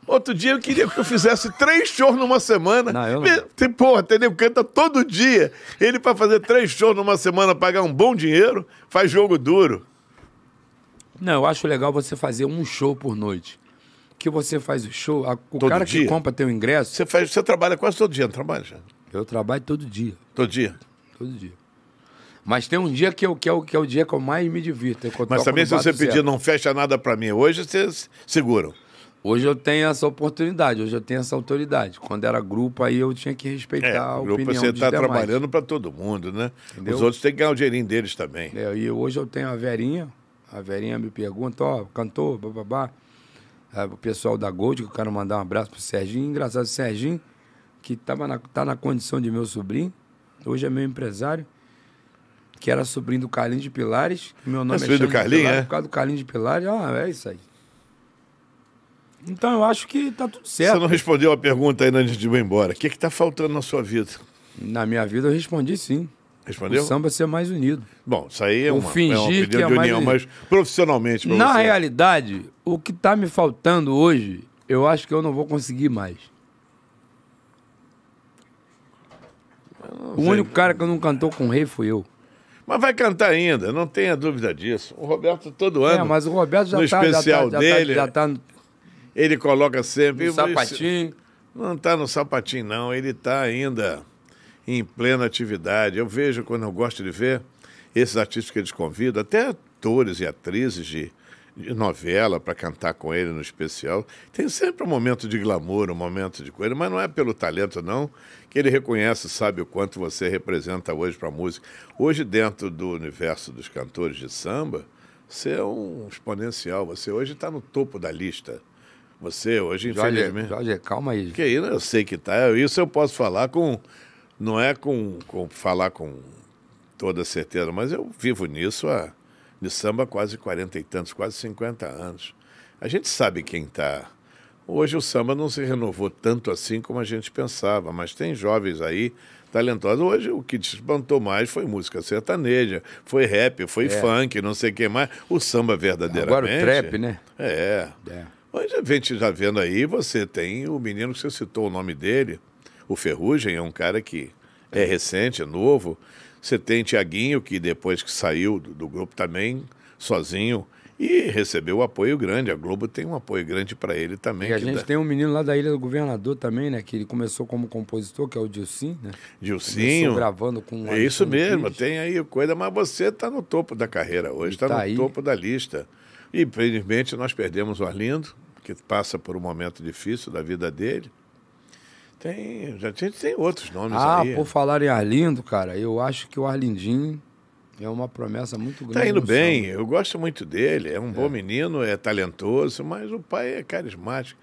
Outro dia eu queria que eu fizesse três shows numa semana. Não, eu não... Tem, porra, entendeu? Canta todo dia. Ele para fazer três shows numa semana, pagar um bom dinheiro, faz jogo duro. Não, eu acho legal você fazer um show por noite. Que você faz o show, a, o todo cara dia? que compra teu ingresso. Você, faz, você trabalha quase todo dia, não trabalha? Já. Eu trabalho todo dia. Todo dia? Todo dia. Mas tem um dia que, eu, é que, é, o, que é o dia que eu mais me divirto. É Mas também se você pedir não fecha nada para mim hoje, vocês seguram. Hoje eu tenho essa oportunidade, hoje eu tenho essa autoridade. Quando era grupo, aí eu tinha que respeitar é, a grupo opinião você está trabalhando para todo mundo, né? Entendeu? Os outros têm que ganhar o dinheirinho deles também. É, e hoje eu tenho a Verinha, a Verinha me pergunta, ó, oh, cantor, bababá. É, o pessoal da Gold, que eu quero mandar um abraço pro Serginho. Engraçado, o Serginho, que tava na, tá na condição de meu sobrinho, hoje é meu empresário, que era sobrinho do Carlinhos de Pilares. Meu nome é, é sobrinho do Carlinhos, Pilares, é? Por causa do Carlinhos de Pilares. Ah, é isso aí. Então eu acho que tá tudo certo. Você não respondeu a pergunta ainda antes de ir embora. O que é que tá faltando na sua vida? Na minha vida eu respondi sim. Respondeu? O samba é ser mais unido. Bom, isso aí é, é uma, fingir é uma que é de união, mais... mas profissionalmente. Na você. realidade, o que está me faltando hoje, eu acho que eu não vou conseguir mais. O sei. único cara que não cantou com o rei fui eu. Mas vai cantar ainda, não tenha dúvida disso. O Roberto todo é, ano. É, mas o Roberto já no tá, especial tá- tá- já tá, dele. Já tá, já tá, ele coloca sempre. No sapatinho. Isso, não está no sapatinho, não. Ele está ainda em plena atividade. Eu vejo, quando eu gosto de ver, esses artistas que eles convidam, até atores e atrizes de, de novela para cantar com ele no especial. Tem sempre um momento de glamour, um momento de coisa, mas não é pelo talento, não, que ele reconhece, sabe o quanto você representa hoje para a música. Hoje, dentro do universo dos cantores de samba, você é um exponencial, você hoje está no topo da lista. Você hoje, Jorge, infelizmente. Jorge, calma aí. Que aí eu sei que está Isso eu posso falar com. Não é com, com falar com toda certeza, mas eu vivo nisso há. A de samba quase 40 e tantos, quase 50 anos. A gente sabe quem está. Hoje o samba não se renovou tanto assim como a gente pensava, mas tem jovens aí talentosos. Hoje o que despantou espantou mais foi música sertaneja, foi rap, foi é. funk, não sei o que mais. O samba verdadeiramente. Agora o trap, né? É. é. Hoje a gente já tá vendo aí, você tem o menino que você citou o nome dele, o Ferrugem, é um cara que é recente, é novo. Você tem Tiaguinho, que depois que saiu do, do grupo também, sozinho, e recebeu apoio grande. A Globo tem um apoio grande para ele também. E a gente dá... tem um menino lá da Ilha do Governador também, né? Que ele começou como compositor, que é o Dilcim, né? Dilcinho. gravando com... É isso mesmo, tem aí coisa, mas você está no topo da carreira hoje, está tá no tá aí. topo da lista. E, infelizmente, nós perdemos o Arlindo, que passa por um momento difícil da vida dele. Tem, já tem, tem outros nomes ah, aí. Ah, por falar em Arlindo, cara, eu acho que o Arlindinho é uma promessa muito tá grande. Tá indo bem, eu gosto muito dele, é um é. bom menino, é talentoso, mas o pai é carismático.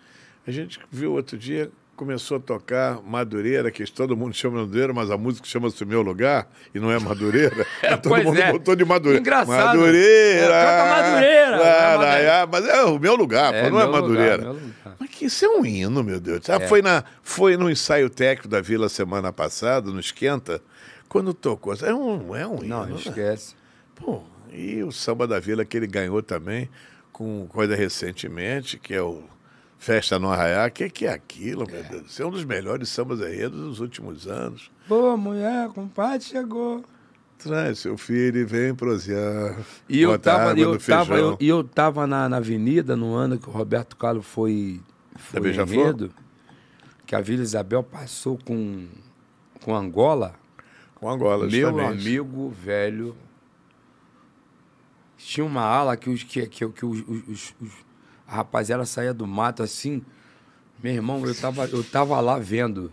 A gente viu outro dia começou a tocar Madureira, que todo mundo chama Madureira, mas a música chama-se Meu Lugar, e não é Madureira. é, todo mundo é. botou de Madureira. Engraçado. Madureira! É, Canta Madureira! Né? madureira. mas é o meu lugar, é, pô, não é Madureira. Lugar, Mas que isso é um hino, meu Deus. Ah, é. foi, na, foi no ensaio técnico da Vila semana passada, no Esquenta, quando tocou. É um, é um hino. Não, né? não esquece. Pô, e o Samba da Vila que ele ganhou também, com coisa recentemente, que é o Festa no Arraiá, o que, que é aquilo, meu é. Deus? Você é um dos melhores sambas enredos dos últimos anos. Boa, mulher, compadre chegou. Traz seu filho e vem prosear. E eu tava, eu tava, eu, eu tava na, na avenida no ano que o Roberto Carlos foi, foi da enredo, que a Vila Isabel passou com, com Angola. Com Angola, Meu justamente. amigo velho. Tinha uma ala que, os, que, que, que os, os, os rapaz rapaziada saía do mato assim. Meu irmão, eu tava, eu tava lá vendo.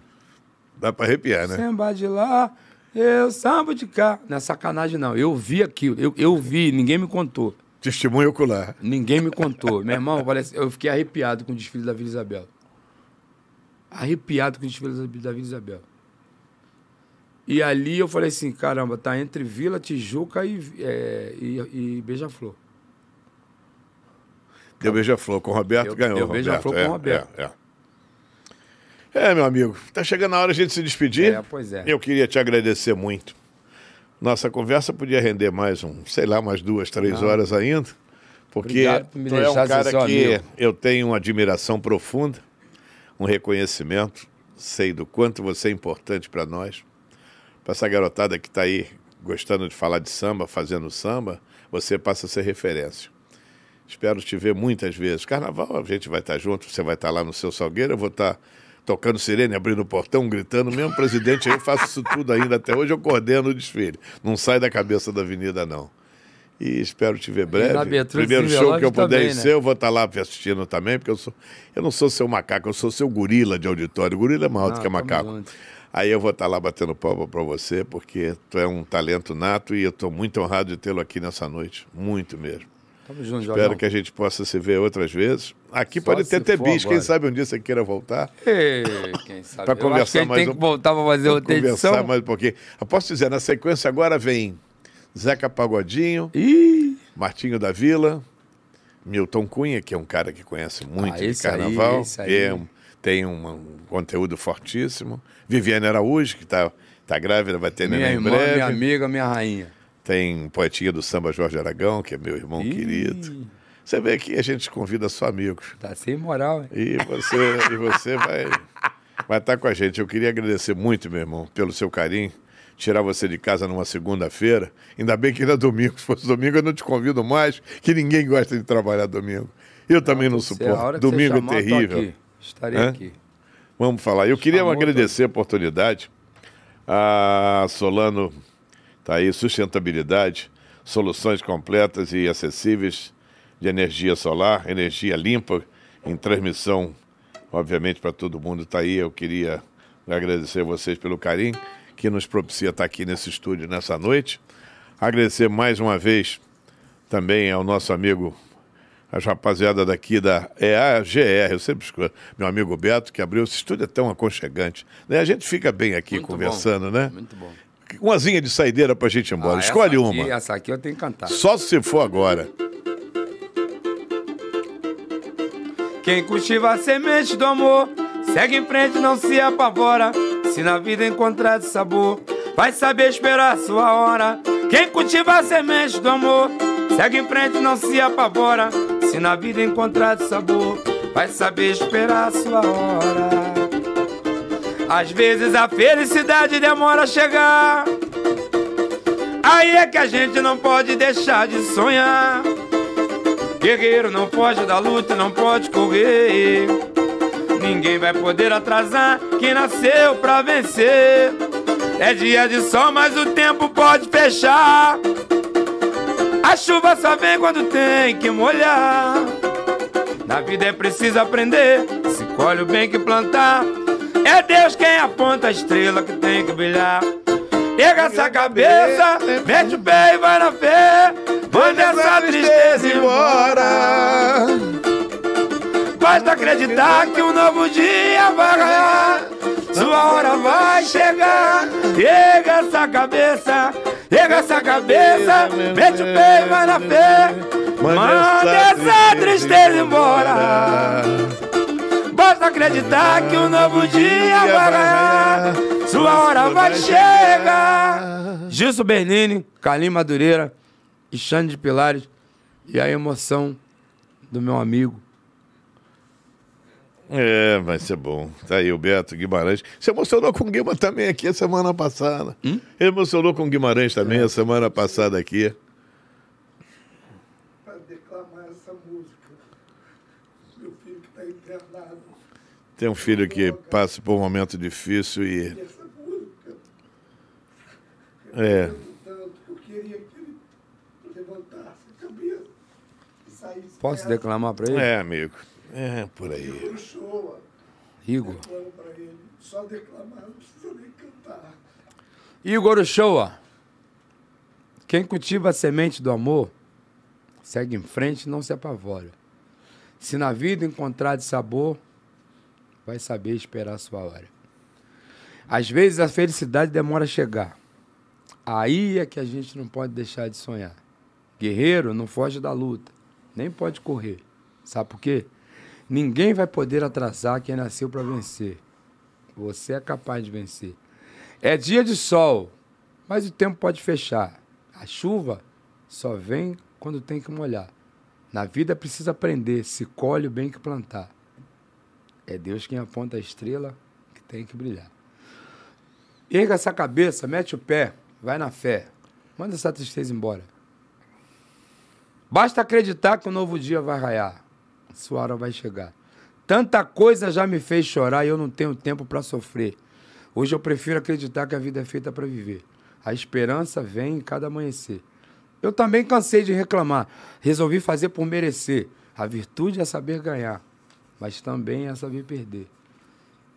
Dá pra arrepiar, né? Samba de lá, eu samba de cá. Não é sacanagem, não. Eu vi aquilo, eu, eu vi, ninguém me contou. Testemunho ocular. Ninguém me contou. Meu irmão, eu assim, fiquei arrepiado com o desfile da Vila Isabel. Arrepiado com o desfile da Vila Isabel. E ali eu falei assim, caramba, tá entre Vila, Tijuca e, é, e, e Beija-Flor. Deu beija-flor com o Roberto, deu, ganhou. Deu beija-flor com o é, Roberto. É, é, é, meu amigo, tá chegando a hora de a gente se despedir. É, pois é. Eu queria te agradecer muito. Nossa conversa podia render mais um, sei lá, mais duas, três horas ainda, porque por tu é um cara que amigo. eu tenho uma admiração profunda, um reconhecimento, sei do quanto você é importante para nós, para essa garotada que está aí gostando de falar de samba, fazendo samba, você passa a ser referência. Espero te ver muitas vezes. Carnaval, a gente vai estar junto, você vai estar lá no seu Salgueiro, eu vou estar tocando sirene, abrindo o portão, gritando, mesmo presidente, eu faço isso tudo ainda até hoje, eu coordeno o desfile. Não sai da cabeça da avenida, não. E espero te ver breve. Beatriz, Primeiro show que eu puder também, ser, né? eu vou estar lá assistindo também, porque eu, sou, eu não sou seu macaco, eu sou seu gorila de auditório. O gorila é maior do ah, que macaco. Junto. Aí eu vou estar lá batendo palma para você, porque tu é um talento nato e eu estou muito honrado de tê-lo aqui nessa noite. Muito mesmo. Tamo junto, Espero que a gente possa se ver outras vezes. Aqui Só pode ter até quem sabe um dia você queira voltar. quem sabe. Para conversar mais tem um... que voltar para fazer pra outra conversar edição. mais um pouquinho. Eu posso dizer, na sequência agora vem Zeca Pagodinho, Ih. Martinho da Vila, Milton Cunha, que é um cara que conhece muito ah, de carnaval. Aí, é, tem um, um, conteúdo fortíssimo. Viviane Araújo, que está tá grávida, vai ter minha neném irmã, em breve. Minha amiga, minha rainha. Tem um poetinha do samba Jorge Aragão, que é meu irmão Ih. querido. Você vê que a gente convida só amigos. Tá sem moral, hein? E você, e você vai, vai estar tá com a gente. Eu queria agradecer muito, meu irmão, pelo seu carinho tirar você de casa numa segunda-feira. Ainda bem que é domingo. Se fosse domingo, eu não te convido mais, que ninguém gosta de trabalhar domingo. Eu não, também não é suporto. domingo chamar, terrível. Aqui. Estarei Hã? aqui. Vamos falar. Eu Chamou, queria agradecer a oportunidade a Solano Tá aí sustentabilidade, soluções completas e acessíveis de energia solar, energia limpa em transmissão, obviamente para todo mundo tá aí. Eu queria agradecer a vocês pelo carinho que nos propicia estar tá aqui nesse estúdio nessa noite. Agradecer mais uma vez também ao nosso amigo a rapaziada daqui da EAGR, eu sempre escuto, meu amigo Beto, que abriu esse estúdio é tão aconchegante. Né? A gente fica bem aqui Muito conversando, bom. né? Muito bom umazinha de saideira pra gente ir embora. Ah, Escolhe essa aqui, uma. Essa aqui eu tenho que cantar. Só se for agora. Quem cultiva a semente do amor, segue em frente, não se apavora. Se na vida encontrar sabor, vai saber esperar a sua hora. Quem cultiva a semente do amor, segue em frente, não se apavora. Se na vida encontrar sabor, vai saber esperar a sua hora. Às vezes a felicidade demora a chegar. Aí é que a gente não pode deixar de sonhar. Guerreiro não foge da luta, não pode correr. Ninguém vai poder atrasar quem nasceu pra vencer. É dia de sol, mas o tempo pode fechar. A chuva só vem quando tem que molhar. Na vida é preciso aprender, se colhe o bem que plantar. É Deus quem aponta a estrela que tem que brilhar. Pega essa cabeça, mete o pé e vai na fé. Manda essa tristeza embora. Basta acreditar que um novo dia vai ganhar. Sua hora vai chegar. Pega essa cabeça, pega essa cabeça, mete o pé e vai na fé. Manda essa tristeza embora basta acreditar que um novo dia vai ganhar. Sua hora vai chegar. Gilson Bernini, Calim Madureira e Xande de Pilares. E a emoção do meu amigo. É, vai ser bom. Tá aí o Beto Guimarães. Se emocionou com o Guima também aqui a semana passada. Hum? Emocionou com o Guimarães também é. a semana passada aqui. que está Tem um filho que passa por um momento difícil e. Essa música. É. Eu queria que ele levantasse a cabeça e saísse. Posso declamar para ele? É, amigo. É, por aí. Igor. Só declamar, não precisa nem cantar. Igor Uchoa. Quem cultiva a semente do amor, segue em frente e não se apavora. Se na vida encontrar de sabor, vai saber esperar a sua hora. Às vezes a felicidade demora a chegar. Aí é que a gente não pode deixar de sonhar. Guerreiro não foge da luta, nem pode correr. Sabe por quê? Ninguém vai poder atrasar quem nasceu para vencer. Você é capaz de vencer. É dia de sol, mas o tempo pode fechar. A chuva só vem quando tem que molhar. Na vida precisa aprender, se colhe o bem que plantar. É Deus quem aponta a estrela que tem que brilhar. Erga essa cabeça, mete o pé, vai na fé. Manda essa tristeza embora. Basta acreditar que o um novo dia vai raiar. Sua hora vai chegar. Tanta coisa já me fez chorar e eu não tenho tempo para sofrer. Hoje eu prefiro acreditar que a vida é feita para viver. A esperança vem em cada amanhecer. Eu também cansei de reclamar. Resolvi fazer por merecer. A virtude é saber ganhar, mas também é saber perder.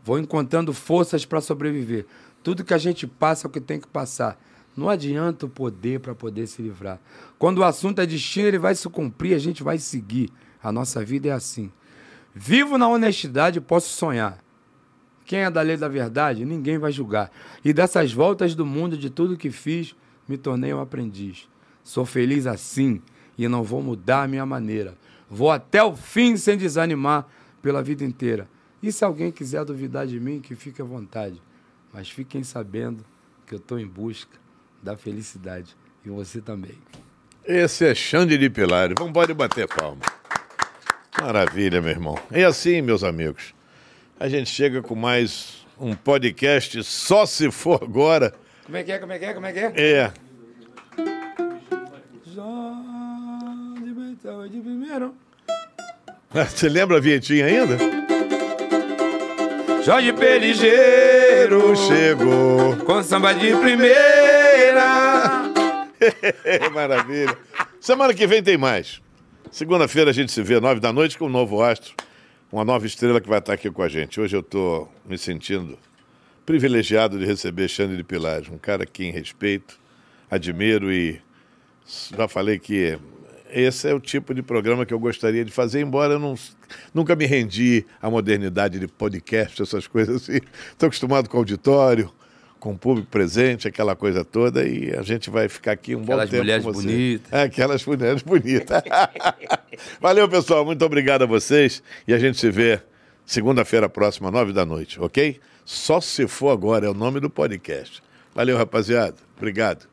Vou encontrando forças para sobreviver. Tudo que a gente passa é o que tem que passar. Não adianta o poder para poder se livrar. Quando o assunto é destino, ele vai se cumprir, a gente vai seguir. A nossa vida é assim. Vivo na honestidade, posso sonhar. Quem é da lei da verdade, ninguém vai julgar. E dessas voltas do mundo, de tudo que fiz, me tornei um aprendiz. Sou feliz assim e não vou mudar a minha maneira. Vou até o fim sem desanimar pela vida inteira. E se alguém quiser duvidar de mim, que fique à vontade. Mas fiquem sabendo que eu estou em busca da felicidade. E você também. Esse é Xande de Pilar. Vamos pode bater palma. Maravilha, meu irmão. É assim, meus amigos. A gente chega com mais um podcast só se for agora. Como é que é? Como é que é? Como é que é? É. Samba então, é de primeiro. Você lembra a vinhetinha ainda? Jorge Peligeiro chegou com samba de primeira. Maravilha. Semana que vem tem mais. Segunda-feira a gente se vê, nove da noite, com um novo astro, uma nova estrela que vai estar aqui com a gente. Hoje eu estou me sentindo privilegiado de receber Xande de Pilares, um cara que em respeito, admiro e já falei que esse é o tipo de programa que eu gostaria de fazer, embora eu não, nunca me rendi à modernidade de podcast, essas coisas assim. Estou acostumado com auditório, com o público presente, aquela coisa toda, e a gente vai ficar aqui um aquelas bom tempo mulheres com você. Bonitas. É, aquelas mulheres bonitas. Valeu, pessoal. Muito obrigado a vocês e a gente se vê segunda-feira próxima, nove da noite, ok? Só se for agora, é o nome do podcast. Valeu, rapaziada. Obrigado.